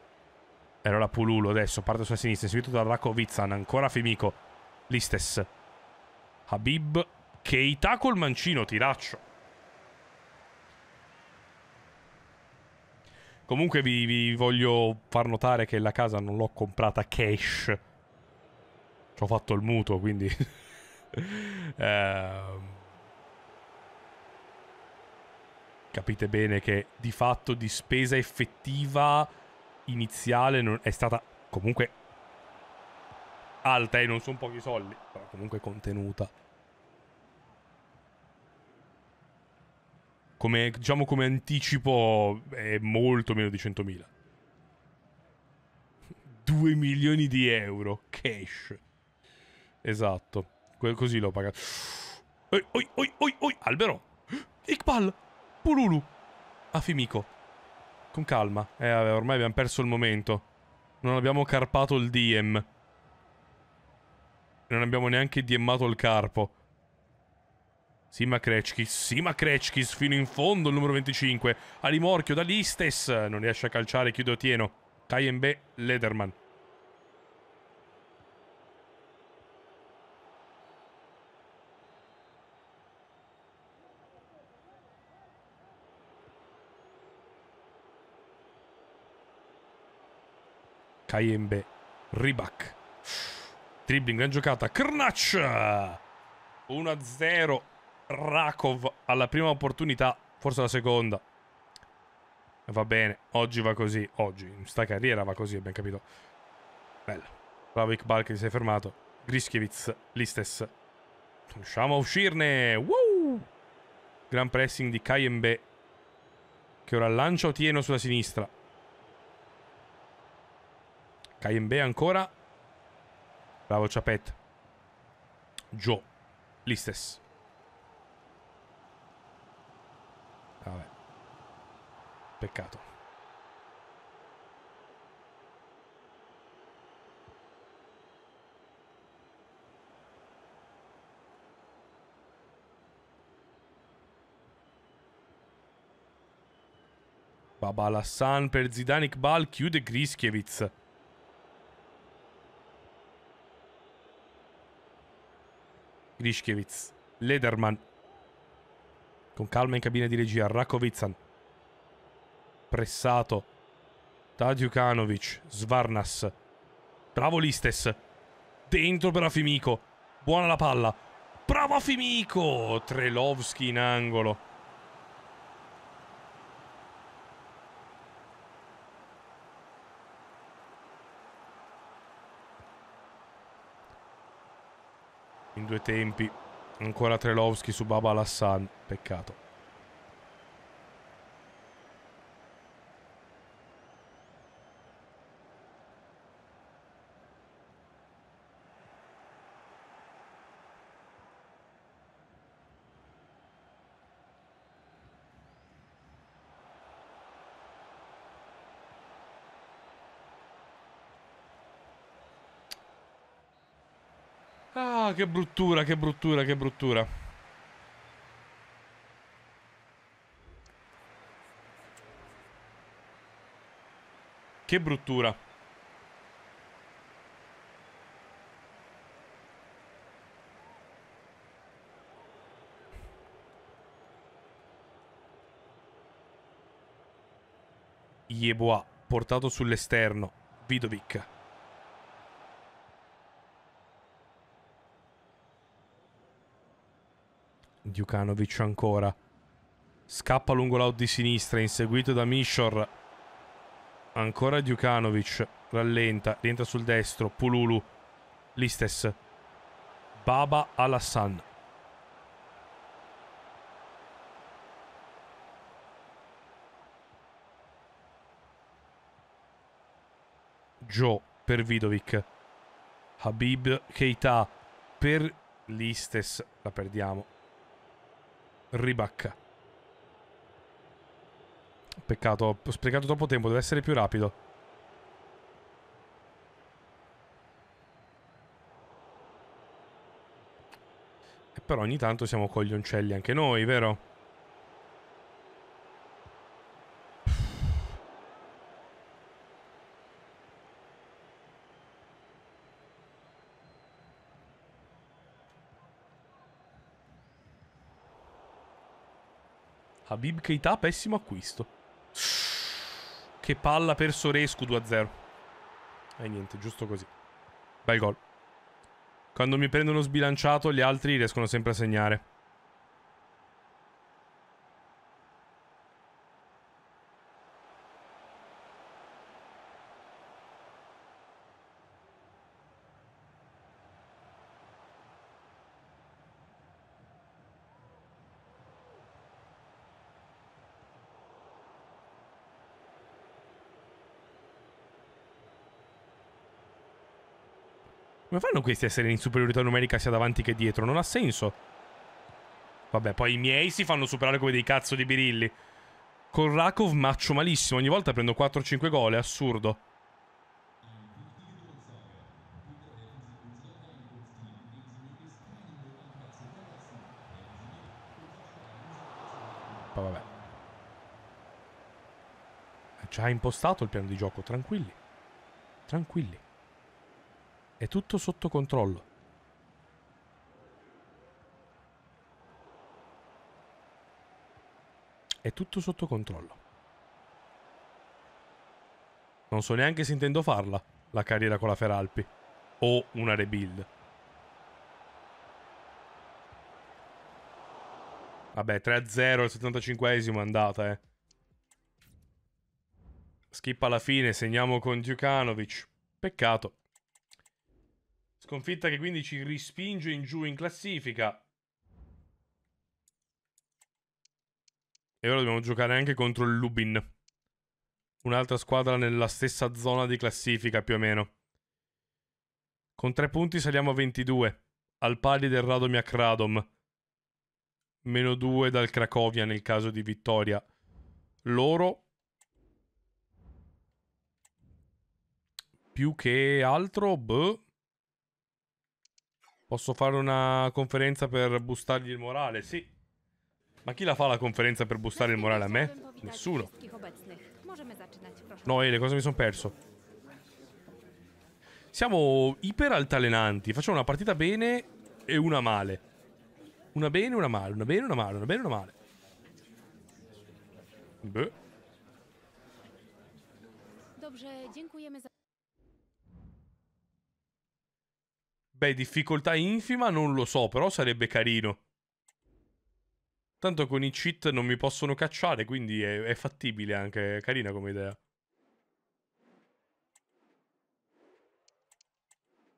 era la Pululo adesso parte sulla sinistra inseguito da Rakovizan ancora Fimico Listes Habib Keita col mancino, tiraccio. Comunque vi, vi, voglio far notare che la casa non l'ho comprata cash. Ci ho fatto il mutuo, quindi... eh... Capite bene che di fatto di spesa effettiva iniziale non... è stata comunque alta e eh, non sono pochi soldi comunque contenuta. Come, diciamo, come anticipo è molto meno di 100.000. 2 milioni di euro cash. Esatto. Que così l'ho pagato. Oi, oi, oi, oi, oi, albero. Iqbal. Pululu. Afimico. Con calma. Eh, ormai abbiamo perso il momento. Non abbiamo carpato il DM. Non abbiamo neanche diemmato il carpo. Sima Kretschkis, Sima Kretschkis fino in fondo il numero 25. A rimorchio da Listes, non riesce a calciare Chiudo Tieno. Kayembe, Lederman. Kayembe, Ribak. Dribbling, ben giocata. Krnac! 1-0. Rakov alla prima opportunità, forse la seconda. Va bene, oggi va così, oggi. In sta carriera va così, abbiamo capito. Bella. Iqbal che si è fermato. Griskiewicz, Listes. Riusciamo a uscirne. Woo! Gran pressing di Kayembe. Che ora lancia Otieno sulla sinistra. Kayembe ancora. Bravo Ciapet. Gio. Listes. Vabbè. Peccato. Babalassan per Zidanic Bal chiude Griskiewicz. Grischiewicz, Lederman, con calma in cabina di regia, Rakovitsan, pressato, Tadjukanovic, Svarnas, bravo Listes, dentro per Afimico, buona la palla, bravo Afimico, Trelovski in angolo. due tempi. Ancora Trelowski su Baba Lassan. Peccato. che bruttura, che bruttura, che bruttura. Che bruttura. Yeboa, portato sull'esterno. Vidovic. Djukanovic ancora. Scappa lungo l'out di sinistra, inseguito da Mishor. Ancora Djukanovic. Rallenta, rientra sul destro. Pululu. Listes. Baba Alassan. Joe per Vidovic. Habib Keita per Listes. La perdiamo. Ribacca. Peccato, ho sprecato troppo tempo, deve essere più rapido. E però ogni tanto siamo coglioncelli anche noi, vero? Bib Keita, pessimo acquisto. Che palla per Sorescu 2-0. E eh, niente, giusto così. Bel gol. Quando mi prendono sbilanciato, gli altri riescono sempre a segnare. Come fanno questi a essere in superiorità numerica sia davanti che dietro? Non ha senso. Vabbè, poi i miei si fanno superare come dei cazzo di birilli. Con Rakov maccio malissimo. Ogni volta prendo 4-5 gol, è assurdo. Ma vabbè. Ci ha impostato il piano di gioco, tranquilli. Tranquilli. È tutto sotto controllo. È tutto sotto controllo. Non so neanche se intendo farla, la carriera con la Feralpi. O una rebuild. Vabbè, 3-0 il 75esimo è andata, eh. Skip alla fine, segniamo con Djukanovic. Peccato. Sconfitta che quindi ci rispinge in giù in classifica. E ora dobbiamo giocare anche contro il Lubin. Un'altra squadra nella stessa zona di classifica più o meno. Con tre punti saliamo a 22. Al pari del Radomiak Radom. Meno due dal Cracovia nel caso di vittoria. Loro più che altro, boh, Posso fare una conferenza per bustargli il morale? Sì. Ma chi la fa la conferenza per bustare il morale a me? Nessuno. No, Ele, cosa mi sono perso? Siamo iperaltalenanti. Facciamo una partita bene e una male. Una bene, e una male, una bene, e una male, una bene, e una male. Beh. Dobrze, dziękujemy za... Beh, difficoltà infima non lo so, però sarebbe carino. Tanto con i cheat non mi possono cacciare, quindi è, è fattibile anche, è carina come idea.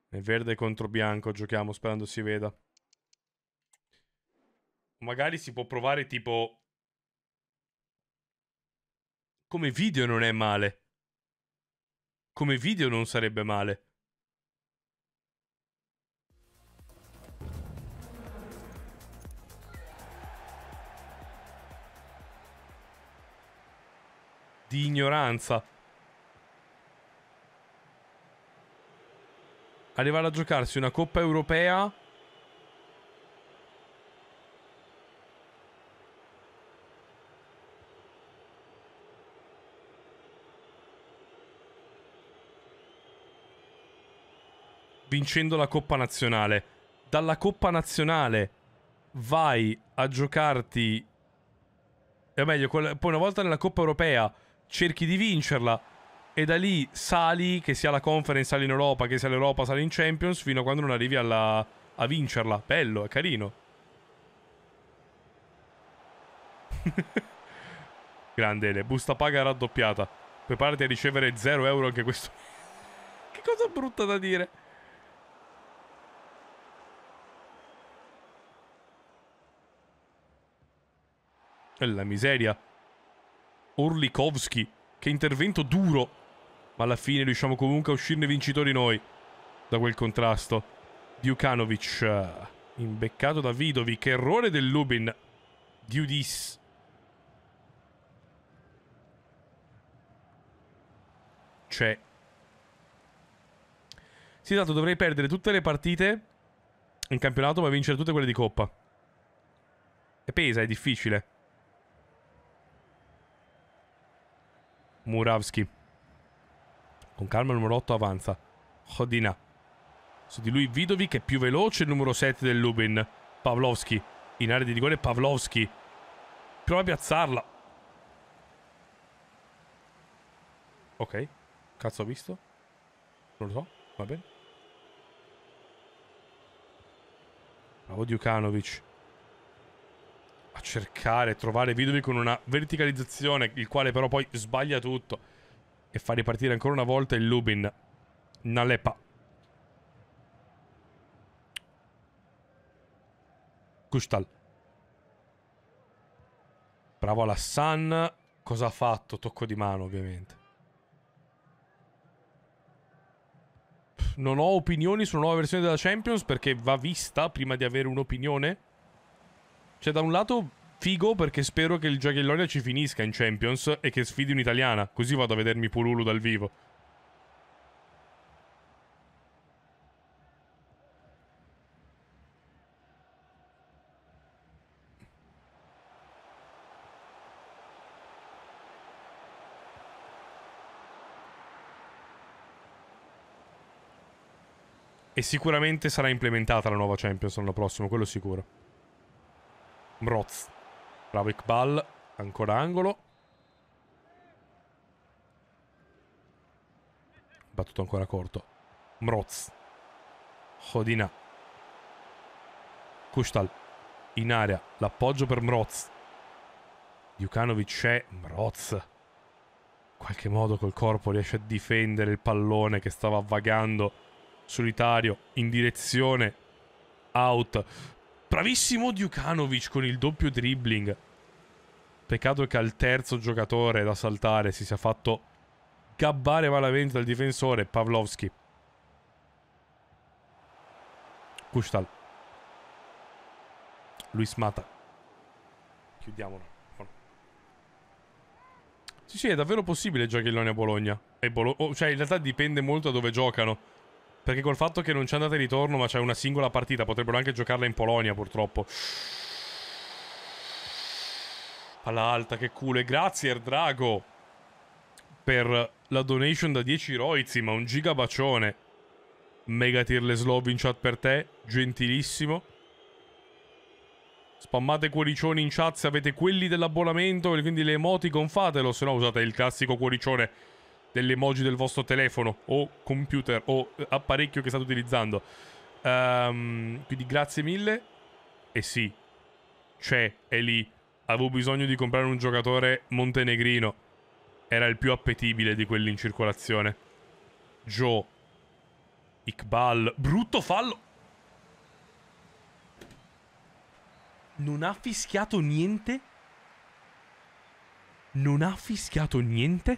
È verde contro bianco, giochiamo sperando si veda. Magari si può provare tipo... Come video non è male. Come video non sarebbe male. di ignoranza. Arrivare a giocarsi una Coppa Europea vincendo la Coppa Nazionale. Dalla Coppa Nazionale vai a giocarti... È meglio, poi una volta nella Coppa Europea cerchi di vincerla e da lì sali, che sia la conference sali in Europa, che sia l'Europa sali in Champions, fino a quando non arrivi alla... a vincerla. Bello, è carino. Grande Ele, busta paga raddoppiata. Preparati a ricevere 0 euro anche questo. che cosa brutta da dire. E la miseria. Orlikovski. Che intervento duro. Ma alla fine riusciamo comunque a uscirne vincitori noi. Da quel contrasto. Djukanovic. Eh, imbeccato da Vidovic. Errore del Lubin. Diudis. C'è. Sì, esatto, dovrei perdere tutte le partite in campionato, ma vincere tutte quelle di coppa. E pesa, è difficile. Muravski. Con calma il numero 8 avanza. Hodina. Su di lui Vidovic è più veloce il numero 7 del Lubin. Pavlovski. In area di rigore Pavlovski. Prova a piazzarla. Ok. Cazzo ho visto? Non lo so. Va bene. Bravo Djukanovic a cercare, a trovare Vidovic con una verticalizzazione, il quale però poi sbaglia tutto e fa ripartire ancora una volta il Lubin. Nalepa. Kustal. Bravo alla Sun. Cosa ha fatto? Tocco di mano, ovviamente. Non ho opinioni sulla nuova versione della Champions perché va vista prima di avere un'opinione. Cioè, da un lato figo perché spero che il Jagelloria ci finisca in Champions e che sfidi un'italiana, così vado a vedermi Pululu dal vivo. E sicuramente sarà implementata la nuova Champions l'anno prossimo, quello sicuro. Mroz. Bravo Iqbal. Ancora angolo. Battuto ancora corto. Mroz. Hodina. Kustal. In area. L'appoggio per Mroz. Djukanovic c'è. Mroz. In qualche modo col corpo riesce a difendere il pallone che stava vagando solitario in direzione out Bravissimo Djukanovic con il doppio dribbling. Peccato che al terzo giocatore da saltare si sia fatto gabbare malamente dal difensore Pavlovski. Kushtal. Luis Mata. Chiudiamolo. Sì, sì, è davvero possibile giochi Lonia a Bologna. Bolo oh, cioè, in realtà dipende molto da dove giocano. Perché col fatto che non c'è andata e ritorno, ma c'è una singola partita, potrebbero anche giocarla in Polonia, purtroppo. Palla alta, che culo. E grazie, Erdrago, per la donation da 10 roizi, ma un giga bacione. Mega Tirless Love in chat per te, gentilissimo. Spammate cuoricioni in chat se avete quelli dell'abbonamento, quindi le emoticon fatelo, se no usate il classico cuoricione delle emoji del vostro telefono o computer o eh, apparecchio che state utilizzando. Um, quindi grazie mille. E sì, c'è, è lì. Avevo bisogno di comprare un giocatore montenegrino. Era il più appetibile di quelli in circolazione. Joe. Iqbal. Brutto fallo. Non ha fischiato niente? Non ha fischiato niente?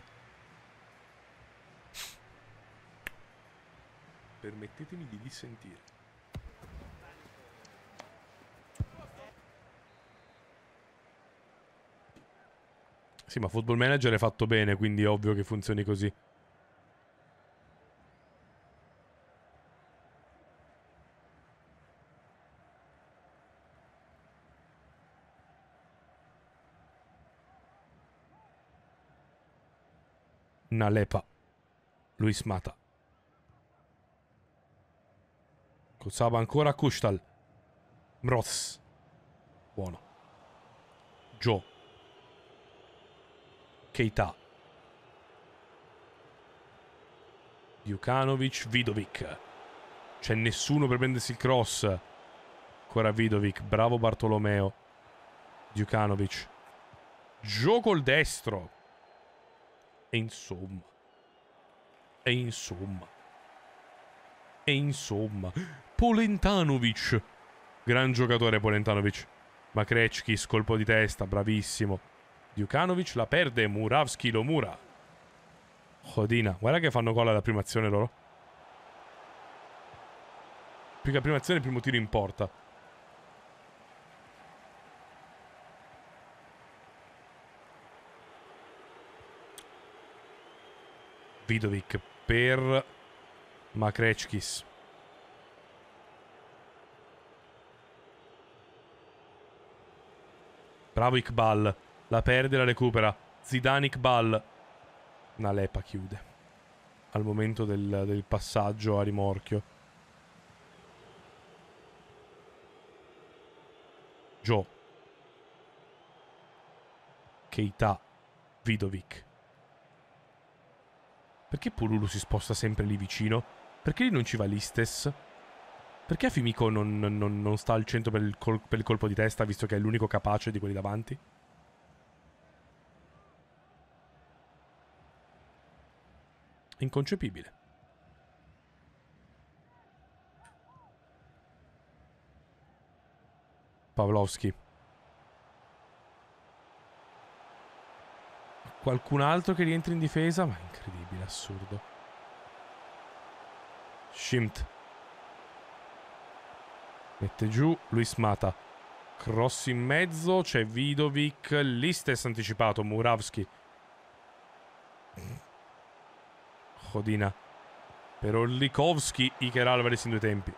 Permettetemi di dissentire. Sì, ma Football Manager è fatto bene, quindi è ovvio che funzioni così. Una Luis Mata. Cozzava ancora Kustal. Mroz. Buono. Joe. Keita. Djukanovic, Vidovic. C'è nessuno per prendersi il cross. Ancora Vidovic, bravo Bartolomeo. Djukanovic. Gioco il destro. E insomma. E insomma. E insomma, Polentanovic. Gran giocatore Polentanovic. Makrecki, scolpo di testa, bravissimo. Djukanovic la perde, Muravski lo mura. Jodina, guarda che fanno gol alla prima azione loro. Più che la prima azione, il primo tiro in porta. Vidovic per Makreckis. Bravo Iqbal. La perde, la recupera. Zidane Iqbal. Una lepa chiude. Al momento del, del passaggio a rimorchio. Joe. Keita. Vidovic. Perché Pululu si sposta sempre lì vicino? Perché non ci va l'Istes? Perché Fimico non, non, non, sta al centro per il, col per il colpo di testa, visto che è l'unico capace di quelli davanti? Inconcepibile. Pavlovski. Qualcun altro che rientri in difesa? Ma incredibile, assurdo. Schimt. Mette giù Luis Mata. Cross in mezzo, c'è Vidovic, Listes anticipato, Muravski. Jodina. Per Orlikovski, Iker Alvarez in due tempi.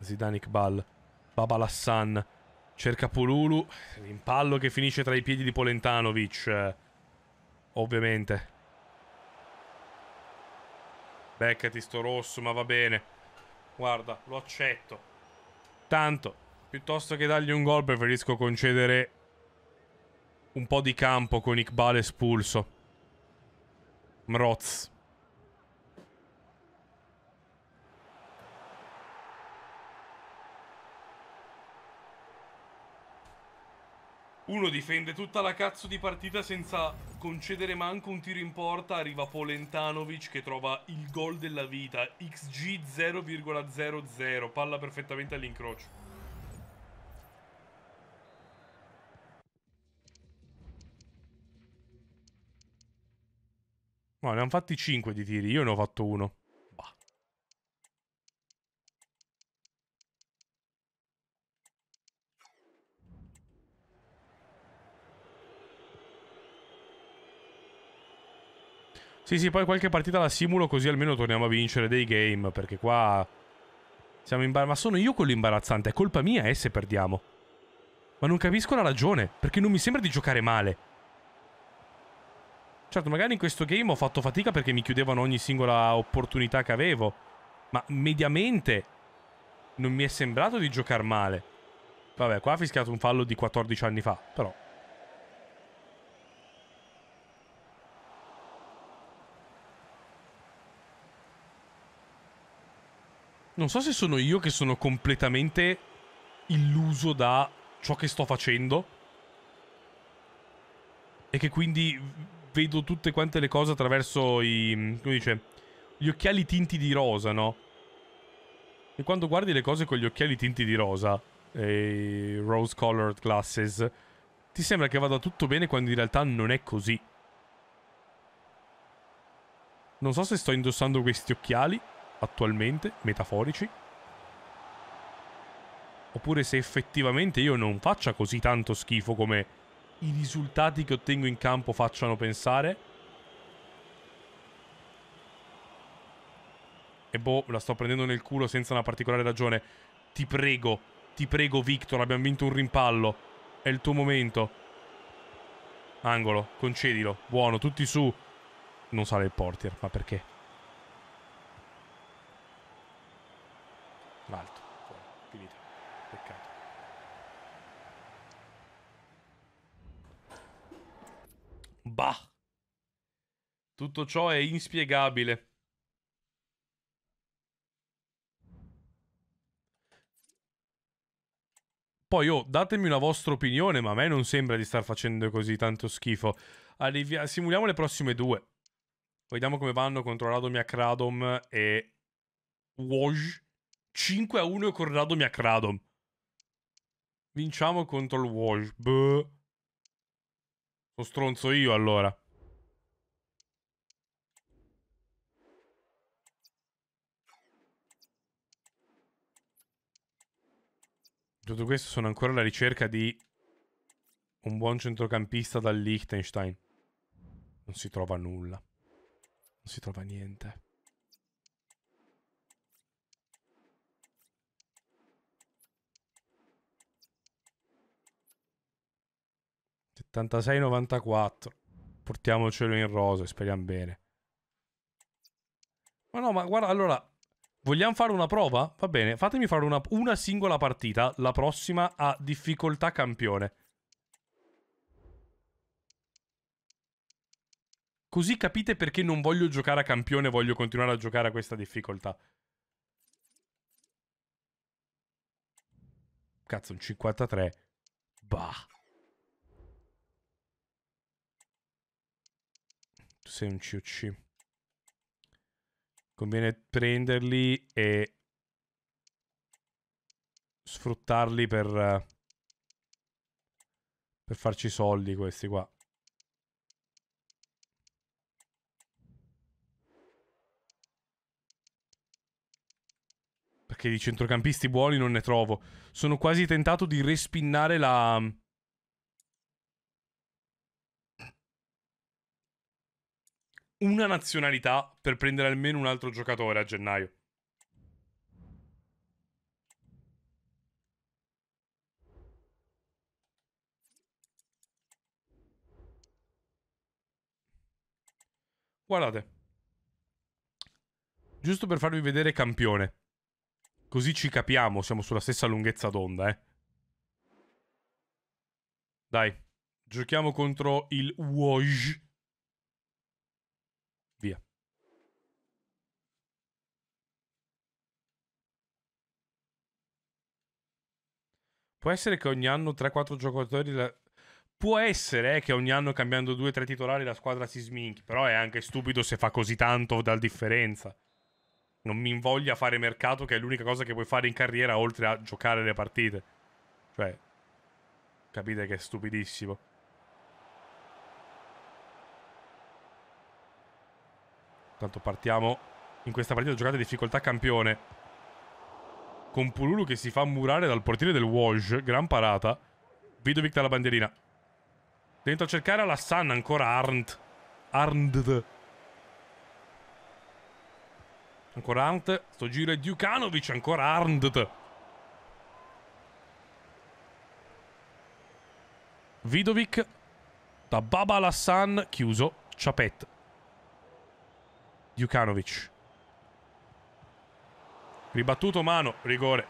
Zidanic Ball, Babalassan. Cerca Pululu. L'impallo che finisce tra i piedi di Polentanovic. Eh, ovviamente. Beccati sto rosso, ma va bene. Guarda, lo accetto. Tanto, piuttosto che dargli un gol, preferisco concedere un po' di campo con Iqbal espulso. Mroz. Uno difende tutta la cazzo di partita senza concedere manco un tiro in porta. Arriva Polentanovic che trova il gol della vita. XG 0,00. Palla perfettamente all'incrocio. No, ne hanno fatti 5 di tiri. Io ne ho fatto uno. Sì, sì, poi qualche partita la simulo così almeno torniamo a vincere dei game, perché qua siamo imbarazzanti. Ma sono io quello imbarazzante, è colpa mia eh, se perdiamo. Ma non capisco la ragione, perché non mi sembra di giocare male. Certo, magari in questo game ho fatto fatica perché mi chiudevano ogni singola opportunità che avevo, ma mediamente non mi è sembrato di giocare male. Vabbè, qua ha fischiato un fallo di 14 anni fa, però Non so se sono io che sono completamente illuso da ciò che sto facendo. E che quindi vedo tutte quante le cose attraverso i... come dice? Gli occhiali tinti di rosa, no? E quando guardi le cose con gli occhiali tinti di rosa, e rose colored glasses, ti sembra che vada tutto bene quando in realtà non è così. Non so se sto indossando questi occhiali attualmente, metaforici, oppure se effettivamente io non faccia così tanto schifo come i risultati che ottengo in campo facciano pensare. E boh, la sto prendendo nel culo senza una particolare ragione. Ti prego, ti prego Victor, abbiamo vinto un rimpallo. È il tuo momento. Angolo, concedilo. Buono, tutti su. Non sale il portier, ma perché? tutto ciò è inspiegabile. Poi, oh, datemi una vostra opinione, ma a me non sembra di star facendo così tanto schifo. Arrivia simuliamo le prossime due. Vediamo come vanno contro Radom Akradom e Woj. 5 a 1 con Radom Akradom. Vinciamo contro il Woj. Boh. Lo stronzo io allora. Tutto questo sono ancora alla ricerca di un buon centrocampista dal Liechtenstein. Non si trova nulla. Non si trova niente. ...76-94... ...portiamocelo in rosa e speriamo bene... ...ma no, ma guarda, allora... Vogliamo fare una prova? Va bene, fatemi fare una, una singola partita, la prossima a difficoltà campione. Così capite perché non voglio giocare a campione, voglio continuare a giocare a questa difficoltà. Cazzo, un 53. Bah. Tu sei un COC. Conviene prenderli e sfruttarli per, per farci soldi questi qua. Perché di centrocampisti buoni non ne trovo. Sono quasi tentato di respinnare la una nazionalità per prendere almeno un altro giocatore a gennaio. Guardate. Giusto per farvi vedere campione. Così ci capiamo, siamo sulla stessa lunghezza d'onda, eh. Dai. Giochiamo contro il Woj. Può essere che ogni anno 3-4 giocatori. La... Può essere eh, che ogni anno cambiando 2-3 titolari la squadra si sminchi. Però è anche stupido se fa così tanto dal differenza. Non mi invoglia fare mercato, che è l'unica cosa che puoi fare in carriera oltre a giocare le partite. Cioè, capite che è stupidissimo. Intanto partiamo in questa partita giocata di difficoltà campione con Pululu che si fa murare dal portiere del Walsh, gran parata. Vidovic dalla bandierina. Dentro a cercare la Sun ancora Arndt. Arndt. Ancora Arndt. Sto giro è Djukanovic, ancora Arndt. Vidovic da Baba alla Sun. chiuso, Ciapet. Djukanovic Ribattuto mano, rigore.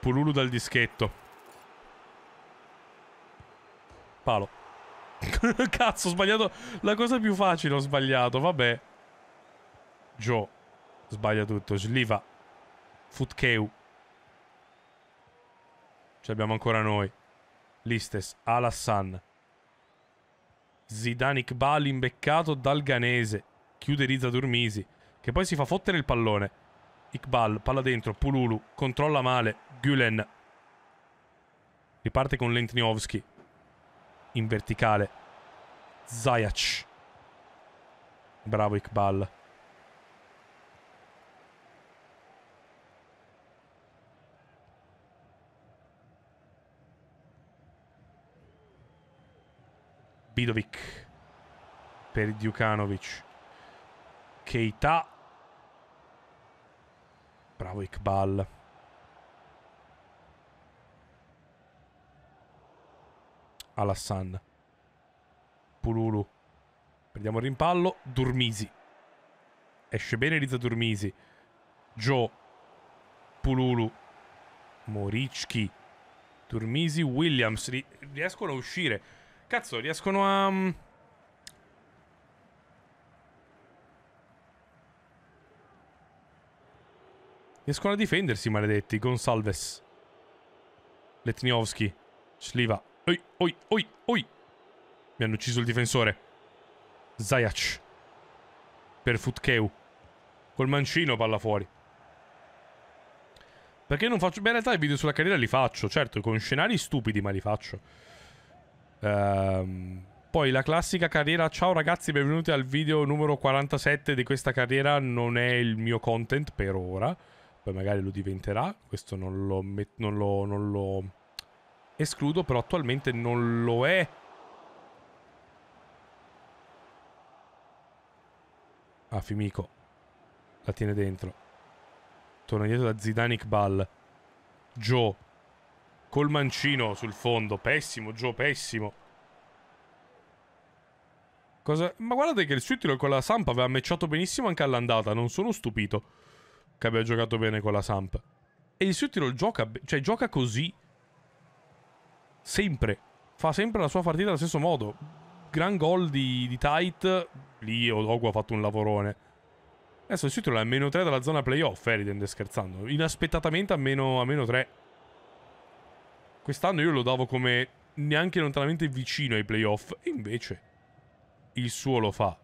Pululu dal dischetto. Palo. Cazzo, ho sbagliato. La cosa più facile ho sbagliato, vabbè. Joe. Sbaglia tutto. Sliva. Futkeu. Ce l'abbiamo ancora noi. Listes. Alassan. Zidane Iqbal imbeccato dal Ganese. Chiude Rizza Turmisi. Che poi si fa fottere il pallone. Iqbal, palla dentro, Pululu, controlla male, Gulen. Riparte con Lentniovski. In verticale. Zajac. Bravo Iqbal. Bidovic per Djukanovic. Keita. Bravo Iqbal. Alassane Pululu. Prendiamo il rimpallo. Durmisi. Esce bene Rizzo Durmisi. Joe. Pululu. Moricchi. Turmisi Williams riescono a uscire. Cazzo, riescono a mm, Riescono a difendersi, maledetti. Gonsalves. Letniowski Sliva. Oi, oi, oi, oi. Mi hanno ucciso il difensore. Zajac. Per Futkeu. Col mancino palla fuori. Perché non faccio... Beh, in realtà i video sulla carriera li faccio. Certo, con scenari stupidi, ma li faccio. Ehm... Poi la classica carriera, ciao ragazzi, benvenuti al video numero 47 di questa carriera, non è il mio content per ora poi magari lo diventerà, questo non lo, met- non lo, non lo escludo, però attualmente non lo è. Ah, Fimico. La tiene dentro. Torna dietro da Zidanic Ball. Joe. Col mancino sul fondo. Pessimo, Joe, pessimo. Cosa... Ma guardate che il Switzerland con la Sampa aveva matchato benissimo anche all'andata. Non sono stupito che abbia giocato bene con la Samp. E il Suttirol gioca, cioè gioca così sempre. Fa sempre la sua partita allo stesso modo. Gran gol di, di Tight. Lì Odogu ha fatto un lavorone. Adesso il Suttirol è a meno 3 dalla zona playoff. Eriden, eh, scherzando. Inaspettatamente a meno, a meno 3. Quest'anno io lo davo come neanche lontanamente vicino ai playoff. E invece il suo lo fa.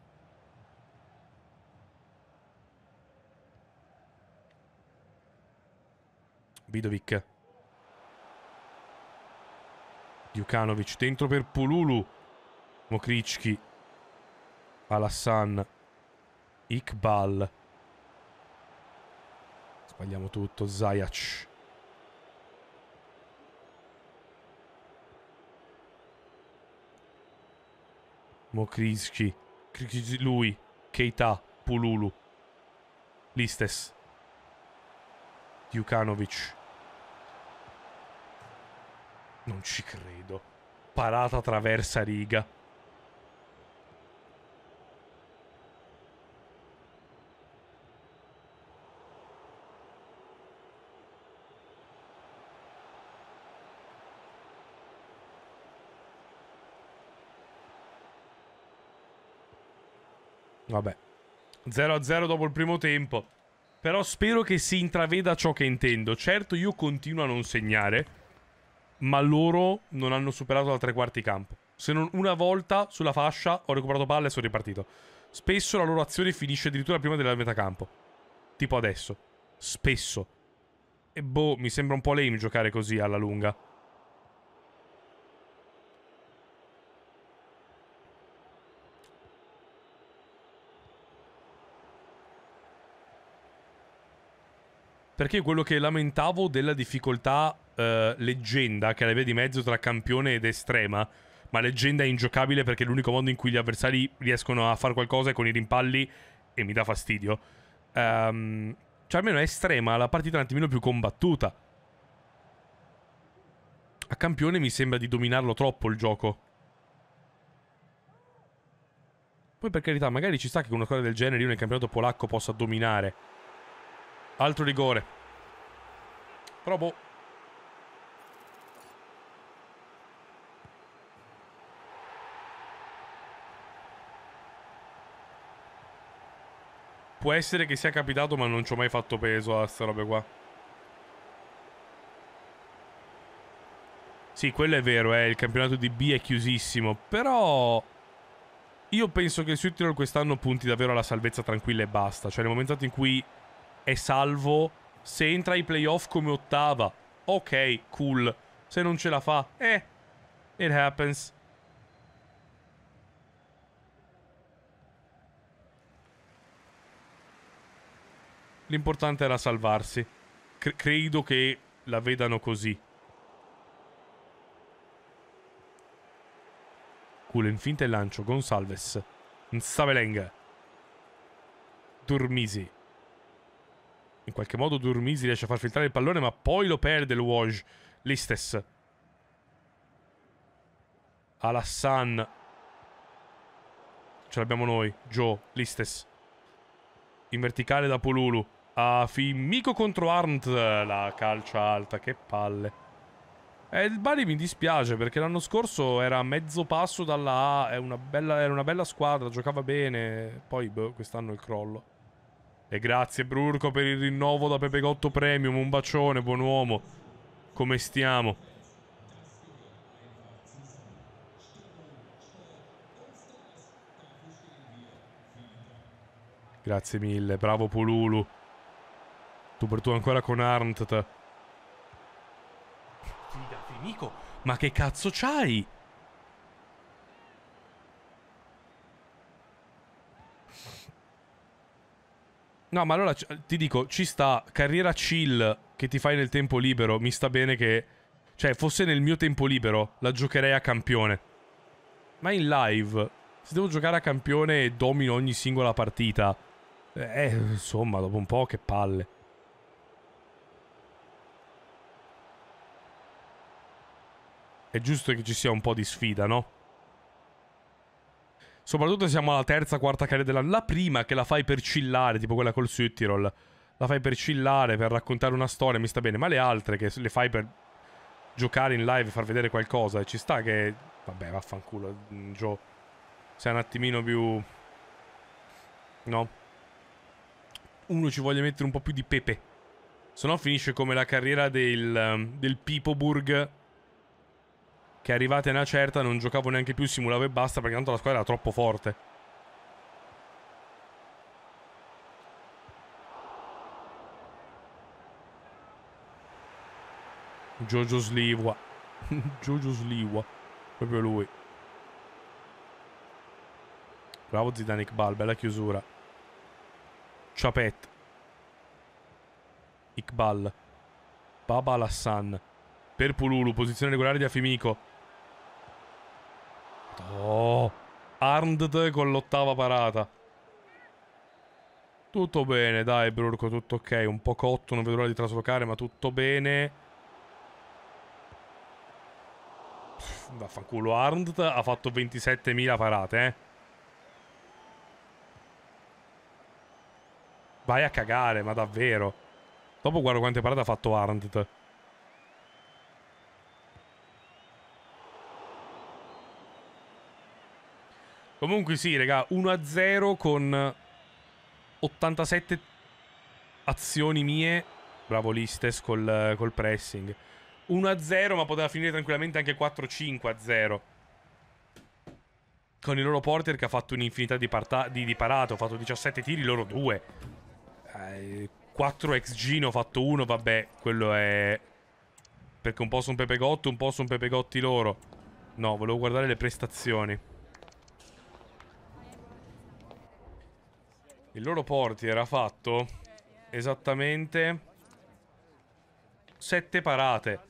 Vidovic. Djukanovic dentro per Pululu. Mokricki. Alassan. Iqbal. Sbagliamo tutto. Zajac. Mokriski. Lui. Keita. Pululu. Listes. Djukanovic. Non ci credo. Parata traversa riga. Vabbè. 0-0 dopo il primo tempo. Però spero che si intraveda ciò che intendo. Certo io continuo a non segnare ma loro non hanno superato da tre quarti campo. Se non una volta sulla fascia ho recuperato palla e sono ripartito. Spesso la loro azione finisce addirittura prima della metà campo. Tipo adesso. Spesso. E boh, mi sembra un po' lame giocare così alla lunga. Perché quello che lamentavo della difficoltà eh, leggenda, che è la via di mezzo tra campione ed estrema, ma leggenda è ingiocabile perché è l'unico modo in cui gli avversari riescono a fare qualcosa è con i rimpalli e mi dà fastidio. Um, cioè almeno è estrema, la partita è un attimino più combattuta. A campione mi sembra di dominarlo troppo il gioco. Poi per carità, magari ci sta che con una cosa del genere io nel campionato polacco possa dominare. Altro rigore. Però boh. Può essere che sia capitato, ma non ci ho mai fatto peso a sta roba qua. Sì, quello è vero, eh. Il campionato di B è chiusissimo. Però... Io penso che il Sweet quest'anno punti davvero alla salvezza tranquilla e basta. Cioè, nel momento in cui è salvo se entra ai playoff come ottava. Ok, cool. Se non ce la fa, eh, it happens. L'importante era salvarsi. Cre credo che la vedano così. Cullen, finta e lancio. Gonsalves. Nstavelenga. Turmisi. In qualche modo Durmisi riesce a far filtrare il pallone, ma poi lo perde il Woj. Listes. Alassane. Ce l'abbiamo noi. Joe. Listes. In verticale da Polulu. A Fimico contro Arndt. La calcia alta. Che palle. E eh, il Bari mi dispiace perché l'anno scorso era a mezzo passo dalla A, era una bella, era una bella squadra, giocava bene, poi boh, quest'anno il crollo. E grazie Brurco per il rinnovo da Pepegotto Premium. Un bacione, buon uomo. Come stiamo? Grazie mille, bravo Pululu. Tu per tu ancora con Arndt. Figa, Fimico, ma che cazzo c'hai? No, ma allora ti dico, ci sta carriera chill che ti fai nel tempo libero, mi sta bene che... Cioè, fosse nel mio tempo libero, la giocherei a campione. Ma in live, se devo giocare a campione e domino ogni singola partita... Eh, eh insomma, dopo un po' che palle. È giusto che ci sia un po' di sfida, no? Soprattutto se siamo alla terza, quarta carriera dell'anno. La prima che la fai per chillare, tipo quella col Suttirol. La fai per chillare, per raccontare una storia, mi sta bene. Ma le altre che le fai per giocare in live, far vedere qualcosa, ci sta che... Vabbè, vaffanculo, mm, Joe. Sei un attimino più... No? Uno ci voglia mettere un po' più di pepe. Se no finisce come la carriera del, del Pipoburg che arrivata in una certa non giocavo neanche più, simulavo e basta perché tanto la squadra era troppo forte. Jojo Sliwa. Jojo Sliwa. Proprio lui. Bravo Zidanic Bal, bella chiusura. Ciapet. Iqbal. Baba Lassan. Per Pululu, posizione regolare di Afimico. Oh, Arndt con l'ottava parata. Tutto bene, dai Brurco, tutto ok. Un po' cotto, non vedo l'ora di traslocare, ma tutto bene. vaffanculo, Arndt ha fatto 27.000 parate, eh. Vai a cagare, ma davvero. Dopo guardo quante parate ha fatto Arndt. Comunque sì, raga, 1-0 con 87 azioni mie. Bravo Listes col, col pressing. 1-0, ma poteva finire tranquillamente anche 4-5-0. Con il loro porter che ha fatto un'infinità di, di, di parate. Ho fatto 17 tiri, loro 2. Eh, 4 XG, ne ho fatto 1, vabbè, quello è... Perché un po' sono Pepegotti, un po' sono Pepegotti loro. No, volevo guardare le prestazioni. Il loro porti era fatto esattamente sette parate.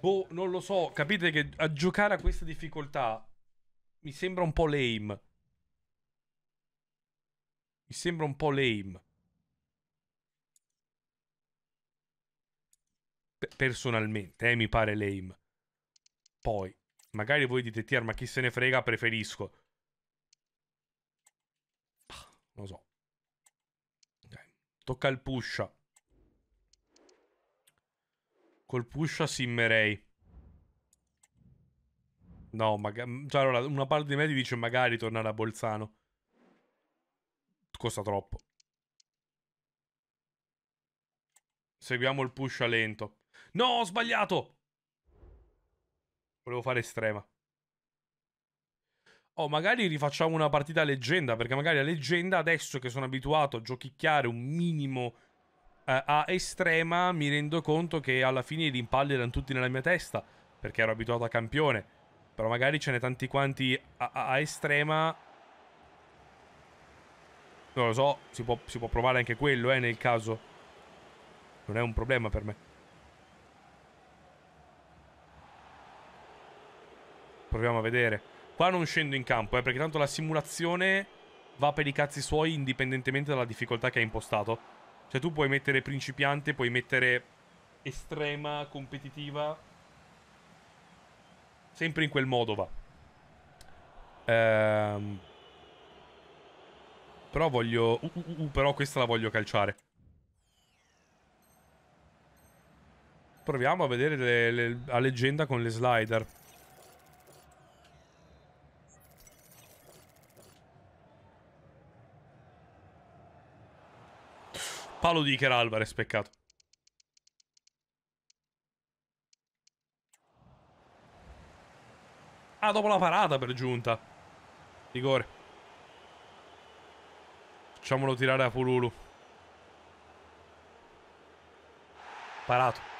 Boh, non lo so. Capite che a giocare a questa difficoltà mi sembra un po' lame. Mi sembra un po' lame. personalmente, eh, mi pare lame. Poi, magari voi dite, Tier, ma chi se ne frega, preferisco. Non lo so. Okay. Tocca il pusha. Col pusha simmerei. No, magari... Mm, cioè, allora, una parte di me ti dice magari tornare a Bolzano. Costa troppo. Seguiamo il pusha lento. No, ho sbagliato! Volevo fare estrema. Oh, magari rifacciamo una partita a leggenda, perché magari a leggenda, adesso che sono abituato a giochicchiare un minimo eh, a estrema, mi rendo conto che alla fine i rimpalli erano tutti nella mia testa, perché ero abituato a campione. Però magari ce n'è tanti quanti a, a, a, estrema. Non lo so, si può, si può provare anche quello, eh, nel caso. Non è un problema per me. Proviamo a vedere. Qua non scendo in campo, eh, perché tanto la simulazione va per i cazzi suoi indipendentemente dalla difficoltà che hai impostato. Cioè tu puoi mettere principiante, puoi mettere estrema, competitiva. Sempre in quel modo va. Ehm... Però voglio... Uh, uh, uh, uh però questa la voglio calciare. Proviamo a vedere le, le, la leggenda con le slider. palo di Iker Alvarez, peccato. Ah, dopo la parata per giunta. Rigore. Facciamolo tirare a Pululu. Parato.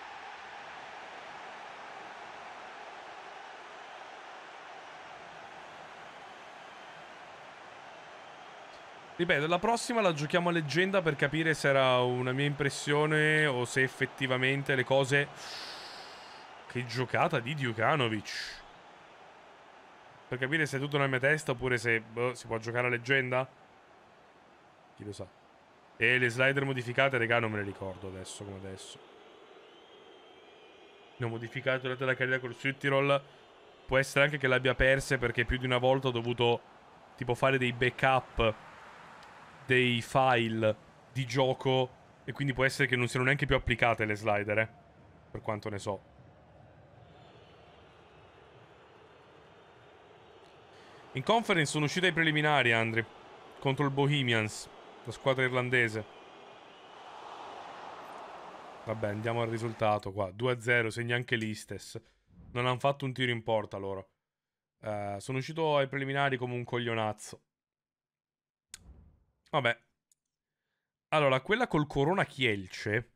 Ripeto, la prossima la giochiamo a leggenda per capire se era una mia impressione o se effettivamente le cose... Che giocata di Djukanovic. Per capire se è tutto nella mia testa oppure se boh, si può giocare a leggenda. Chi lo sa. E le slider modificate, regà, non me le ricordo adesso come adesso. Le ho modificate durante la carriera col Sweet Può essere anche che l'abbia perse perché più di una volta ho dovuto tipo fare dei backup dei file di gioco e quindi può essere che non siano neanche più applicate le slider, eh? per quanto ne so. In conference sono usciti ai preliminari, Andri, contro il Bohemians, la squadra irlandese. Vabbè, andiamo al risultato qua. 2-0, segna anche l'Istes. Non hanno fatto un tiro in porta loro. Eh, sono uscito ai preliminari come un coglionazzo. Vabbè. Allora, quella col Corona Chielce.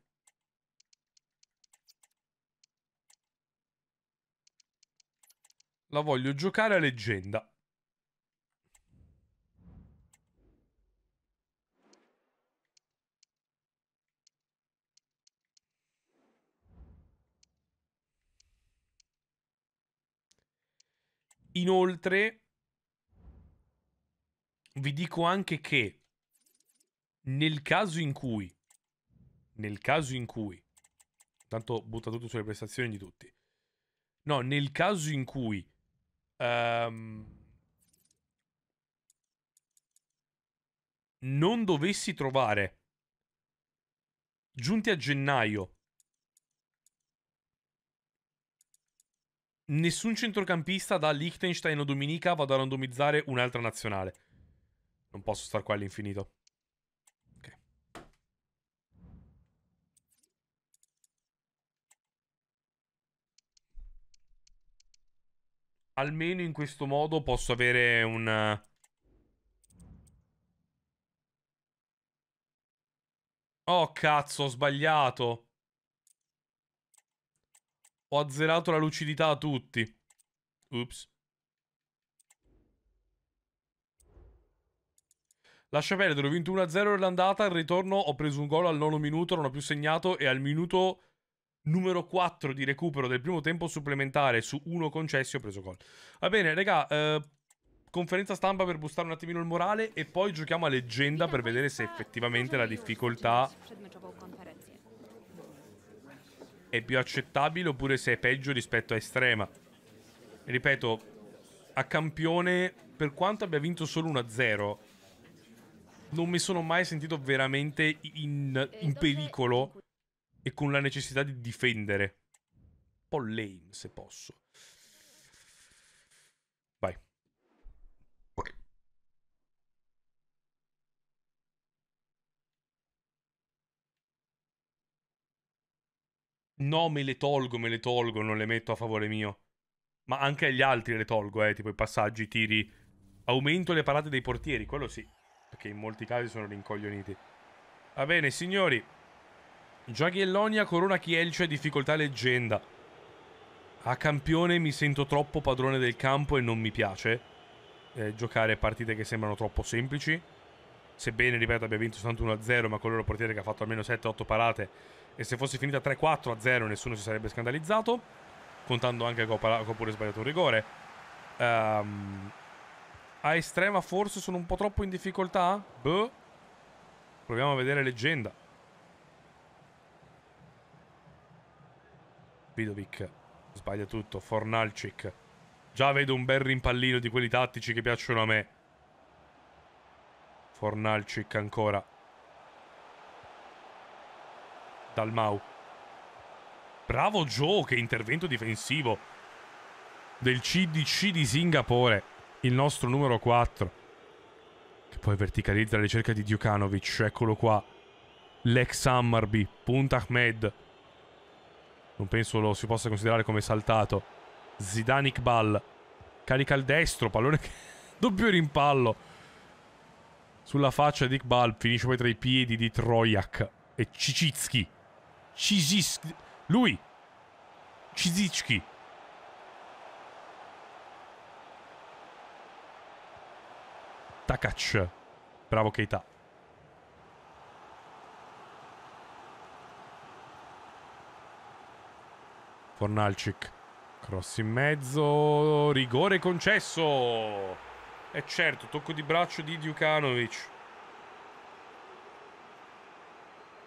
La voglio giocare a leggenda. Inoltre, vi dico anche che nel caso in cui, nel caso in cui, tanto butta tutto sulle prestazioni di tutti, no, nel caso in cui, um, non dovessi trovare, giunti a gennaio, nessun centrocampista da Liechtenstein o Dominica vado a randomizzare un'altra nazionale. Non posso star qua all'infinito. Almeno in questo modo posso avere un... Oh cazzo, ho sbagliato. Ho azzerato la lucidità a tutti. Ups. Lascia perdere, ho vinto 1-0 l'andata, al ritorno ho preso un gol al nono minuto, non ho più segnato e al minuto numero 4 di recupero del primo tempo supplementare su uno concessi ho preso gol. Va bene, raga, eh, conferenza stampa per boostare un attimino il morale e poi giochiamo a leggenda per vedere se effettivamente la difficoltà è più accettabile oppure se è peggio rispetto a estrema. Ripeto, a campione, per quanto abbia vinto solo 1-0, non mi sono mai sentito veramente in, in pericolo e con la necessità di difendere. Un po' lame, se posso. Vai. No, me le tolgo, me le tolgo, non le metto a favore mio. Ma anche agli altri le tolgo, eh, tipo i passaggi, i tiri. Aumento le parate dei portieri, quello sì. Perché in molti casi sono rincoglioniti. Va bene, signori. Giaghelloni Corona Chielce, difficoltà leggenda. A campione mi sento troppo padrone del campo e non mi piace eh, giocare partite che sembrano troppo semplici. Sebbene, ripeto, abbia vinto soltanto 1-0, ma con il loro portiere che ha fatto almeno 7-8 parate. E se fosse finita 3-4-0 nessuno si sarebbe scandalizzato. Contando anche che ho pure sbagliato un rigore. Um, a estrema forse sono un po' troppo in difficoltà? Boh. Proviamo a vedere leggenda. Spidovic sbaglia tutto, Fornalcic. Già vedo un bel rimpallino di quelli tattici che piacciono a me. Fornalcic ancora. Dalmau. Bravo Joe, che intervento difensivo del CDC di Singapore, il nostro numero 4. Che poi verticalizza la ricerca di Djukanovic, eccolo qua. Lex Summerby, Punt Ahmed non penso lo si possa considerare come saltato. Zidanic Ball carica il destro, pallone che... doppio rimpallo sulla faccia di Iqbal, finisce poi tra i piedi di Trojak e Cicicki. Cicicki, lui Cicicki. Takac. Bravo Keita. Fornalcic. Cross in mezzo, rigore concesso. E certo, tocco di braccio di Djukanovic.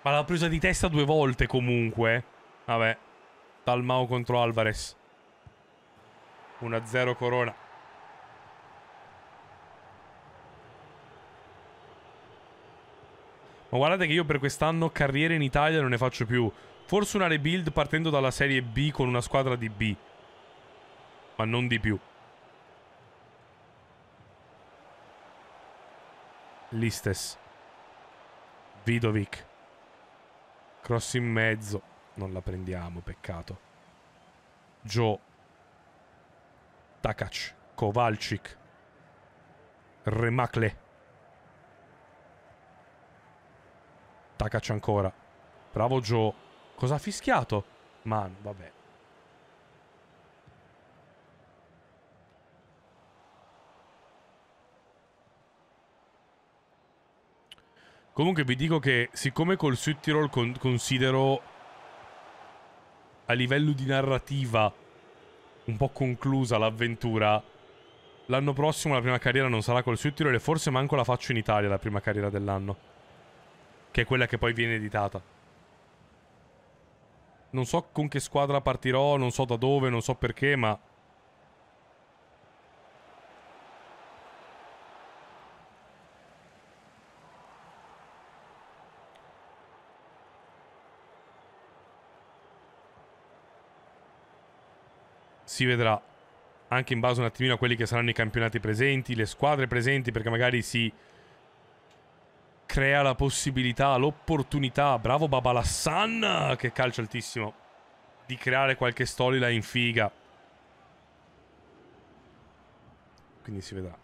Ma l'ha presa di testa due volte comunque. Vabbè. Talmao contro Alvarez. 1-0 Corona. Ma guardate che io per quest'anno carriera in Italia non ne faccio più. Forse una rebuild partendo dalla serie B con una squadra di B. Ma non di più. Listes. Vidovic. Cross in mezzo. Non la prendiamo, peccato. Joe. Takac. Kovalcic. Remakle. Takac ancora. Bravo Joe. Cosa ha fischiato? Ma vabbè. Comunque vi dico che siccome col Südtirol con considero a livello di narrativa un po' conclusa l'avventura, l'anno prossimo la prima carriera non sarà col Tirol e forse manco la faccio in Italia la prima carriera dell'anno, che è quella che poi viene editata. Non so con che squadra partirò, non so da dove, non so perché, ma... Si vedrà anche in base un attimino a quelli che saranno i campionati presenti, le squadre presenti, perché magari si crea la possibilità, l'opportunità, bravo Babalassan, che calcio altissimo, di creare qualche storyline in figa. Quindi si vedrà.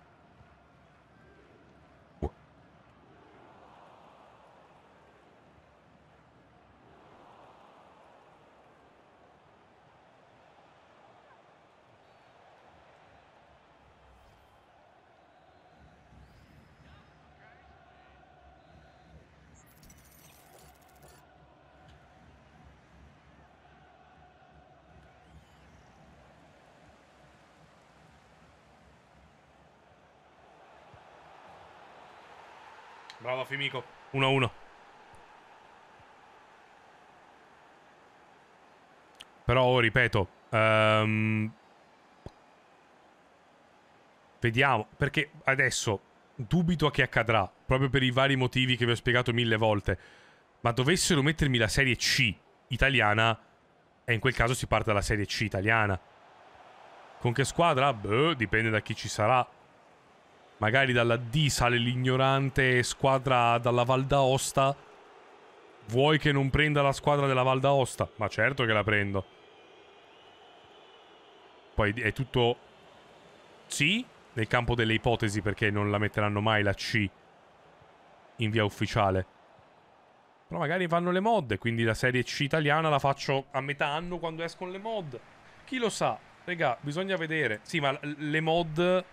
Fimico 1-1 però oh, ripeto um, vediamo perché adesso dubito a che accadrà proprio per i vari motivi che vi ho spiegato mille volte ma dovessero mettermi la serie C italiana e in quel caso si parte dalla serie C italiana con che squadra? Beh, dipende da chi ci sarà Magari dalla D sale l'ignorante squadra dalla Val d'Aosta. Vuoi che non prenda la squadra della Val d'Aosta? Ma certo che la prendo. Poi è tutto... Sì, nel campo delle ipotesi perché non la metteranno mai la C in via ufficiale. Però magari vanno le mod, quindi la serie C italiana la faccio a metà anno quando escono le mod. Chi lo sa? Regà, bisogna vedere. Sì, ma le mod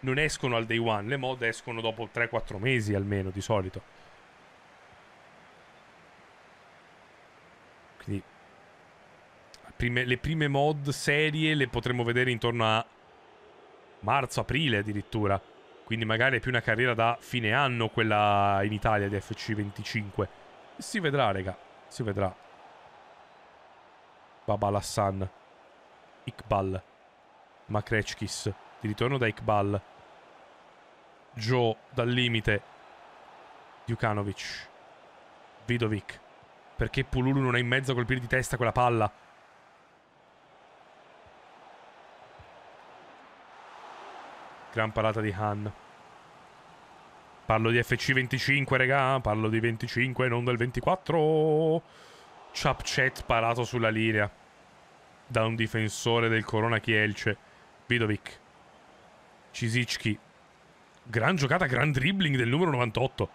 non escono al day one, le mod escono dopo 3-4 mesi almeno di solito. Quindi prime, le prime mod serie le potremo vedere intorno a marzo-aprile addirittura. Quindi magari è più una carriera da fine anno quella in Italia di FC25. Si vedrà, raga. Si vedrà. Babalassan. Iqbal. Makrecchis. Di ritorno da Iqbal. Joe dal limite. Djukanovic. Vidovic. Perché Pululu non è in mezzo a colpire di testa quella palla? Gran parata di Han. Parlo di FC25, regà. Parlo di 25, non del 24. Chapchat parato sulla linea. Da un difensore del Corona Chielce. Vidovic. Cisicchi. Gran giocata, gran dribbling del numero 98.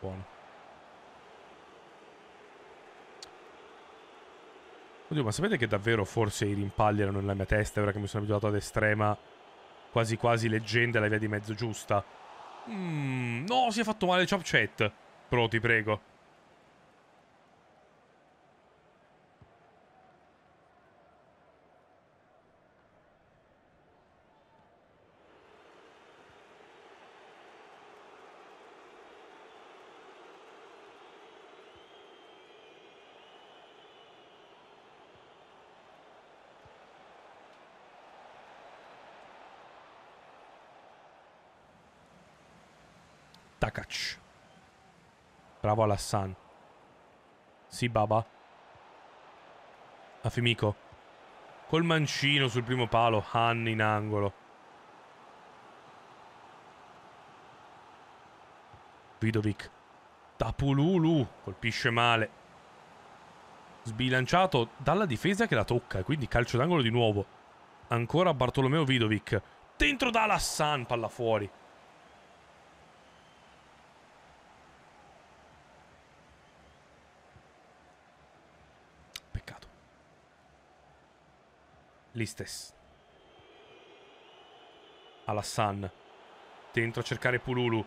Buono. Oddio, ma sapete che davvero forse i rimpalli erano nella mia testa, ora che mi sono abituato ad estrema, quasi quasi leggenda, la via di mezzo giusta? Mm, no, si è fatto male Chop Chat. Pro, ti prego. Bravo Alassan. Sì, Baba. A Col mancino sul primo palo. Han in angolo. Vidovic. Tapululu. Colpisce male. Sbilanciato dalla difesa che la tocca. E quindi calcio d'angolo di nuovo. Ancora Bartolomeo Vidovic. Dentro da Alassan. Palla fuori. Listes. Alassan. Dentro a cercare Pululu.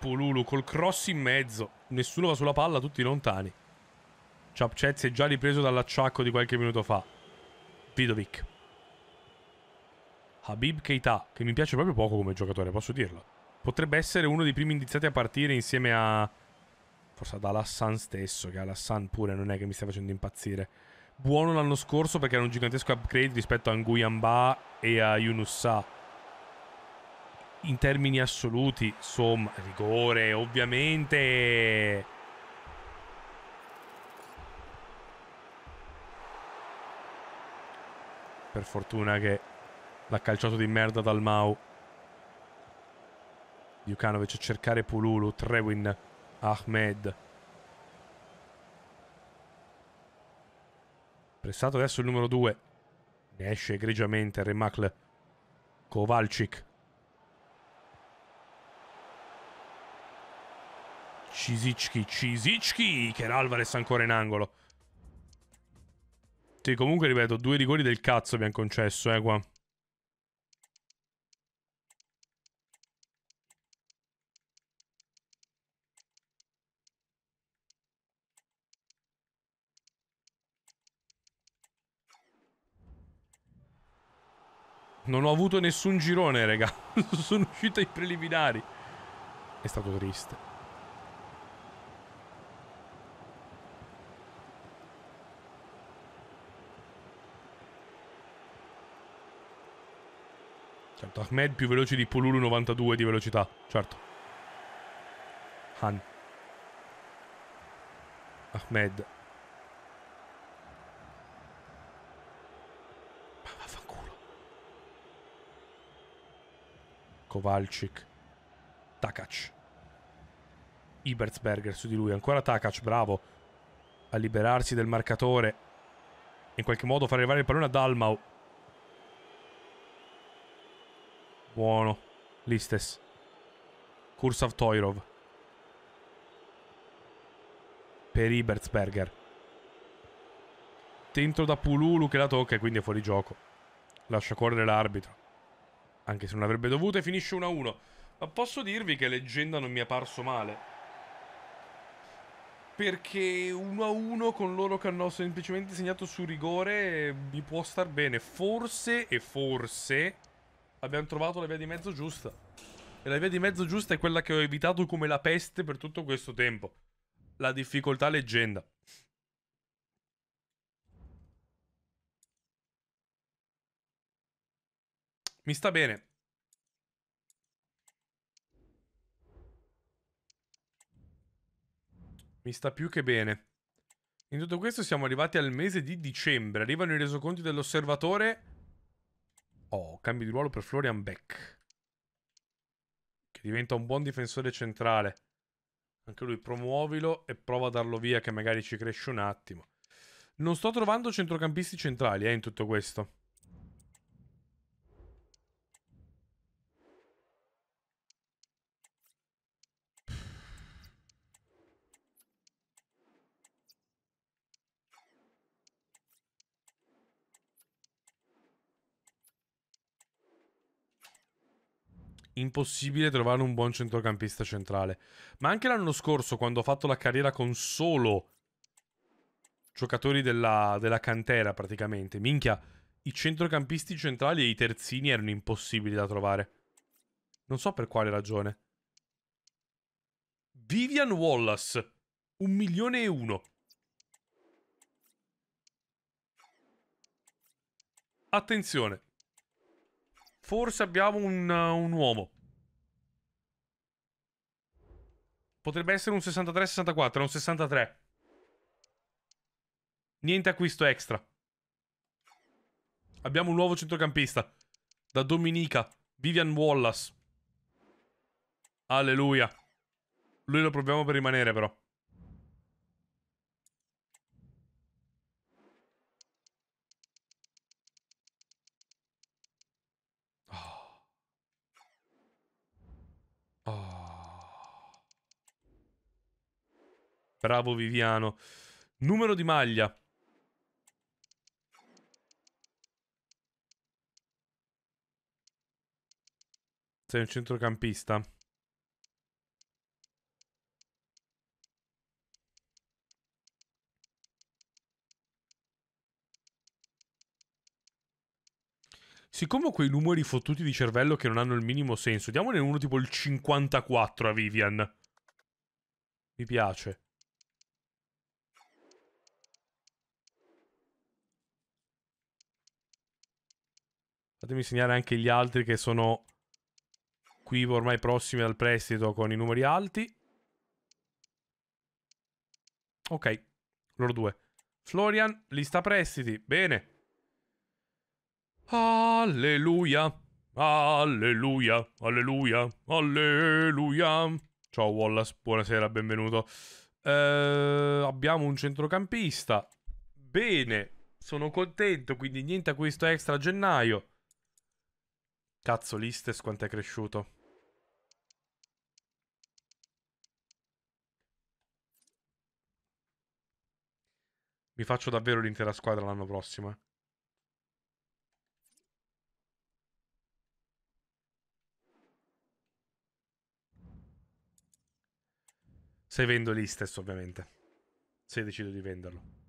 Pululu col cross in mezzo. Nessuno va sulla palla, tutti lontani. Ciapcez è già ripreso dall'acciacco di qualche minuto fa. Vidovic. Habib Keita, che mi piace proprio poco come giocatore, posso dirlo. Potrebbe essere uno dei primi indiziati a partire insieme a... Forse ad Alassan stesso, che Alassan pure non è che mi stia facendo impazzire buono l'anno scorso perché era un gigantesco upgrade rispetto a Nguyen Ba e a Yunus Sa. In termini assoluti, insomma, rigore, ovviamente... Per fortuna che l'ha calciato di merda dal Mau. Jukanovic a cercare Pululu, Trewin, Ahmed. interessato adesso il numero 2. Ne esce egregiamente Remakl Kovalcic. Cisicchi, Cisicchi, che era Alvarez ancora in angolo. Sì, comunque ripeto, due rigori del cazzo abbiamo concesso, eh, qua. Non ho avuto nessun girone, raga. Sono uscito ai preliminari. È stato triste. Certo, Ahmed più veloce di Polulu 92 di velocità. Certo. Han. Ahmed. Kovalcic, Takac. Ibersberger su di lui, ancora Takac, bravo a liberarsi del marcatore. In qualche modo far arrivare il pallone a Dalmau. Buono. Listes. Kursav Toirov. Per Ibersberger. Dentro da Pululu che la tocca e quindi è fuori gioco. Lascia correre l'arbitro. Anche se non avrebbe dovuto e finisce 1-1. Ma posso dirvi che Leggenda non mi è parso male. Perché 1-1 con loro che hanno semplicemente segnato su rigore mi può star bene. Forse e forse abbiamo trovato la via di mezzo giusta. E la via di mezzo giusta è quella che ho evitato come la peste per tutto questo tempo. La difficoltà leggenda. Mi sta bene. Mi sta più che bene. In tutto questo siamo arrivati al mese di dicembre. Arrivano i resoconti dell'osservatore. Oh, cambio di ruolo per Florian Beck. Che diventa un buon difensore centrale. Anche lui promuovilo e prova a darlo via che magari ci cresce un attimo. Non sto trovando centrocampisti centrali eh, in tutto questo. impossibile trovare un buon centrocampista centrale. Ma anche l'anno scorso, quando ho fatto la carriera con solo giocatori della, della cantera, praticamente, minchia, i centrocampisti centrali e i terzini erano impossibili da trovare. Non so per quale ragione. Vivian Wallace, un milione e uno. Attenzione. Forse abbiamo un, uh, un uomo. Potrebbe essere un 63-64, è un 63. Niente acquisto extra. Abbiamo un nuovo centrocampista. Da Dominica. Vivian Wallace. Alleluia. Lui lo proviamo per rimanere però. Bravo Viviano. Numero di maglia. Sei un centrocampista. Siccome ho quei numeri fottuti di cervello che non hanno il minimo senso, diamone uno tipo il 54 a Vivian. Mi piace. Fatemi segnare anche gli altri che sono qui ormai prossimi al prestito con i numeri alti. Ok, loro due. Florian, lista prestiti. Bene. Alleluia. Alleluia. Alleluia. Alleluia. Ciao Wallace, buonasera, benvenuto. Eh, abbiamo un centrocampista. Bene, sono contento, quindi niente a questo extra gennaio. Cazzo, l'Istes quanto è cresciuto. Mi faccio davvero l'intera squadra l'anno prossimo. Eh. Se vendo l'Istes, ovviamente. Se decido di venderlo.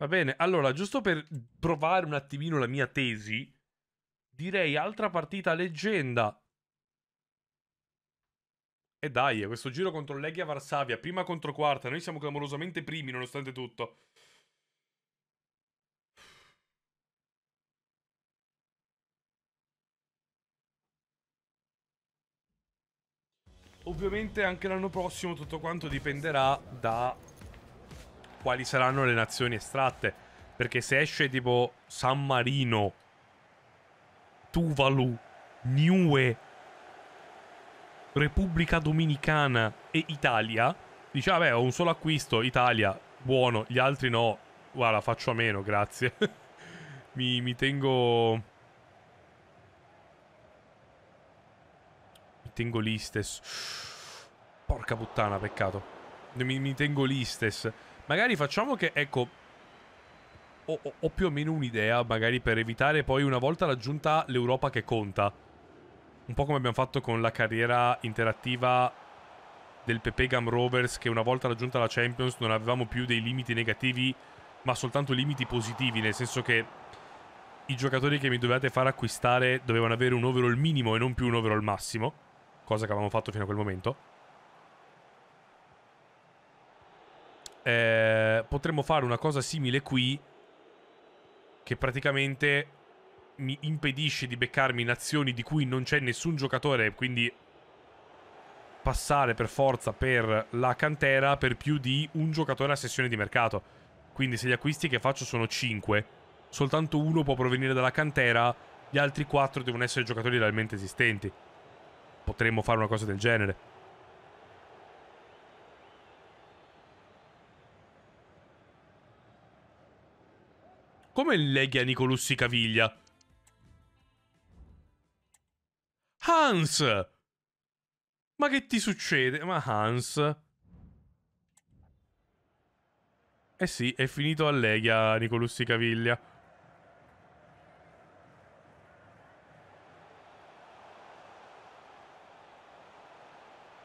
Va bene, allora, giusto per provare un attimino la mia tesi, direi altra partita leggenda. E dai, questo giro contro Legia Varsavia, prima contro quarta, noi siamo clamorosamente primi nonostante tutto. Ovviamente anche l'anno prossimo tutto quanto dipenderà da quali saranno le nazioni estratte. Perché se esce tipo San Marino, Tuvalu, Niue, Repubblica Dominicana e Italia, dice vabbè ah, ho un solo acquisto, Italia, buono, gli altri no, guarda faccio a meno, grazie. mi, mi tengo... tengo l'Istes. Porca puttana, peccato. Mi, mi tengo l'Istes. Magari facciamo che, ecco, ho, ho più o meno un'idea, magari per evitare poi una volta raggiunta l'Europa che conta. Un po' come abbiamo fatto con la carriera interattiva del Pepe Gam Rovers, che una volta raggiunta la Champions non avevamo più dei limiti negativi, ma soltanto limiti positivi, nel senso che i giocatori che mi dovevate far acquistare dovevano avere un overall minimo e non più un overall massimo, cosa che avevamo fatto fino a quel momento. eh, potremmo fare una cosa simile qui che praticamente mi impedisce di beccarmi in azioni di cui non c'è nessun giocatore, quindi passare per forza per la cantera per più di un giocatore a sessione di mercato. Quindi se gli acquisti che faccio sono 5, soltanto uno può provenire dalla cantera, gli altri 4 devono essere giocatori realmente esistenti. Potremmo fare una cosa del genere. come leghi a Nicolussi Caviglia? Hans! Ma che ti succede? Ma Hans... Eh sì, è finito a Leghia Nicolussi Caviglia.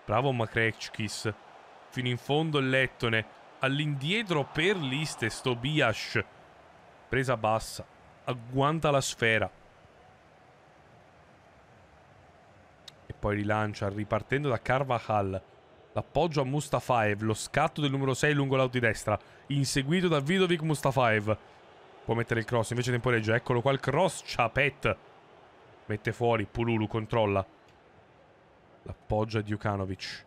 Bravo Makrechkis. Fino in fondo il Lettone. All'indietro per liste Stobiash presa bassa, agguanta la sfera. E poi rilancia, ripartendo da Carvajal. L'appoggio a Mustafaev, lo scatto del numero 6 lungo l'auto destra, inseguito da Vidovic Mustafaev. Può mettere il cross, invece temporeggia, eccolo qua il cross, Chapet. Mette fuori, Pululu controlla. l'appoggio a Djukanovic.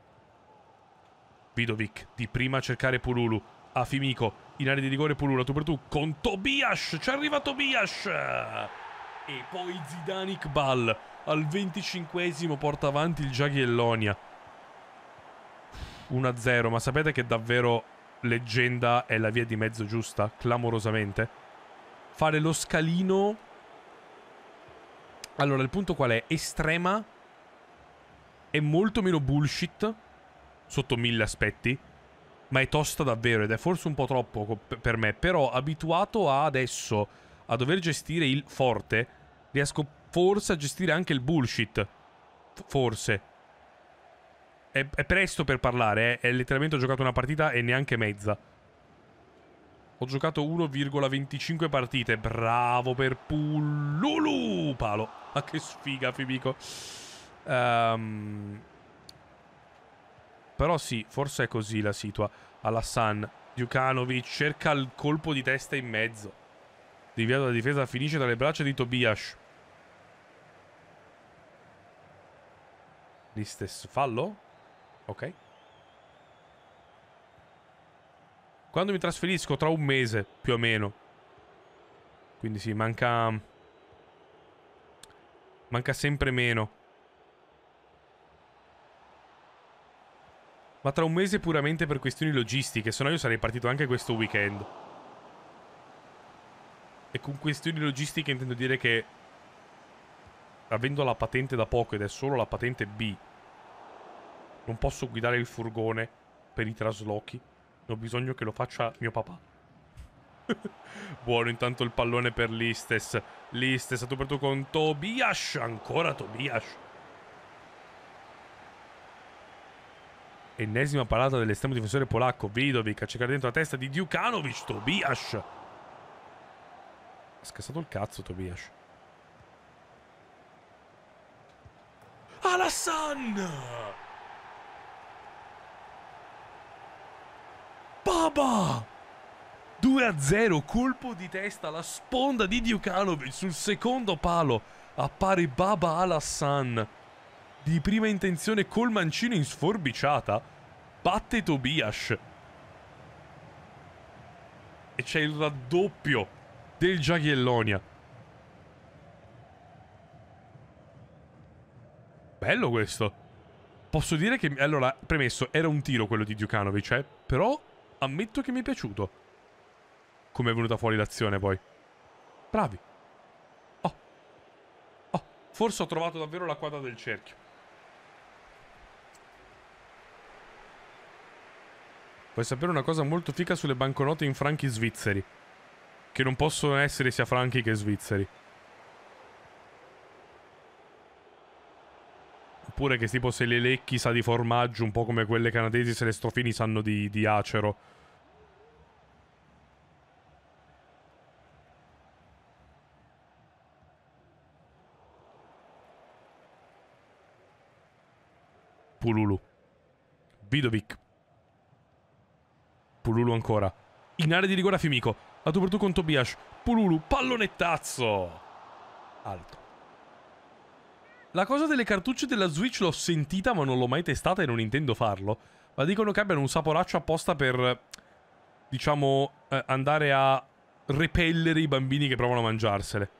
Vidovic, di prima a cercare Pululu. A Fimico, in area di rigore Pulula, tu per tu con Tobias, ci arriva Tobias e poi Zidanic Ball al 25 porta avanti il Jagiellonia 1-0 ma sapete che davvero leggenda è la via di mezzo giusta clamorosamente fare lo scalino allora il punto qual è? estrema è molto meno bullshit sotto mille aspetti ma è tosta davvero ed è forse un po' troppo per me, però abituato a adesso a dover gestire il forte, riesco forse a gestire anche il bullshit. Forse. È, è presto per parlare, eh. è letteralmente ho giocato una partita e neanche mezza. Ho giocato 1,25 partite. Bravo per Pullulu! Palo. Ma che sfiga, Fibico. Ehm... Um... Però sì, forse è così la situa. Sun. Djukanovic cerca il colpo di testa in mezzo. Deviato dalla difesa, finisce dalle braccia di Tobias. Ristes fallo? Ok. Quando mi trasferisco? Tra un mese, più o meno. Quindi sì, manca... Manca sempre meno. ma tra un mese puramente per questioni logistiche, se no io sarei partito anche questo weekend. E con questioni logistiche intendo dire che avendo la patente da poco ed è solo la patente B, non posso guidare il furgone per i traslochi. Ho bisogno che lo faccia mio papà. Buono intanto il pallone per l'Istes. L'Istes a tu per con Tobias. Ancora Tobias. Ennesima parata dell'estremo difensore polacco Vidovic a cercare dentro la testa di Djukanovic Tobias Ha scassato il cazzo Tobias Alassan Baba 2 a 0 colpo di testa alla sponda di Djukanovic sul secondo palo appare Baba Alassan di prima intenzione col mancino in sforbiciata, batte Tobias. E c'è il raddoppio del Giachiellonia. Bello questo. Posso dire che... Allora, premesso, era un tiro quello di Djukanovic, eh? Però ammetto che mi è piaciuto. Come è venuta fuori l'azione poi. Bravi. Oh. Oh. Forse ho trovato davvero la quadra del cerchio. Vuoi sapere una cosa molto fica sulle banconote in franchi svizzeri? Che non possono essere sia franchi che svizzeri. Oppure che tipo se le lecchi sa di formaggio, un po' come quelle canadesi se le strofini sanno di, di acero. Pululu. Vidovic. Pululu ancora. In area di rigore a Fimico. La tu per tu con Tobias. Pululu, pallonettazzo. Alto. La cosa delle cartucce della Switch l'ho sentita ma non l'ho mai testata e non intendo farlo. Ma dicono che abbiano un saporaccio apposta per, diciamo, eh, andare a repellere i bambini che provano a mangiarsele.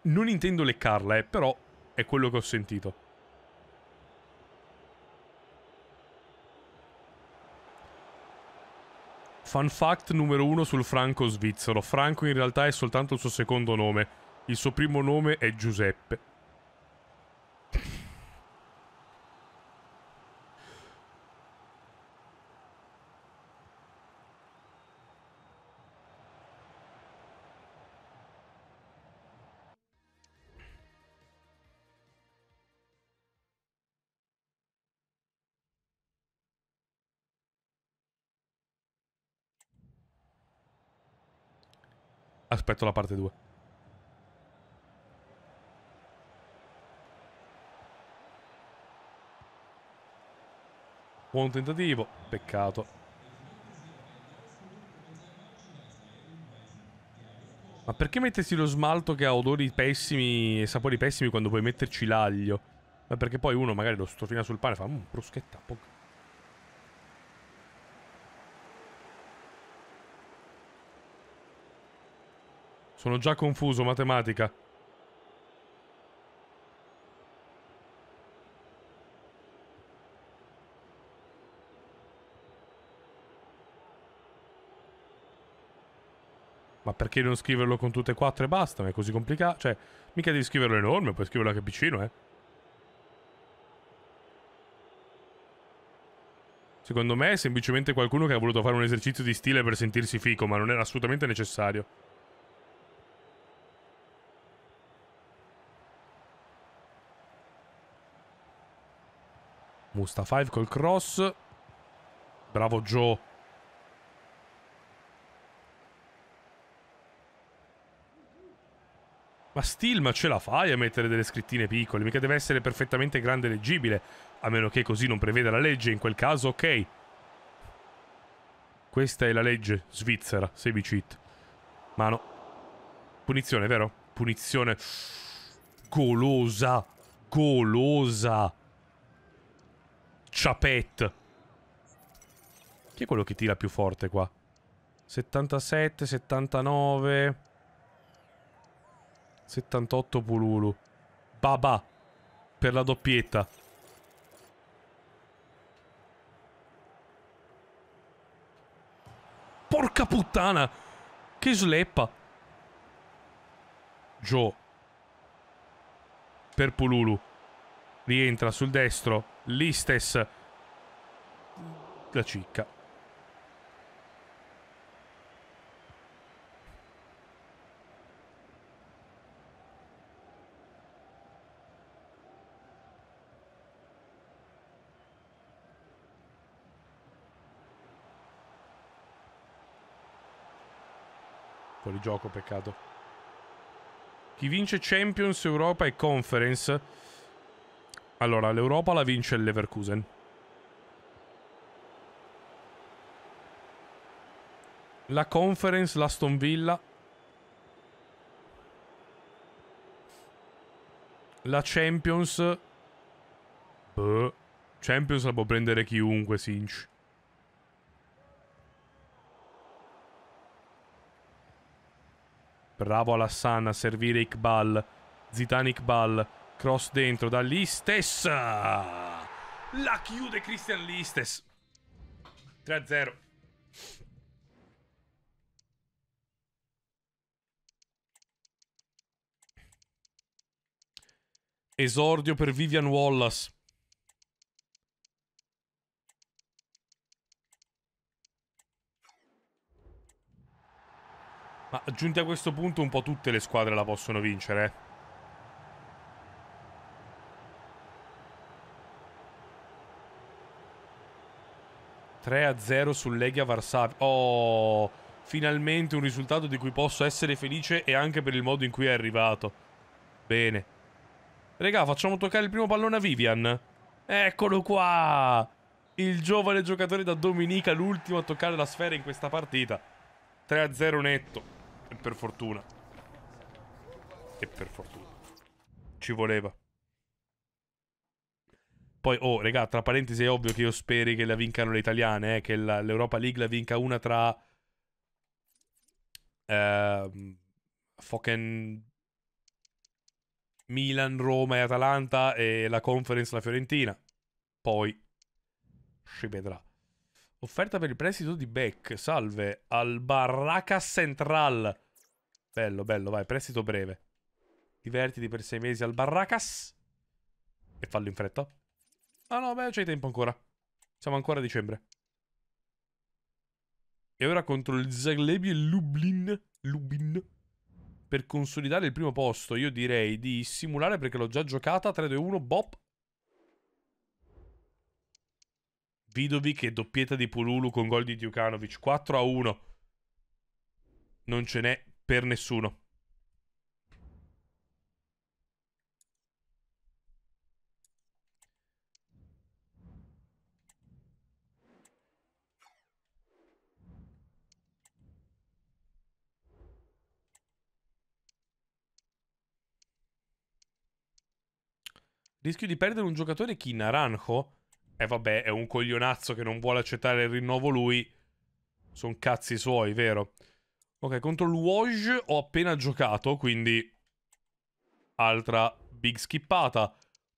Non intendo leccarla, eh, però è quello che ho sentito. Fun fact numero uno sul franco svizzero. Franco in realtà è soltanto il suo secondo nome. Il suo primo nome è Giuseppe. aspetto la parte 2. Buon tentativo, peccato. Ma perché mettersi lo smalto che ha odori pessimi e sapori pessimi quando puoi metterci l'aglio? Ma perché poi uno magari lo strofina sul pane e fa un mm, bruschetta, poca. Sono già confuso, matematica. Ma perché non scriverlo con tutte e quattro e basta? Non è così complicato. Cioè, mica devi scriverlo enorme, puoi scriverlo anche piccino, eh. Secondo me è semplicemente qualcuno che ha voluto fare un esercizio di stile per sentirsi fico, ma non era assolutamente necessario. 5 col cross. Bravo Joe. Ma Steel, ma ce la fai a mettere delle scrittine piccole? Mica deve essere perfettamente grande e leggibile. A meno che così non preveda la legge. In quel caso, ok. Questa è la legge svizzera, se vi cheat. Mano. Punizione, vero? Punizione. Golosa. Golosa. Chapet. Chi è quello che tira più forte qua? 77, 79... 78 Pululu. Baba. Per la doppietta. Porca puttana! Che sleppa! Joe. Per Pululu rientra sul destro, Listes, la cicca. Fuori gioco, peccato. Chi vince Champions, Europa e Conference allora, l'Europa la vince il Leverkusen. La conference, l'Aston Villa. La Champions. Beh. Champions la può prendere chiunque, Sinch. Bravo Alassana, servire Iqbal. Zitani Iqbal. Cross dentro da Listes. La chiude Christian Listes. 3-0. Esordio per Vivian Wallace. Ma giunte a questo punto un po' tutte le squadre la possono vincere. Eh? 3-0 a su sull'Egia Varsavia. Oh, finalmente un risultato di cui posso essere felice e anche per il modo in cui è arrivato. Bene. Regà, facciamo toccare il primo pallone a Vivian. Eccolo qua! Il giovane giocatore da Dominica, l'ultimo a toccare la sfera in questa partita. 3-0 a netto. E per fortuna. E per fortuna. Ci voleva. Poi, oh, regà, tra parentesi è ovvio che io speri che la vincano le italiane, eh, che la, l'Europa League la vinca una tra... Eh, fucking... Milan, Roma e Atalanta e la conference la Fiorentina. Poi si vedrà. Offerta per il prestito di Beck. Salve al Barraca Central. Bello, bello, vai, prestito breve. Divertiti per sei mesi al Barracas. E fallo in fretta. Ah no, beh, c'è tempo ancora. Siamo ancora a dicembre. E ora contro il Zaglebi e Lublin. Lubin. Per consolidare il primo posto, io direi di simulare perché l'ho già giocata. 3, 2, 1, bop. Vidovic e doppietta di Pululu con gol di Djukanovic. 4 1. Non ce n'è per nessuno. rischio di perdere un giocatore che Naranjo, e eh vabbè, è un coglionazzo che non vuole accettare il rinnovo lui, sono cazzi suoi, vero? Ok, contro l'Uoj ho appena giocato, quindi altra big skippata.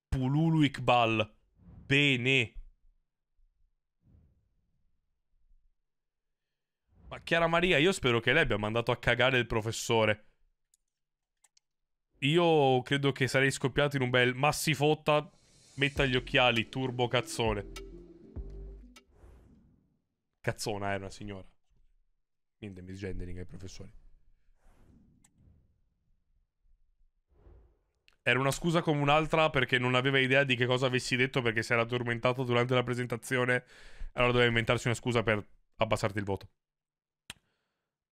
Pululu Iqbal, bene. Ma Chiara Maria, io spero che lei abbia mandato a cagare il professore. Io credo che sarei scoppiato in un bel massifotta. metta gli occhiali, turbo cazzone. Cazzona eh, è una signora. Niente misgendering ai professori. Era una scusa come un'altra perché non aveva idea di che cosa avessi detto perché si era addormentato durante la presentazione. Allora doveva inventarsi una scusa per abbassarti il voto.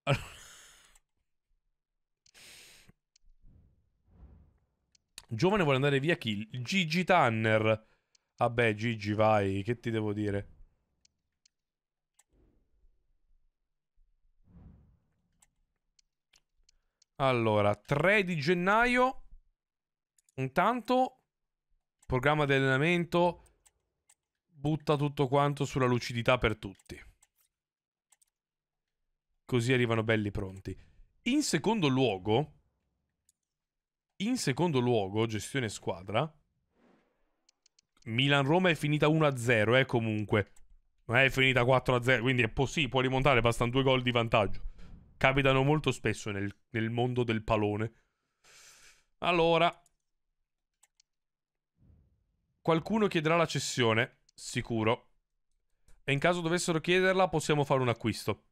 Allora... Giovane vuole andare via chi? Gigi Tanner. Vabbè, Gigi, vai, che ti devo dire? Allora, 3 di gennaio. Intanto, programma di allenamento butta tutto quanto sulla lucidità per tutti. Così arrivano belli pronti. In secondo luogo, in secondo luogo, gestione squadra. Milan-Roma è finita 1-0, eh, comunque. Non è finita 4-0, quindi è possibile, può rimontare, bastano due gol di vantaggio. Capitano molto spesso nel, nel mondo del palone. Allora, qualcuno chiederà la cessione, sicuro. E in caso dovessero chiederla, possiamo fare un acquisto.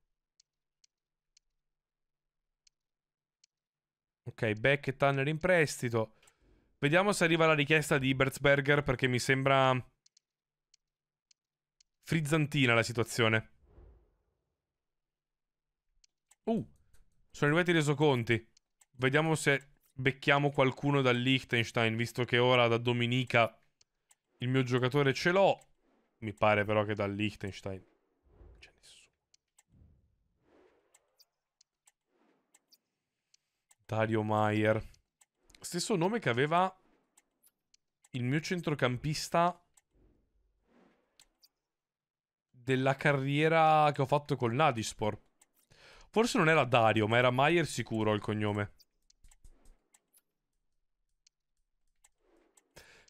Ok, Beck e Tanner in prestito. Vediamo se arriva la richiesta di Ibertsberger perché mi sembra frizzantina la situazione. Uh, sono arrivati i resoconti. Vediamo se becchiamo qualcuno dal Liechtenstein, visto che ora da Dominica il mio giocatore ce l'ho. Mi pare però che dal Liechtenstein Dario Maier. Stesso nome che aveva il mio centrocampista della carriera che ho fatto col Nadispor. Forse non era Dario, ma era Maier sicuro il cognome.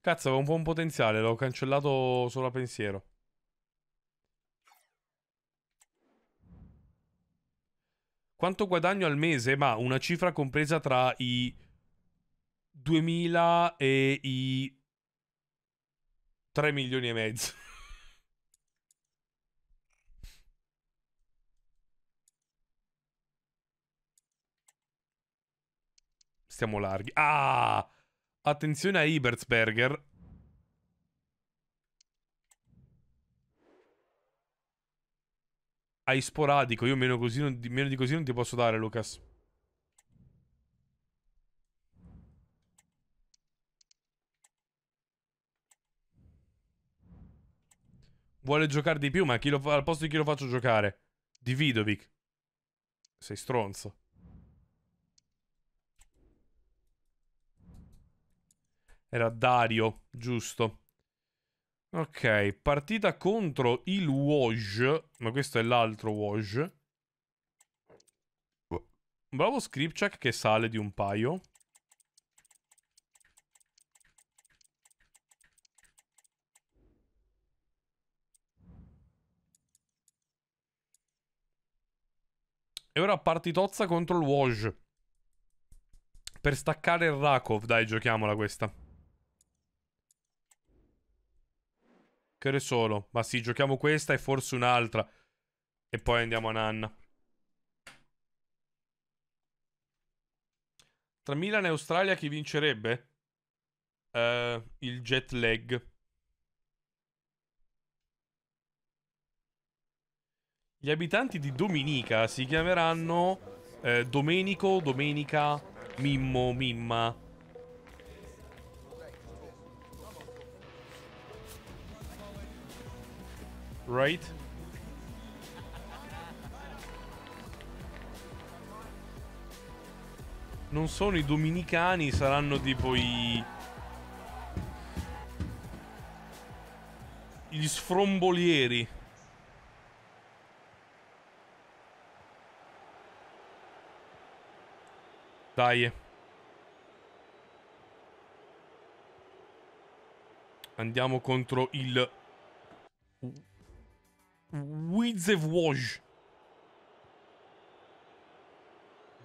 Cazzo, aveva un po' un potenziale, l'ho cancellato solo a pensiero. quanto guadagno al mese, ma una cifra compresa tra i 2000 e i 3 milioni e mezzo. Stiamo larghi. Ah! Attenzione a Ibersberger. hai sporadico. Io meno, così non, meno di così non ti posso dare, Lucas. Vuole giocare di più, ma lo, al posto di chi lo faccio giocare? Di Vidovic. Sei stronzo. Era Dario, giusto. Ok, partita contro il Woj, ma questo è l'altro Woj. Boh. Bravo Scripchak che sale di un paio. E ora partitozza contro il Woj. Per staccare il Rakov, dai, giochiamola questa. Che ore sono? Ma sì, giochiamo questa e forse un'altra. E poi andiamo a Nanna. Tra Milan e Australia chi vincerebbe? Uh, il jet lag. Gli abitanti di Dominica si chiameranno eh, Domenico, Domenica, Mimmo, Mimma. right? Non sono i dominicani, saranno tipo i... Gli sfrombolieri. Dai. Andiamo contro il Wizewoj.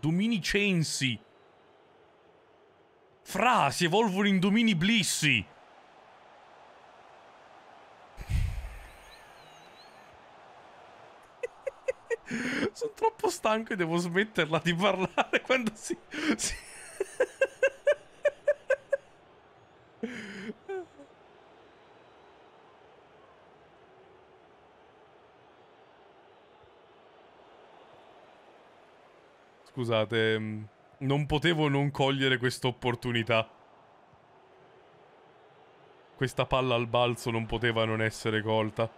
Dominicensi. Fra, si evolvono in domini blissi. Sono troppo stanco e devo smetterla di parlare quando si... si... Scusate, mm, non potevo non cogliere questa opportunità. Questa palla al balzo non poteva non essere colta.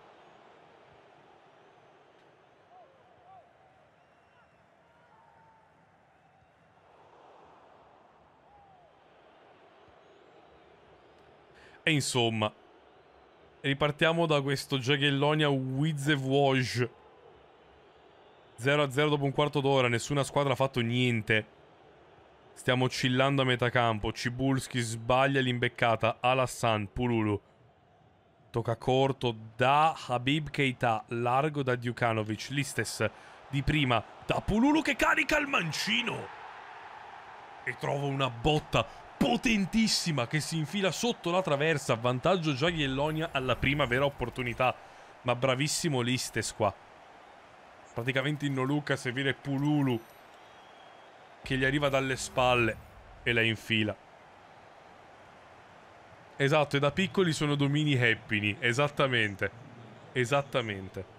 E insomma, ripartiamo da questo Jagellonia Wizewoj 0-0 dopo un quarto d'ora, nessuna squadra ha fatto niente. Stiamo chillando a metà campo. Cibulski sbaglia l'imbeccata. Alassane, Pululu. Tocca corto da Habib Keita, largo da Djukanovic. Listes di prima da Pululu che carica il mancino. E trova una botta potentissima che si infila sotto la traversa. Vantaggio già Ghiellonia alla prima vera opportunità. Ma bravissimo Listes qua. Praticamente Innoluca a servire Pululu che gli arriva dalle spalle e la infila. Esatto, e da piccoli sono domini Happiny, esattamente. Esattamente.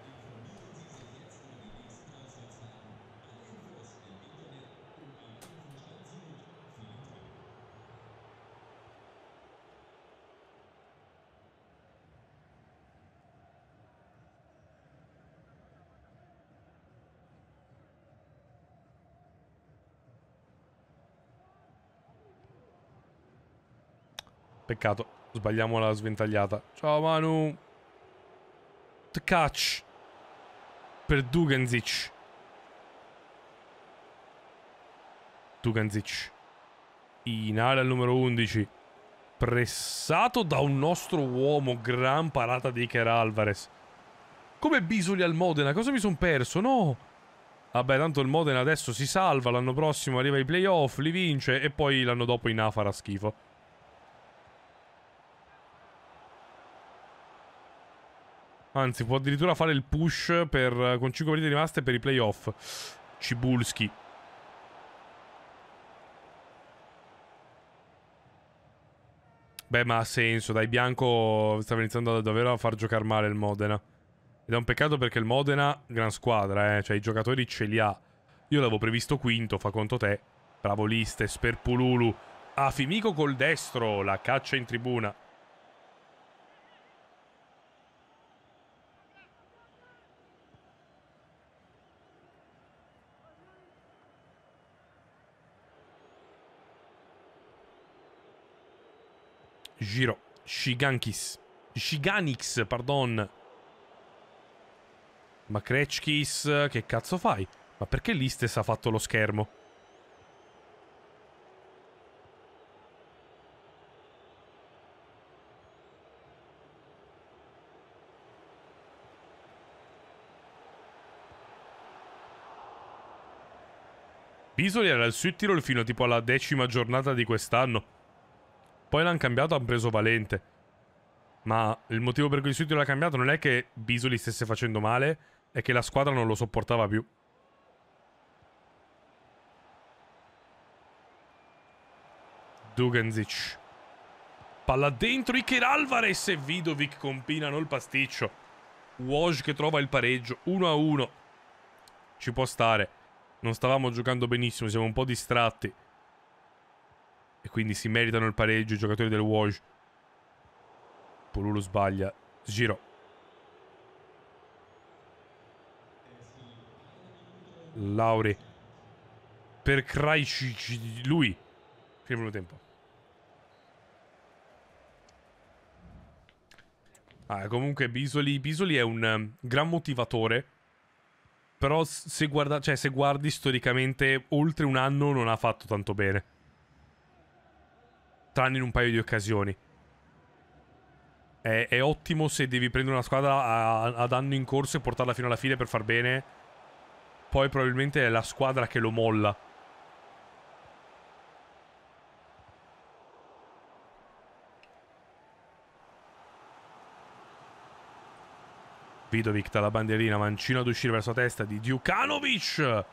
Peccato, sbagliamo la sventagliata. Ciao Manu. Tkac. Per Duganzic. Duganzic. In area al numero 11. Pressato da un nostro uomo. Gran parata di Iker Alvarez. Come Bisoli al Modena? Cosa mi sono perso? No! Vabbè, tanto il Modena adesso si salva, l'anno prossimo arriva ai playoff, li vince e poi l'anno dopo in A farà schifo. Anzi, può addirittura fare il push per, con 5 partite rimaste per i playoff. Cibulski. Beh, ma ha senso. Dai, Bianco stava iniziando davvero a far giocare male il Modena. Ed è un peccato perché il Modena, gran squadra, eh. Cioè, i giocatori ce li ha. Io l'avevo previsto quinto, fa conto te. Bravo Liste, Sperpululu. Afimico col destro, la caccia in tribuna. Giro. Shigankis. Shiganix, pardon. Ma Kretschkis, che cazzo fai? Ma perché l'Istes ha fatto lo schermo? Pisoli era il al Südtirol fino tipo alla decima giornata di quest'anno. Poi l'hanno cambiato, hanno preso Valente. Ma il motivo per cui il Sutio l'ha cambiato non è che Bisoli stesse facendo male, è che la squadra non lo sopportava più. Dugenzic. Palla dentro Iker Alvarez e Vidovic compinano il pasticcio. Woj che trova il pareggio 1-1. Ci può stare. Non stavamo giocando benissimo, siamo un po' distratti. E quindi si meritano il pareggio i giocatori del Woj. Polulo sbaglia. Giro. Lauri. Per Krajcic. Lui. Primo tempo. Ah, comunque Bisoli, Bisoli è un um, gran motivatore. Però se, guarda, cioè, se guardi storicamente, oltre un anno non ha fatto tanto bene tranne in un paio di occasioni. È, è ottimo se devi prendere una squadra a, ad anno in corso e portarla fino alla fine per far bene. Poi probabilmente è la squadra che lo molla. Vidovic dalla bandierina, mancino ad uscire verso la testa di Djukanovic.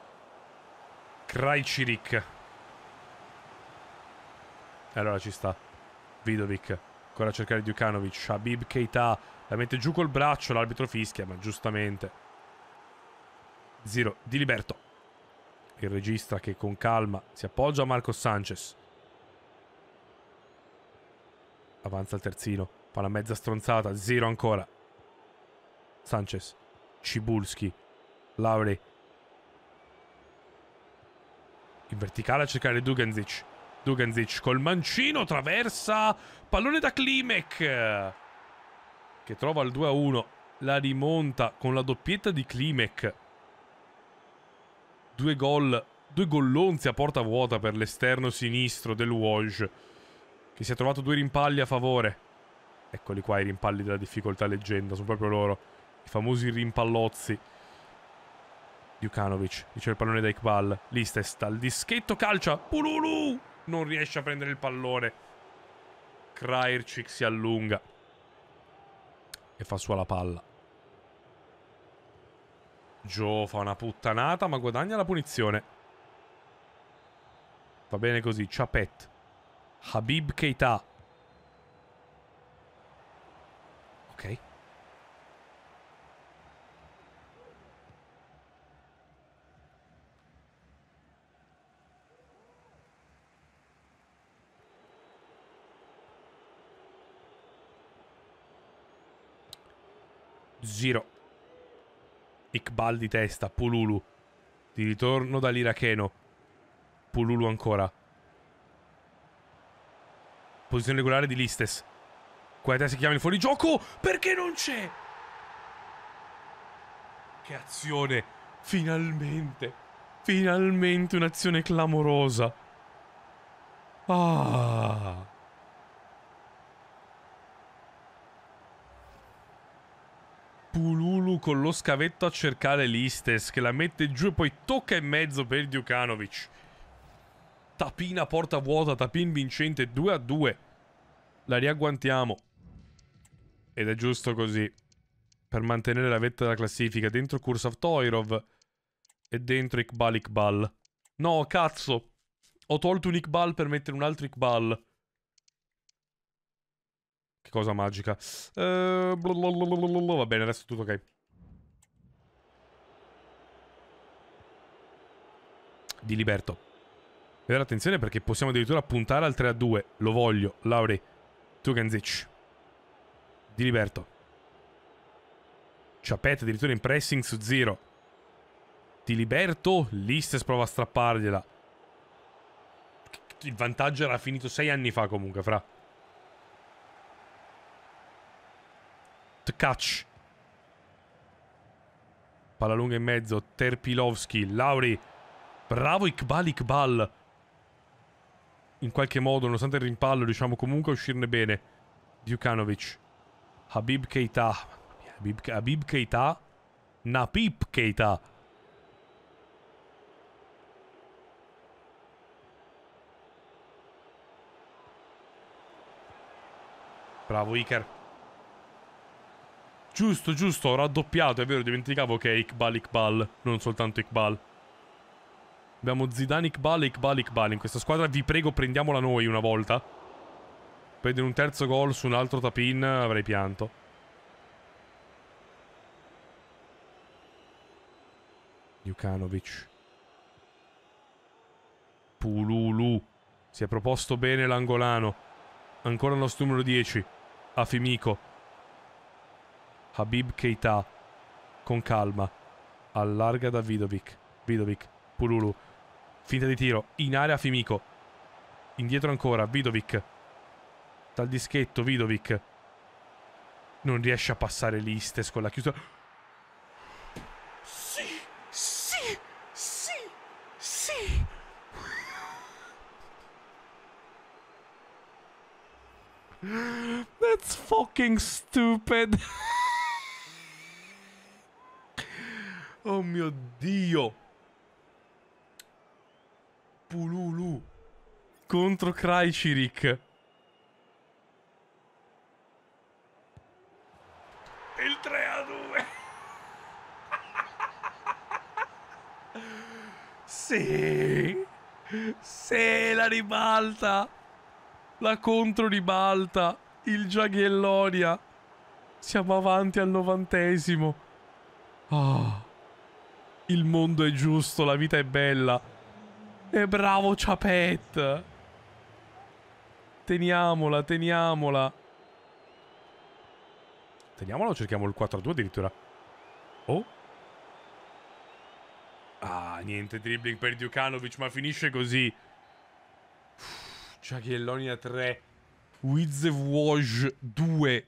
Krajcirik. E allora ci sta. Vidovic. Ancora a cercare Djukanovic. Shabib Keita. La mette giù col braccio. L'arbitro fischia, ma giustamente. Zero di Liberto. Il regista che con calma si appoggia a Marco Sanchez. Avanza il terzino. Fa la mezza stronzata. Zero ancora. Sanchez. Cibulski. Lauri. In verticale a cercare Dugenzic. Duganzic col mancino, traversa, pallone da Klimek che trova il 2-1, la rimonta con la doppietta di Klimek. Due gol, due gollonzi a porta vuota per l'esterno sinistro del Walsh che si è trovato due rimpalli a favore. Eccoli qua i rimpalli della difficoltà leggenda, sono proprio loro, i famosi rimpallozzi. Djukanovic, dice il pallone da Iqbal, Listest al dischetto calcia, Pululu! non riesce a prendere il pallone. Kraircik si allunga. E fa sua la palla. Joe fa una puttanata, ma guadagna la punizione. Va bene così. Chapet. Habib Keita. Zero. Iqbal di testa, Pululu. Di ritorno dall'iracheno. Pululu ancora. Posizione regolare di Listes. Qua si chiama il fuorigioco perché non c'è. Che azione. Finalmente. Finalmente un'azione clamorosa. Ah. Pululu con lo scavetto a cercare l'Istes che la mette giù e poi tocca in mezzo per Djukanovic. Tapina porta vuota, Tapin vincente 2 a 2. La riagguantiamo. Ed è giusto così. Per mantenere la vetta della classifica. Dentro of Toirov. E dentro Iqbal Iqbal. No, cazzo. Ho tolto un Iqbal per mettere un altro Iqbal. Che cosa magica. Uh, va bene, adesso tutto ok. Di Liberto. E ora attenzione perché possiamo addirittura puntare al 3 a 2. Lo voglio, Lauri. Tu Ganzic. Di Liberto. Ciapetta addirittura in pressing su zero. Di Liberto. Listes prova a strappargliela. Il vantaggio era finito sei anni fa comunque, fra. catch. Palla lunga in mezzo, Terpilowski, Lauri. Bravo Iqbal Iqbal. In qualche modo, nonostante il rimpallo, riusciamo comunque a uscirne bene. Djukanovic. Habib Keita. Mia, Habib, Habib Keita. Napip Keita. Bravo Iker. Giusto, giusto, ho raddoppiato, è vero, dimenticavo che è Iqbal Iqbal, non soltanto Iqbal. Abbiamo Zidane Iqbal e Iqbal Iqbal in questa squadra, vi prego prendiamola noi una volta. Prendere un terzo gol su un altro tapin avrei pianto. Jukanovic. Pululu. Si è proposto bene l'angolano. Ancora il nostro numero 10. Afimico. Habib Keita con calma allarga da Vidovic Vidovic Pululu finta di tiro in area Fimico indietro ancora Vidovic dal dischetto Vidovic non riesce a passare l'Istes con la chiusura sì sì sì sì That's fucking stupid. Oh mio Dio. Pululu. Contro Krajcirik. Il 3 a 2. sì. Sì, la ribalta. La contro ribalta. Il Giaghellonia. Siamo avanti al novantesimo. Oh. Il mondo è giusto, la vita è bella. E bravo Chapet. Teniamola, teniamola. Teniamola o cerchiamo il 4-2 addirittura? Oh. Ah, niente dribbling per Djukanovic, ma finisce così. Ciachelloni a 3. Wizevuoj 2.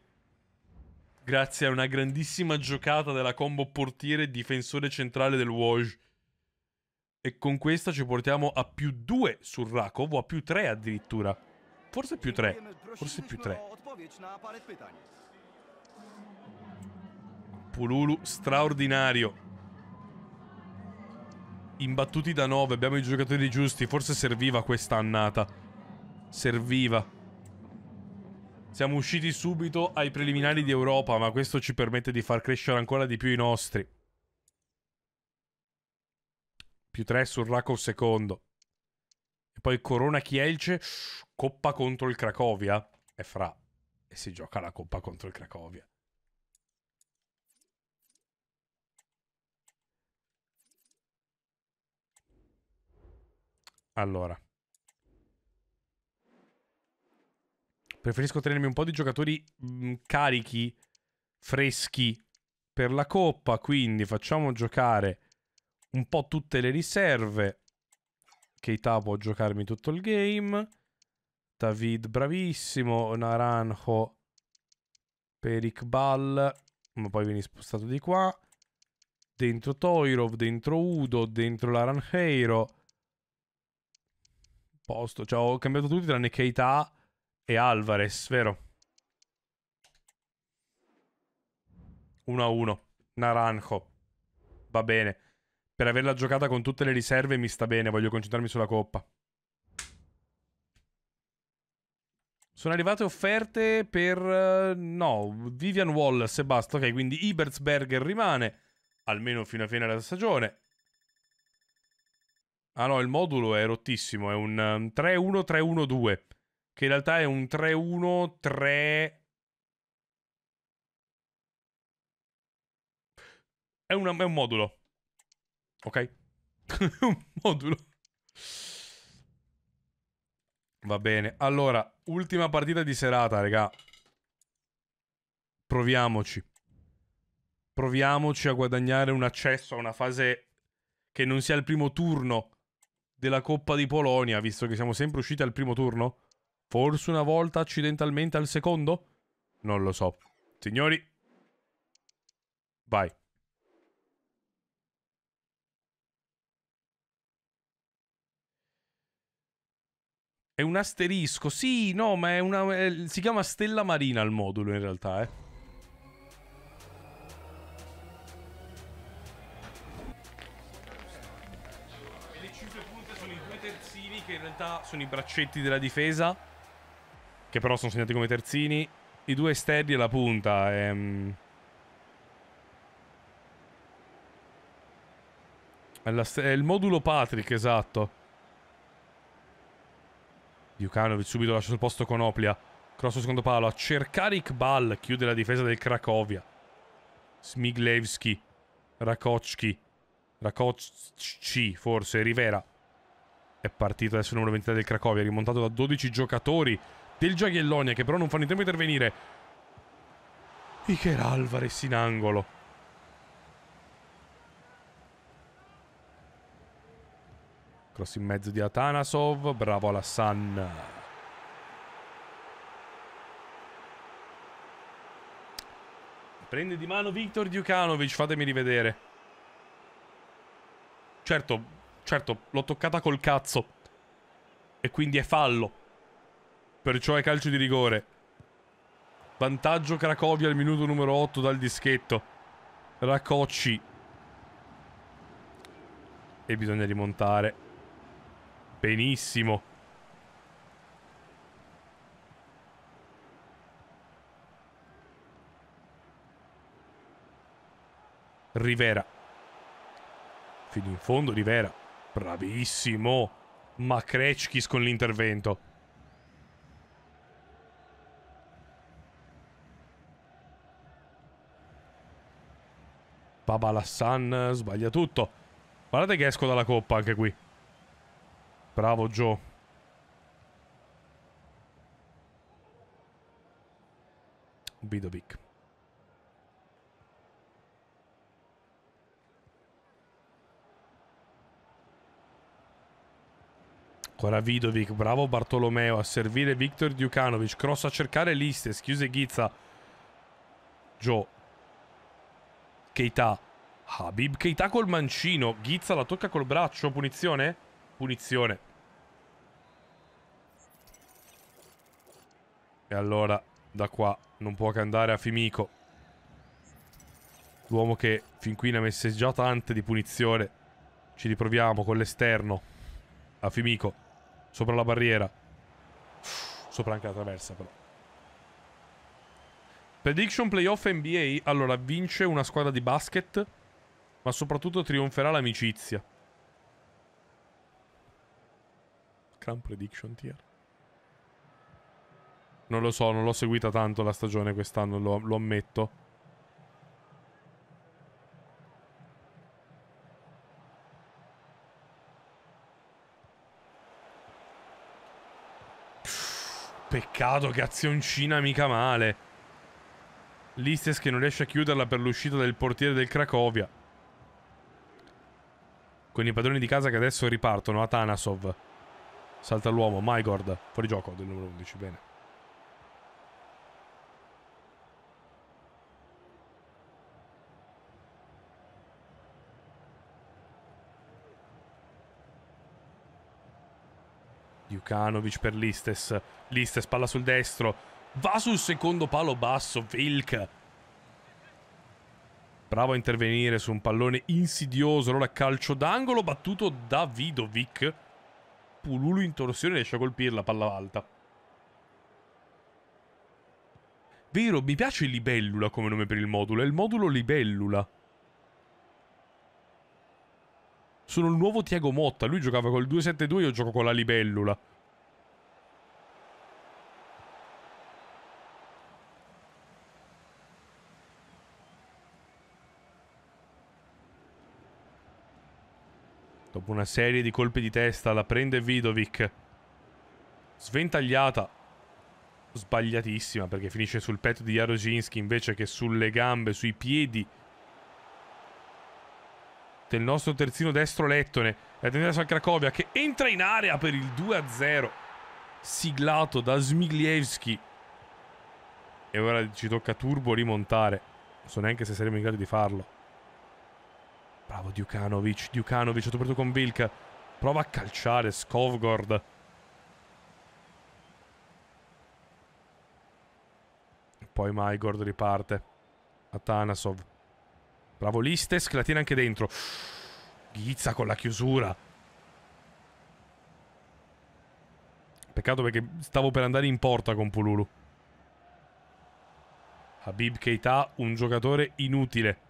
Grazie a una grandissima giocata della combo portiere e difensore centrale del Woj. E con questa ci portiamo a più 2 sul Rakov, o a più 3 addirittura. Forse più 3. Forse più 3. Pululu straordinario. Imbattuti da 9, abbiamo i giocatori giusti, forse serviva questa annata. Serviva. Siamo usciti subito ai preliminari di Europa, ma questo ci permette di far crescere ancora di più i nostri. Più 3 sul Rakov secondo. E poi Corona Kielce, Coppa contro il Cracovia. E fra. E si gioca la Coppa contro il Cracovia. Allora. Preferisco tenermi un po' di giocatori mh, mm, carichi, freschi per la coppa, quindi facciamo giocare un po' tutte le riserve. Keita può giocarmi tutto il game. David bravissimo, Naranjo per Iqbal, ma poi vieni spostato di qua. Dentro Toirov, dentro Udo, dentro l'Aranjeiro. Posto, cioè ho cambiato tutti tranne Keita e Alvarez, vero? 1 a 1. Naranjo. Va bene. Per averla giocata con tutte le riserve mi sta bene, voglio concentrarmi sulla coppa. Sono arrivate offerte per... Uh, no, Vivian Wallace e basta. Ok, quindi Ibersberger rimane, almeno fino a fine della stagione. Ah no, il modulo è rottissimo, è un eh, um, 3-1-3-1-2 che in realtà è un 3-1-3... È, una, è un modulo. Ok? È un modulo. Va bene. Allora, ultima partita di serata, raga. Proviamoci. Proviamoci a guadagnare un accesso a una fase che non sia il primo turno della Coppa di Polonia, visto che siamo sempre usciti al primo turno. Forse una volta accidentalmente al secondo? Non lo so. Signori. Vai. È un asterisco. Sì, no, ma è una... È, si chiama stella marina il modulo in realtà, eh. le 5 punte sono i due terzini che in realtà sono i braccetti della difesa che però sono segnati come terzini. I due steady e la punta. Ehm... È, la è, il modulo Patrick, esatto. Jukanovic subito lascia sul posto Conoplia. Cross secondo palo. A cercare Iqbal. Chiude la difesa del Cracovia. Smiglevski. Rakocki. Rakocci, forse. Rivera. È partito adesso il numero 23 del Cracovia. Rimontato da 12 giocatori del Giaghellone che però non fanno in tempo a intervenire. Iker Alvarez in angolo. Cross in mezzo di Atanasov, bravo Alassan. Prende di mano Viktor Djukanovic, fatemi rivedere. Certo, certo, l'ho toccata col cazzo. E quindi è fallo. Perciò è calcio di rigore. Vantaggio Cracovia al minuto numero 8 dal dischetto. Racocci. E bisogna rimontare. Benissimo. Rivera. Fino in fondo Rivera. Bravissimo. Ma Makrecchis con l'intervento. Baba eh, sbaglia tutto. Guardate che esco dalla coppa anche qui. Bravo Joe. Bidovic. Ancora Vidovic, bravo Bartolomeo a servire Viktor Djukanovic, cross a cercare Listes, chiuse Ghizza. Joe Keita. Habib Keita col mancino. Ghizza la tocca col braccio. Punizione? Punizione. E allora da qua non può che andare a Fimico. L'uomo che fin qui ne ha messe già tante di punizione. Ci riproviamo con l'esterno. A Fimico. Sopra la barriera. Sopra anche la traversa però. Prediction playoff NBA. Allora, vince una squadra di basket, ma soprattutto trionferà l'amicizia. Gran prediction tier. Non lo so, non l'ho seguita tanto la stagione quest'anno, lo, lo ammetto. Peccato che azioncina mica male. Listes che non riesce a chiuderla per l'uscita del portiere del Cracovia. Con i padroni di casa che adesso ripartono. Atanasov. Salta l'uomo. Maigord. Fuori gioco del numero 11. Bene. Djukanovic per Listes. Listes palla sul destro. Va sul secondo palo basso, Vilk. Bravo a intervenire su un pallone insidioso. Allora calcio d'angolo battuto da Vidovic. Pululu in torsione riesce a colpirla, palla alta. Vero, mi piace Libellula come nome per il modulo. È il modulo Libellula. Sono il nuovo Tiago Motta. Lui giocava col 272, io gioco con la Libellula. Dopo una serie di colpi di testa la prende Vidovic. Sventagliata. Sbagliatissima perché finisce sul petto di Jarosinski invece che sulle gambe, sui piedi del nostro terzino destro Lettone. La tendenza a Cracovia che entra in area per il 2-0. Siglato da Smiglievski. E ora ci tocca Turbo rimontare. Non so neanche se saremo in grado di farlo. Bravo Djukanovic, Djukanovic, soprattutto con Vilk. Prova a calciare Skovgord. Poi Maigord riparte. Atanasov. Bravo Listes che la tiene anche dentro. Ghizza con la chiusura. Peccato perché stavo per andare in porta con Pululu. Habib Keita, un giocatore inutile.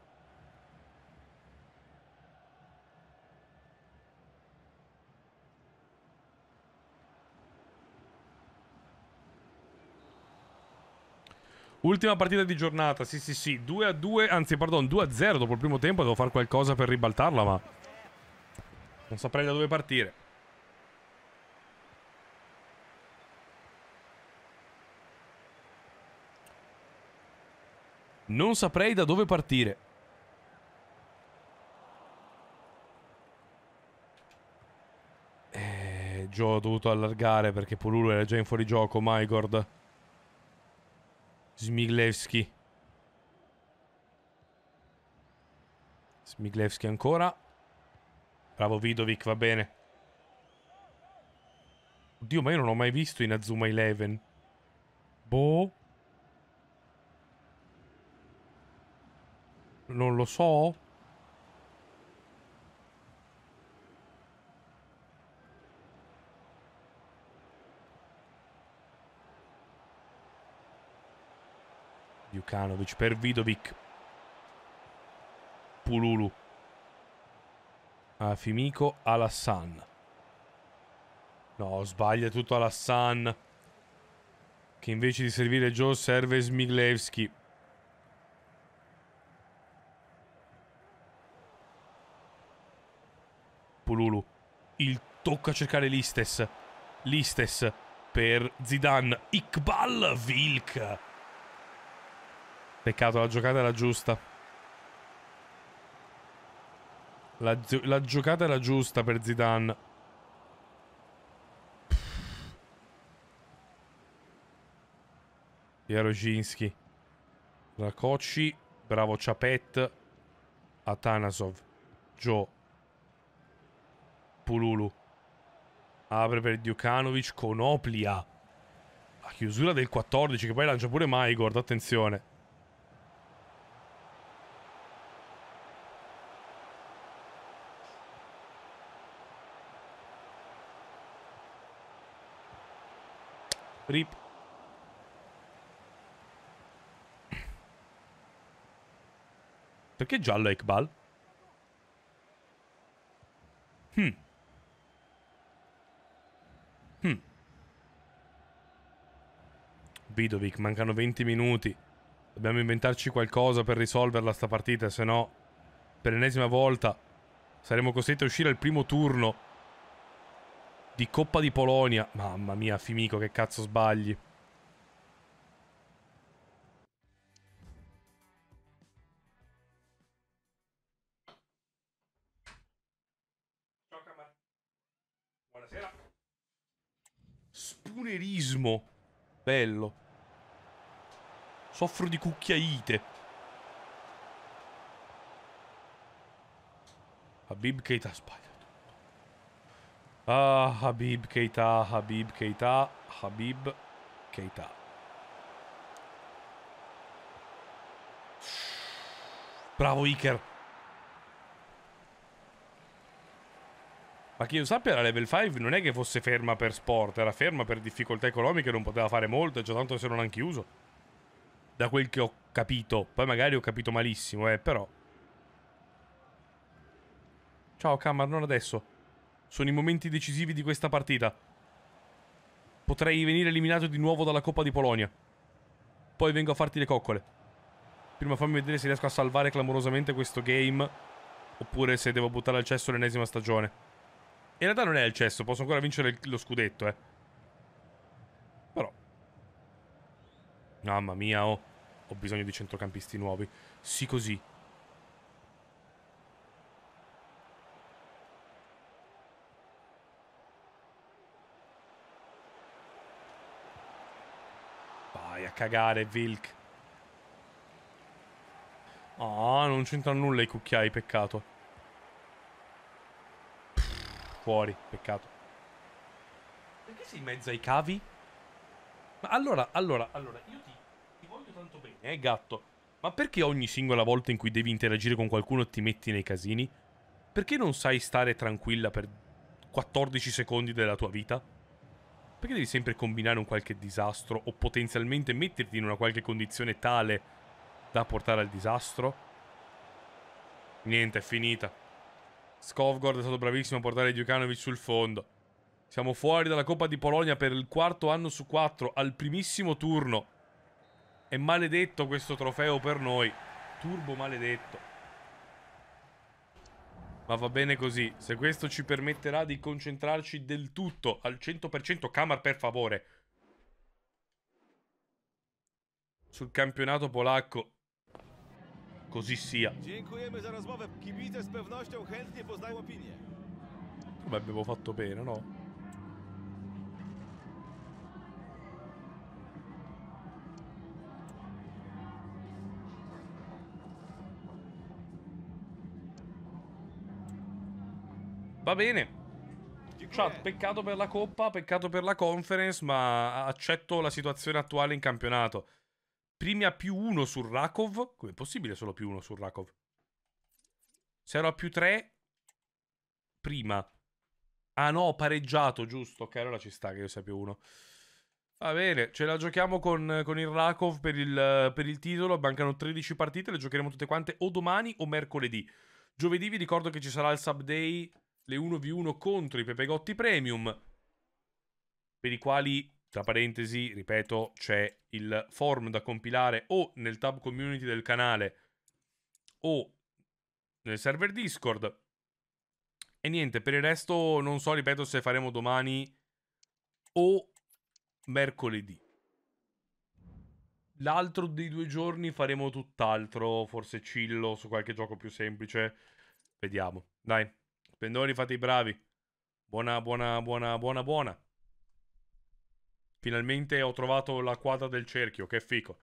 Ultima partita di giornata, sì sì sì, 2 a 2, anzi pardon, 2 a 0 dopo il primo tempo, devo fare qualcosa per ribaltarla ma... Non saprei da dove partire. Non saprei da dove partire. Eh, Joe ho dovuto allargare perché Pululu era già in fuorigioco, Maigord. Smiglevski. Smiglevski ancora. Bravo Vidovic, va bene. Oddio, ma io non ho mai visto in Azuma 11. Boh. Non lo so. Jukanovic per Vidovic. Pululu. A Fimico, Alassan. No, sbaglia tutto Alassan. Che invece di servire Joe serve Smiglevski. Pululu. Il tocca cercare Listes. Listes per Zidane. Iqbal Vilk. Peccato, la giocata era giusta. La, la giocata era giusta per Zidane. Jarocinski. Racocci. Bravo Ciapet. Atanasov. Joe. Pululu. Apre per Djukanovic. Conoplia. La chiusura del 14 che poi lancia pure Maigord. Attenzione. Rip. Perché giallo Ekbal? Hmm. Hmm. Vidovic, mancano 20 minuti. Dobbiamo inventarci qualcosa per risolverla sta partita, se no per l'ennesima volta saremo costretti a uscire al primo turno di Coppa di Polonia. Mamma mia, Fimico, che cazzo sbagli. Buonasera. Spunerismo. Bello. Soffro di cucchiaite. Habib Keita sbaglia. Ah, Habib Keita, Habib Keita, Habib Keita. Bravo Iker. Ma che io sappia la level 5 non è che fosse ferma per sport, era ferma per difficoltà economiche, non poteva fare molto, già tanto se non hanno chiuso. Da quel che ho capito, poi magari ho capito malissimo, eh, però. Ciao Kamar, non adesso sono i momenti decisivi di questa partita. Potrei venire eliminato di nuovo dalla Coppa di Polonia. Poi vengo a farti le coccole. Prima fammi vedere se riesco a salvare clamorosamente questo game. Oppure se devo buttare al cesso l'ennesima stagione. In realtà non è al cesso, posso ancora vincere lo scudetto, eh. Però. Mamma mia, oh. Ho bisogno di centrocampisti nuovi. Sì così. cagare, Vilk. Ah, oh, non c'entrano nulla i cucchiai, peccato. Pff, fuori, peccato. Perché sei in mezzo ai cavi? Ma allora, allora, allora, io ti, ti voglio tanto bene, eh, gatto. Ma perché ogni singola volta in cui devi interagire con qualcuno ti metti nei casini? Perché non sai stare tranquilla per 14 secondi della tua vita? perché devi sempre combinare un qualche disastro o potenzialmente metterti in una qualche condizione tale da portare al disastro? Niente, è finita. Skovgord è stato bravissimo a portare Djukanovic sul fondo. Siamo fuori dalla Coppa di Polonia per il quarto anno su quattro, al primissimo turno. È maledetto questo trofeo per noi. Turbo maledetto. Ma va bene così. Se questo ci permetterà di concentrarci del tutto al 100%, Kamar per favore. Sul campionato polacco. Così sia. Come abbiamo fatto bene, no? Va bene. Chat, peccato per la coppa, peccato per la conference, ma accetto la situazione attuale in campionato. Primi a più uno sul Rakov. Com'è possibile solo più uno sul Rakov? Se ero a più tre, prima. Ah no, pareggiato, giusto. Ok, allora ci sta che io sia più 1. Va bene, ce la giochiamo con, con il Rakov per il, per il titolo. Mancano 13 partite, le giocheremo tutte quante o domani o mercoledì. Giovedì vi ricordo che ci sarà il subday le 1v1 contro i Pepegotti Premium, per i quali, tra parentesi, ripeto, c'è il form da compilare o nel tab community del canale o nel server Discord. E niente, per il resto non so, ripeto, se faremo domani o mercoledì. L'altro dei due giorni faremo tutt'altro, forse chillo su qualche gioco più semplice. Vediamo. Dai. Splendori, fate i bravi. Buona, buona, buona, buona, buona. Finalmente ho trovato la quadra del cerchio, che fico.